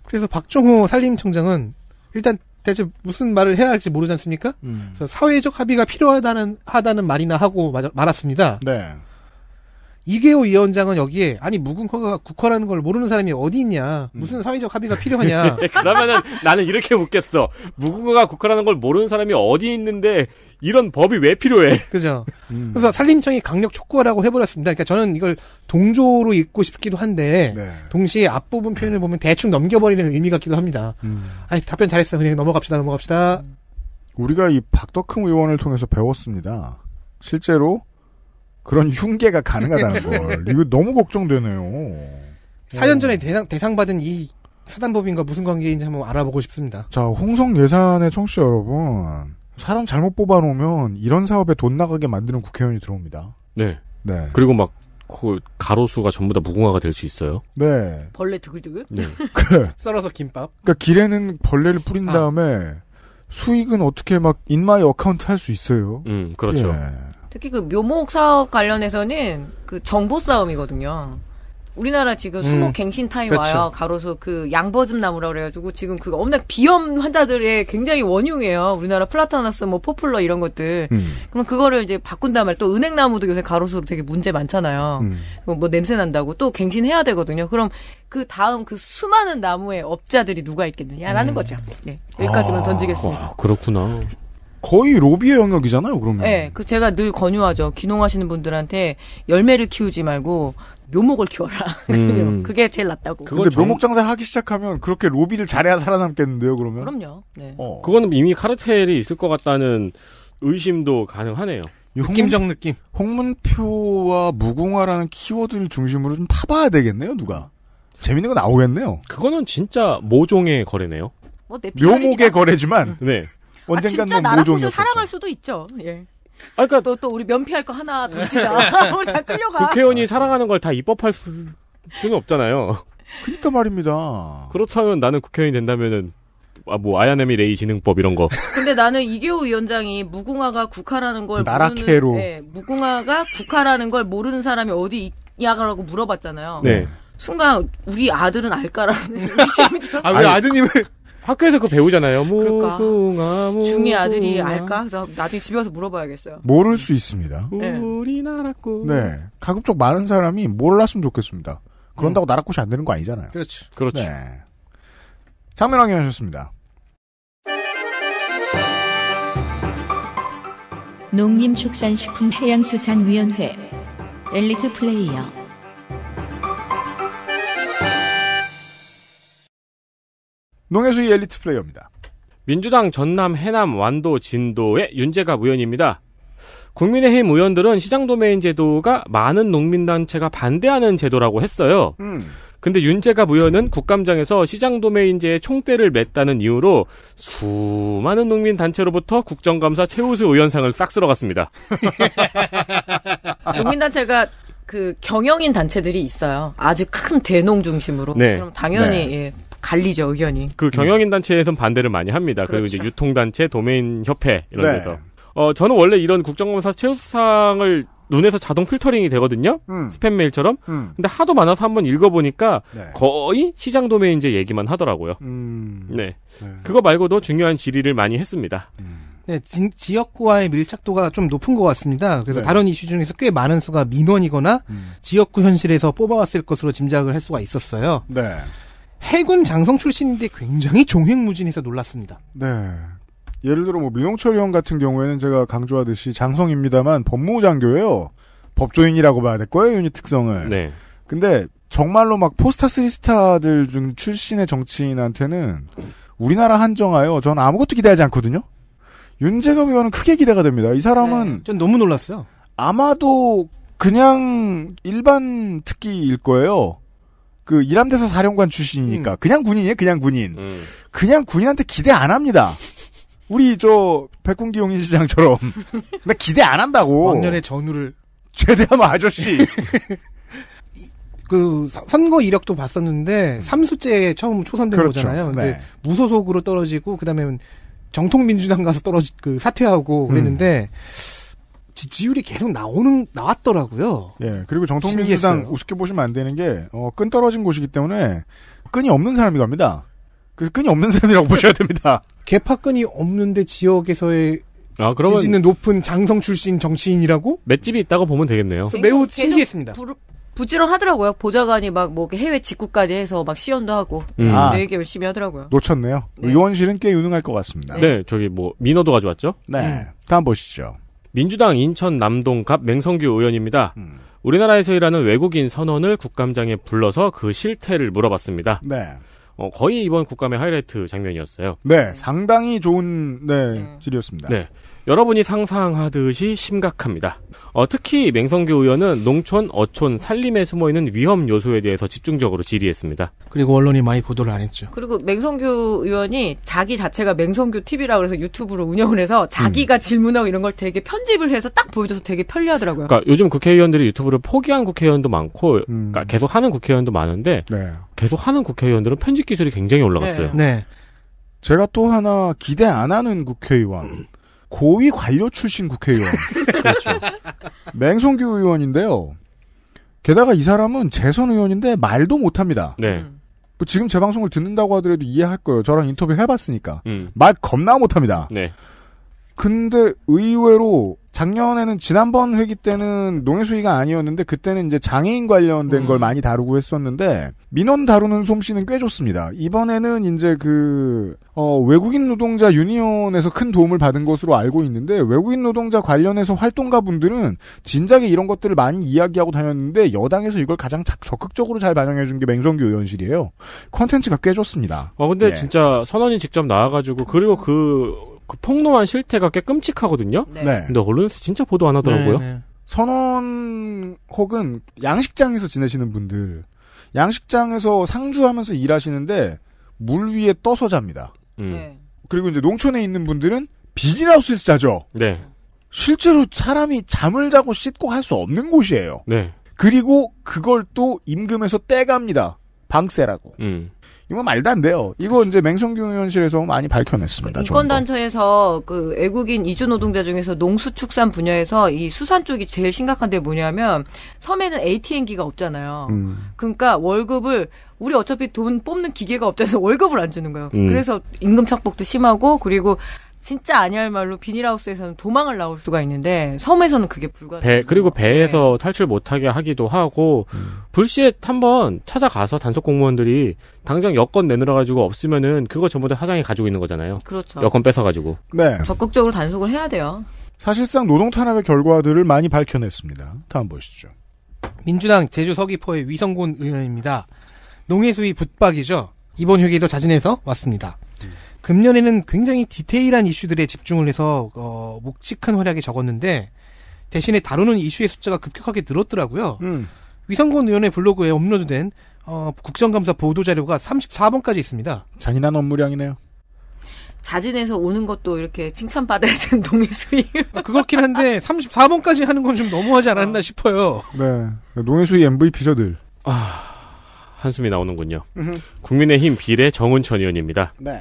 그래서 박종호 산림청장은 일단 대체 무슨 말을 해야 할지 모르지 않습니까? 음. 그래서 사회적 합의가 필요하다는 하다는 말이나 하고 말았습니다. 네. 이계호 위원장은 여기에 아니 무궁화가 국화라는 걸 모르는 사람이 어디 있냐 음. 무슨 사회적 합의가 필요하냐 그러면은 나는 이렇게 묻겠어 무궁화가 국화라는 걸 모르는 사람이 어디 있는데 이런 법이 왜 필요해 그죠 음. 그래서 산림청이 강력 촉구하라고 해버렸습니다 그러니까 저는 이걸 동조로 읽고 싶기도 한데 네. 동시에 앞부분 표현을 보면 대충 넘겨버리는 의미 같기도 합니다 음. 아니 답변 잘했어 그냥 넘어갑시다 넘어갑시다 우리가 이 박덕흠 의원을 통해서 배웠습니다 실제로 그런 흉계가 가능하다는 걸. 이거 너무 걱정되네요. 4년 어. 전에 대상, 대상 받은 이 사단법인과 무슨 관계인지 한번 알아보고 싶습니다. 자, 홍성 예산의 청취자 여러분. 사람 잘못 뽑아놓으면 이런 사업에 돈 나가게 만드는 국회의원이 들어옵니다. 네. 네. 그리고 막, 그 가로수가 전부 다 무궁화가 될 수 있어요. 네. 벌레 두글두글? 네. 그, 썰어서 김밥? 그니까 길에는 벌레를 뿌린 아. 다음에 수익은 어떻게 막 인마이 어카운트 할 수 있어요. 음, 그렇죠. 예. 특히 그 묘목 사업 관련해서는 그 정보 싸움이거든요. 우리나라 지금 음. 수목 갱신 타임 그쵸. 그렇죠. 와요. 가로수 그 양버즘 나무라 그래가지고 지금 그 엄청 비염 환자들의 굉장히 원흉이에요. 우리나라 플라타나스 뭐 포플러 이런 것들. 음. 그럼 그거를 이제 바꾼다말에또 은행나무도 요새 가로수로 되게 문제 많잖아요. 음. 뭐 냄새 난다고 또 갱신해야 되거든요. 그럼 그 다음 그 수많은 나무의 업자들이 누가 있겠느냐라는 음. 거죠. 네. 여기까지만 아, 던지겠습니다. 와, 그렇구나. 거의 로비의 영역이잖아요, 그러면. 네, 그 제가 늘 권유하죠. 귀농하시는 분들한테 열매를 키우지 말고 묘목을 키워라. 음. 그게 제일 낫다고. 근데 정... 묘목 장사를 하기 시작하면 그렇게 로비를 잘해야 살아남겠는데요, 그러면? 그럼요. 네. 어. 그거는 이미 카르텔이 있을 것 같다는 의심도 가능하네요. 홍문, 느낌적 느낌. 홍문표와 무궁화라는 키워드를 중심으로 좀 파봐야 되겠네요, 누가. 재밌는 거 나오겠네요. 그거는 진짜 모종의 거래네요. 뭐 묘목의 거래지만 네. 아, 진짜 뭐 나라 곳을 사랑할 수도 있죠. 예. 아, 그러니까 또, 또 우리 면피할 거 하나 던지자. 다 끌려가. 국회의원이 사랑하는 걸 다 입법할 수는 없잖아요. 그니까 말입니다. 그렇다면 나는 국회의원이 된다면은 아, 뭐 아야네미 레이 진흥법 이런 거. 근데 나는 이계호 위원장이 무궁화가 국화라는 걸 나라케로. 모르는, 네, 무궁화가 국화라는 걸 모르는 사람이 어디 있냐고 물어봤잖아요. 네. 순간 우리 아들은 알까라는 아, 왜 아드님을 학교에서 그 배우잖아요. 그럴까? 그러니까. 무궁화, 중이 아들이 알까? 그래서 나중에 집에 가서 물어봐야겠어요. 모를 수 있습니다. 네. 네. 우리나라 꽃. 네. 가급적 많은 사람이 몰랐으면 좋겠습니다. 그런다고 음. 나라 꽃이 안 되는 거 아니잖아요. 그렇죠. 그렇죠. 네. 장면왕이 하셨습니다. 농림축산식품해양수산위원회 엘리트 플레이어 농해수의 엘리트 플레이어입니다. 민주당 전남 해남 완도 진도의 윤재갑 의원입니다. 국민의힘 의원들은 시장 도메인 제도가 많은 농민단체가 반대하는 제도라고 했어요. 음. 근데 윤재갑 의원은 국감장에서 시장 도메인제의 총대를 맸다는 이유로 수많은 농민 단체로부터 국정감사 최우수 의원상을 싹 쓸어갔습니다. 농민 단체가 그 경영인 단체들이 있어요. 아주 큰 대농 중심으로. 네. 그럼 당연히 네. 예, 갈리죠 의견이. 그 음. 경영인 단체에서는 반대를 많이 합니다. 그렇죠. 그리고 이제 유통 단체, 도메인 협회 이런 네. 데서. 어 저는 원래 이런 국정감사 최우수상을 눈에서 자동 필터링이 되거든요. 음. 스팸 메일처럼. 음. 근데 하도 많아서 한번 읽어보니까 네. 거의 시장 도메인제 얘기만 하더라고요. 음. 네. 네. 그거 말고도 중요한 질의를 많이 했습니다. 음. 네, 지, 지역구와의 밀착도가 좀 높은 것 같습니다. 그래서 네. 다른 이슈 중에서 꽤 많은 수가 민원이거나 음. 지역구 현실에서 뽑아왔을 것으로 짐작을 할 수가 있었어요. 네. 해군 장성 출신인데 굉장히 종횡무진해서 놀랐습니다. 네. 예를 들어 뭐 민홍철 의원 같은 경우에는 제가 강조하듯이 장성입니다만 법무장교예요. 법조인이라고 봐야 될 거예요 유닛 특성을. 네. 근데 정말로 막 포스타 스리스타들 중 출신의 정치인한테는 우리나라 한정하여 전 아무것도 기대하지 않거든요. 윤재갑 의원은 크게 기대가 됩니다. 이 사람은 네, 전 너무 놀랐어요. 아마도 그냥 일반 특기일 거예요. 그 이람대서 사령관 출신이니까 음. 그냥 군인이에요. 그냥 군인. 음. 그냥 군인한테 기대 안 합니다. 우리 저 백군기 용인 시장처럼 나 기대 안 한다고. 왕년의 전우를 최대한 뭐 아저씨. 그 선거 이력도 봤었는데 음. 삼수째 처음 초선된 그렇죠. 거잖아요. 근데 네. 무소속으로 떨어지고 그다음에 정통 민주당 가서 떨어지 그 사퇴하고 그랬는데 음. 지지율이 계속 나오는 나왔더라고요. 예. 그리고 정통민주당 우습게 보시면 안 되는 게 어, 끈 떨어진 곳이기 때문에 끈이 없는 사람이 갑니다. 그래서 끈이 없는 사람이라고 보셔야 됩니다. 개파끈이 없는데 지역에서의 아, 그러면 지지는 높은 장성 출신 정치인이라고? 맷집이 있다고 보면 되겠네요. 매우 신기했습니다. 부르... 부지런하더라고요. 보좌관이 막 뭐 해외 직구까지 해서 막 시연도 하고 음. 아, 되게 열심히 하더라고요. 놓쳤네요. 네. 의원실은 꽤 유능할 것 같습니다. 네, 저기 뭐 민어도 가져왔죠? 네, 음. 다음 보시죠. 민주당 인천 남동 갑 맹성규 의원입니다. 음. 우리나라에서 일하는 외국인 선언을 국감장에 불러서 그 실태를 물어봤습니다. 네. 어, 거의 이번 국감의 하이라이트 장면이었어요. 네, 상당히 좋은 네, 네. 질이었습니다. 네. 여러분이 상상하듯이 심각합니다. 어, 특히 맹성규 의원은 농촌, 어촌, 산림에 숨어있는 위험 요소에 대해서 집중적으로 질의했습니다. 그리고 언론이 많이 보도를 안 했죠. 그리고 맹성규 의원이 자기 자체가 맹성규 TV라고 해서 유튜브로 운영을 해서 자기가 음. 질문하고 이런 걸 되게 편집을 해서 딱 보여줘서 되게 편리하더라고요. 그러니까 요즘 국회의원들이 유튜브를 포기한 국회의원도 많고 음. 그러니까 계속 하는 국회의원도 많은데 네. 계속 하는 국회의원들은 편집 기술이 굉장히 올라갔어요. 네. 네. 제가 또 하나 기대 안 하는 국회의원 고위 관료 출신 국회의원. 그렇죠. 맹성규 의원인데요. 게다가 이 사람은 재선 의원인데 말도 못합니다. 네. 뭐 지금 제 방송을 듣는다고 하더라도 이해할 거예요. 저랑 인터뷰 해봤으니까. 음. 말 겁나 못합니다. 네. 근데 의외로 작년에는 지난번 회기 때는 농해수위가 아니었는데 그때는 이제 장애인 관련된 음. 걸 많이 다루고 했었는데 민원 다루는 솜씨는 꽤 좋습니다. 이번에는 이제 그 어, 외국인 노동자 유니온에서 큰 도움을 받은 것으로 알고 있는데 외국인 노동자 관련해서 활동가 분들은 진작에 이런 것들을 많이 이야기하고 다녔는데 여당에서 이걸 가장 자, 적극적으로 잘 반영해 준 게 맹정규 의원실이에요. 컨텐츠가 꽤 좋습니다. 아 근데 네. 진짜 선언이 직접 나와가지고 그리고 그그 폭로한 실태가 꽤 끔찍하거든요. 네. 네. 근데 언론에서 진짜 보도 안 하더라고요. 네네. 선원 혹은 양식장에서 지내시는 분들 양식장에서 상주하면서 일하시는데 물 위에 떠서 잡니다. 음. 네. 그리고 이제 농촌에 있는 분들은 비닐하우스에서 자죠. 네. 실제로 사람이 잠을 자고 씻고 할 수 없는 곳이에요. 네. 그리고 그걸 또 임금에서 떼갑니다. 방세라고. 음. 이건 말도 안 돼요. 이거 그 이제 맹성균 의원실에서 많이 밝혀냈습니다. 인권단체에서 그 외국인 이주 노동자 중에서 농수축산 분야에서 이 수산 쪽이 제일 심각한데 뭐냐면 섬에는 ATM기가 없잖아요. 음. 그러니까 월급을 우리 어차피 돈 뽑는 기계가 없잖아요. 월급을 안 주는 거예요. 음. 그래서 임금 착복도 심하고 그리고 진짜 아니할말로 비닐하우스에서는 도망을 나올 수가 있는데 섬에서는 그게 불가능. 배 그리고 배에서 네. 탈출 못하게 하기도 하고 음. 불시에 한번 찾아가서 단속 공무원들이 당장 여권 내느라 가지고 없으면은 그거 전부 다 사장이 가지고 있는 거잖아요. 그렇죠. 여권 뺏어 가지고. 네. 적극적으로 단속을 해야 돼요. 사실상 노동 탄압의 결과들을 많이 밝혀냈습니다. 다음 보시죠. 민주당 제주 서귀포의 위성곤 의원입니다. 농해수위 붙박이죠. 이번 휴기도 자진해서 왔습니다. 금년에는 굉장히 디테일한 이슈들에 집중을 해서 어, 묵직한 활약이 적었는데 대신에 다루는 이슈의 숫자가 급격하게 늘었더라고요. 음. 위성권 의원의 블로그에 업로드된 어, 국정감사 보도 자료가 34번까지 있습니다. 잔인한 업무량이네요. 자진해서 오는 것도 이렇게 칭찬받아야 되는 동의 수위. 아, 그렇긴 한데 34번까지 하는 건 좀 너무하지 않았나 어. 싶어요. 네, 농해 수위 MVP셔들. 아, 한숨이 나오는군요. 국민의힘 비례 정은천 의원입니다. 네.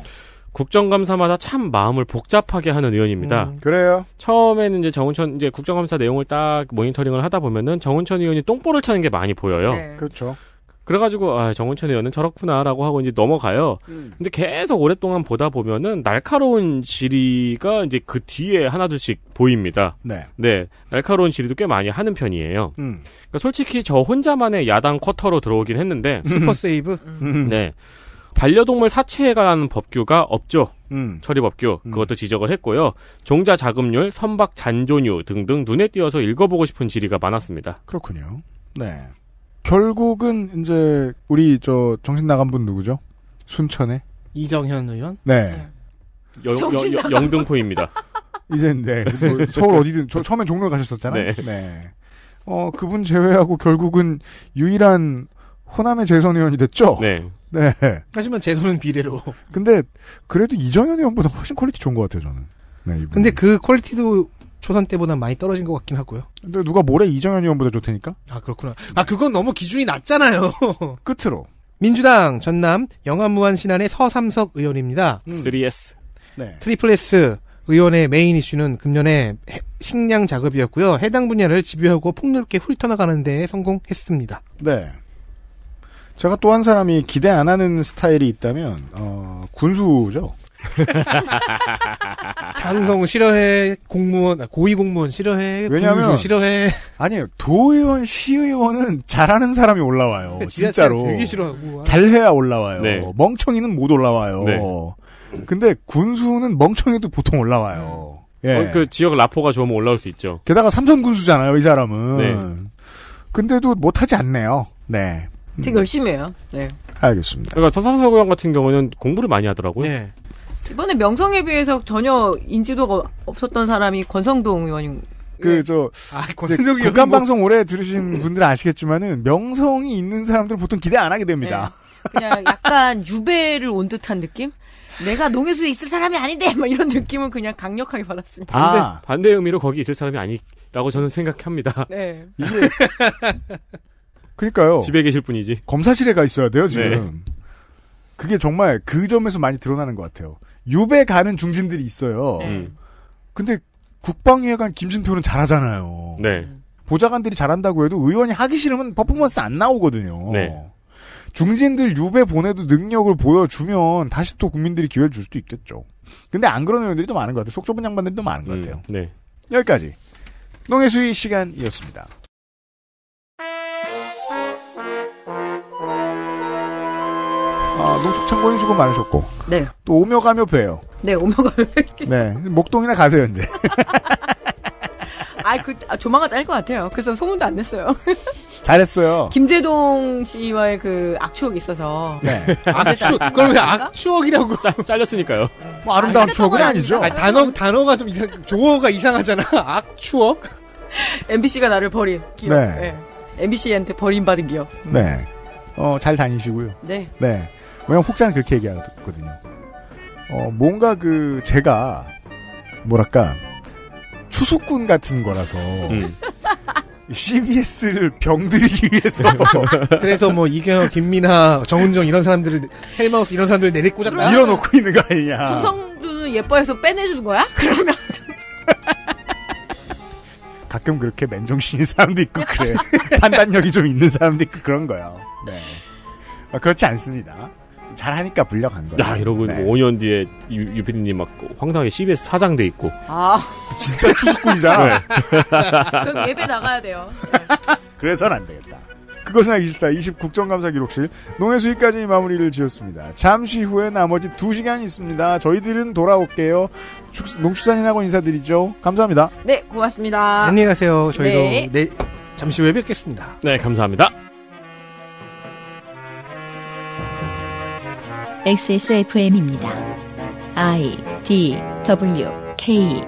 국정감사마다 참 마음을 복잡하게 하는 의원입니다. 음, 그래요. 처음에는 이제 정운천 이제 국정감사 내용을 딱 모니터링을 하다 보면은 정은천 의원이 똥볼을 차는 게 많이 보여요. 네. 그렇죠. 그래가지고 아정은천 의원은 저렇구나라고 하고 이제 넘어가요. 음. 근데 계속 오랫동안 보다 보면은 날카로운 지리가 이제 그 뒤에 하나둘씩 보입니다. 네. 네, 날카로운 지리도 꽤 많이 하는 편이에요. 음. 그러니까 솔직히 저 혼자만의 야당 쿼터로 들어오긴 했는데 음. 슈퍼 세이브. 네. 반려동물 사체에 관한 법규가 없죠. 음. 처리 법규 음. 그것도 음. 지적을 했고요. 종자 자금률, 선박 잔존유 등등 눈에 띄어서 읽어보고 싶은 질의가 많았습니다. 그렇군요. 네. 결국은 이제 우리 저 정신 나간 분 누구죠? 순천에 이정현 의원? 네. 여, 여, 여, 영등포입니다. 이제 네. 뭐 서울 어디든 저, 처음엔 종로 가셨었잖아요. 네. 네. 어 그분 제외하고 결국은 유일한 호남의 재선 의원이 됐죠. 네. 네. 하지만 제 손은 비례로. 근데 그래도 이정현 의원보다 훨씬 퀄리티 좋은 것 같아요 저는. 네, 이분. 근데 그 퀄리티도 초선 때보다 많이 떨어진 것 같긴 하고요. 근데 누가 뭐래 이정현 의원보다 좋다니까? 아 그렇구나. 아 그건 너무 기준이 낮잖아요. 끝으로 민주당 전남 영암무안 신안의 서삼석 의원입니다. 3S. 음. 네. 트리플 S 의원의 메인 이슈는 금년에 식량 작업이었고요. 해당 분야를 집요하고 폭넓게 훑어나가는 데 성공했습니다. 네. 제가 또 한 사람이 기대 안 하는 스타일이 있다면 어, 군수죠. 장성 싫어해 공무원 아, 고위 공무원 싫어해 왜냐면 하 싫어해 아니요 도의원 시의원은 잘하는 사람이 올라와요 진짜로 되게 싫어하고 잘해야 올라와요 네. 멍청이는 못 올라와요 네. 근데 군수는 멍청이도 보통 올라와요 네. 예. 어, 그 지역 라포가 좋으면 올라올 수 있죠 게다가 삼성 군수잖아요 이 사람은 네. 근데도 못하지 않네요 네 되게 네. 열심히 해요. 네. 알겠습니다. 그러니까 서사서 고양 같은 경우는 공부를 많이 하더라고요. 네. 이번에 명성에 비해서 전혀 인지도가 없었던 사람이 권성동 그 예. 아, 의원님 그 저 아, 국감 방송 오래 들으신 분들은 아시겠지만은 명성이 있는 사람들은 보통 기대 안 하게 됩니다. 네. 그냥 약간 유배를 온 듯한 느낌? 내가 농해수에 있을 사람이 아닌데 막 이런 느낌은 그냥 강력하게 받았습니다. 아. 반대 반대 의미로 거기 있을 사람이 아니라고 저는 생각합니다. 네. 이게 그러니까요. 집에 계실 분이지. 검사실에 가 있어야 돼요 지금. 네. 그게 정말 그 점에서 많이 드러나는 것 같아요. 유배 가는 중진들이 있어요. 네. 음. 근데 국방위원관 김진표는 잘하잖아요. 네. 보좌관들이 잘한다고 해도 의원이 하기 싫으면 퍼포먼스 안 나오거든요. 네. 중진들 유배 보내도 능력을 보여주면 다시 또 국민들이 기회를 줄 수도 있겠죠. 근데 안 그런 의원들이 더 많은 것 같아요. 속 좁은 양반들이 많은 것 음. 같아요. 음, 네. 여기까지. 농해수의 시간이었습니다. 아, 농축창고에 뭐 수고 많으셨고. 네. 또 오며 가며 뵈요. 네, 오며 가며 뵐게요. 네, 목동이나 가세요 이제. 아, 그 아, 조만간 짤것 같아요. 그래서 소문도 안 냈어요. 잘했어요. 김재동 씨와의 그 악추억이 있어서. 네. 악추. 억 그럼 왜 악추억이라고 잘렸으니까요. 뭐 아름다운 아, 추억은 아니죠. 아니, 단어 단어가 좀 이상 조어가 이상하잖아. 악추억. MBC가 나를 버린 기억. 네. 네. MBC한테 버림받은 기억. 음. 네. 어, 잘 다니시고요. 네. 네. 왜냐면 혹자는 그렇게 얘기하거든요. 어, 뭔가 그 제가 뭐랄까 추수꾼 같은 거라서 음. CBS를 병들이기 위해서 그래서 뭐 이경혁, 김민하, 정은정 이런 사람들을 헬마우스 이런 사람들을 내리 꽂았다 밀어놓고 있는 거 아니냐 조성준은 예뻐해서 빼내준 거야? 그러면 가끔 그렇게 맨정신인 사람도 있고 그래 판단력이 좀 있는 사람도 있고 그런 거예요 네 아, 그렇지 않습니다 잘하니까 불려간 거예요. 야 아, 이러고 네. 5년 뭐 뒤에 유피디님 막 황당하게 CBS 사장 돼 있고. 아 진짜 추수꾼이잖아. 네. 그럼 예배 나가야 돼요. 네. 그래서는 안 되겠다. 그것은 알기 싫다. 20 국정감사 기록실 농해수위까지 마무리를 지었습니다. 잠시 후에 나머지 2시간 있습니다. 저희들은 돌아올게요. 농수산인하고 인사드리죠. 감사합니다. 네, 고맙습니다. 안녕히 가세요. 저희도 네. 네, 잠시 후에 뵙겠습니다. 네, 감사합니다. XSFM입니다. I D W K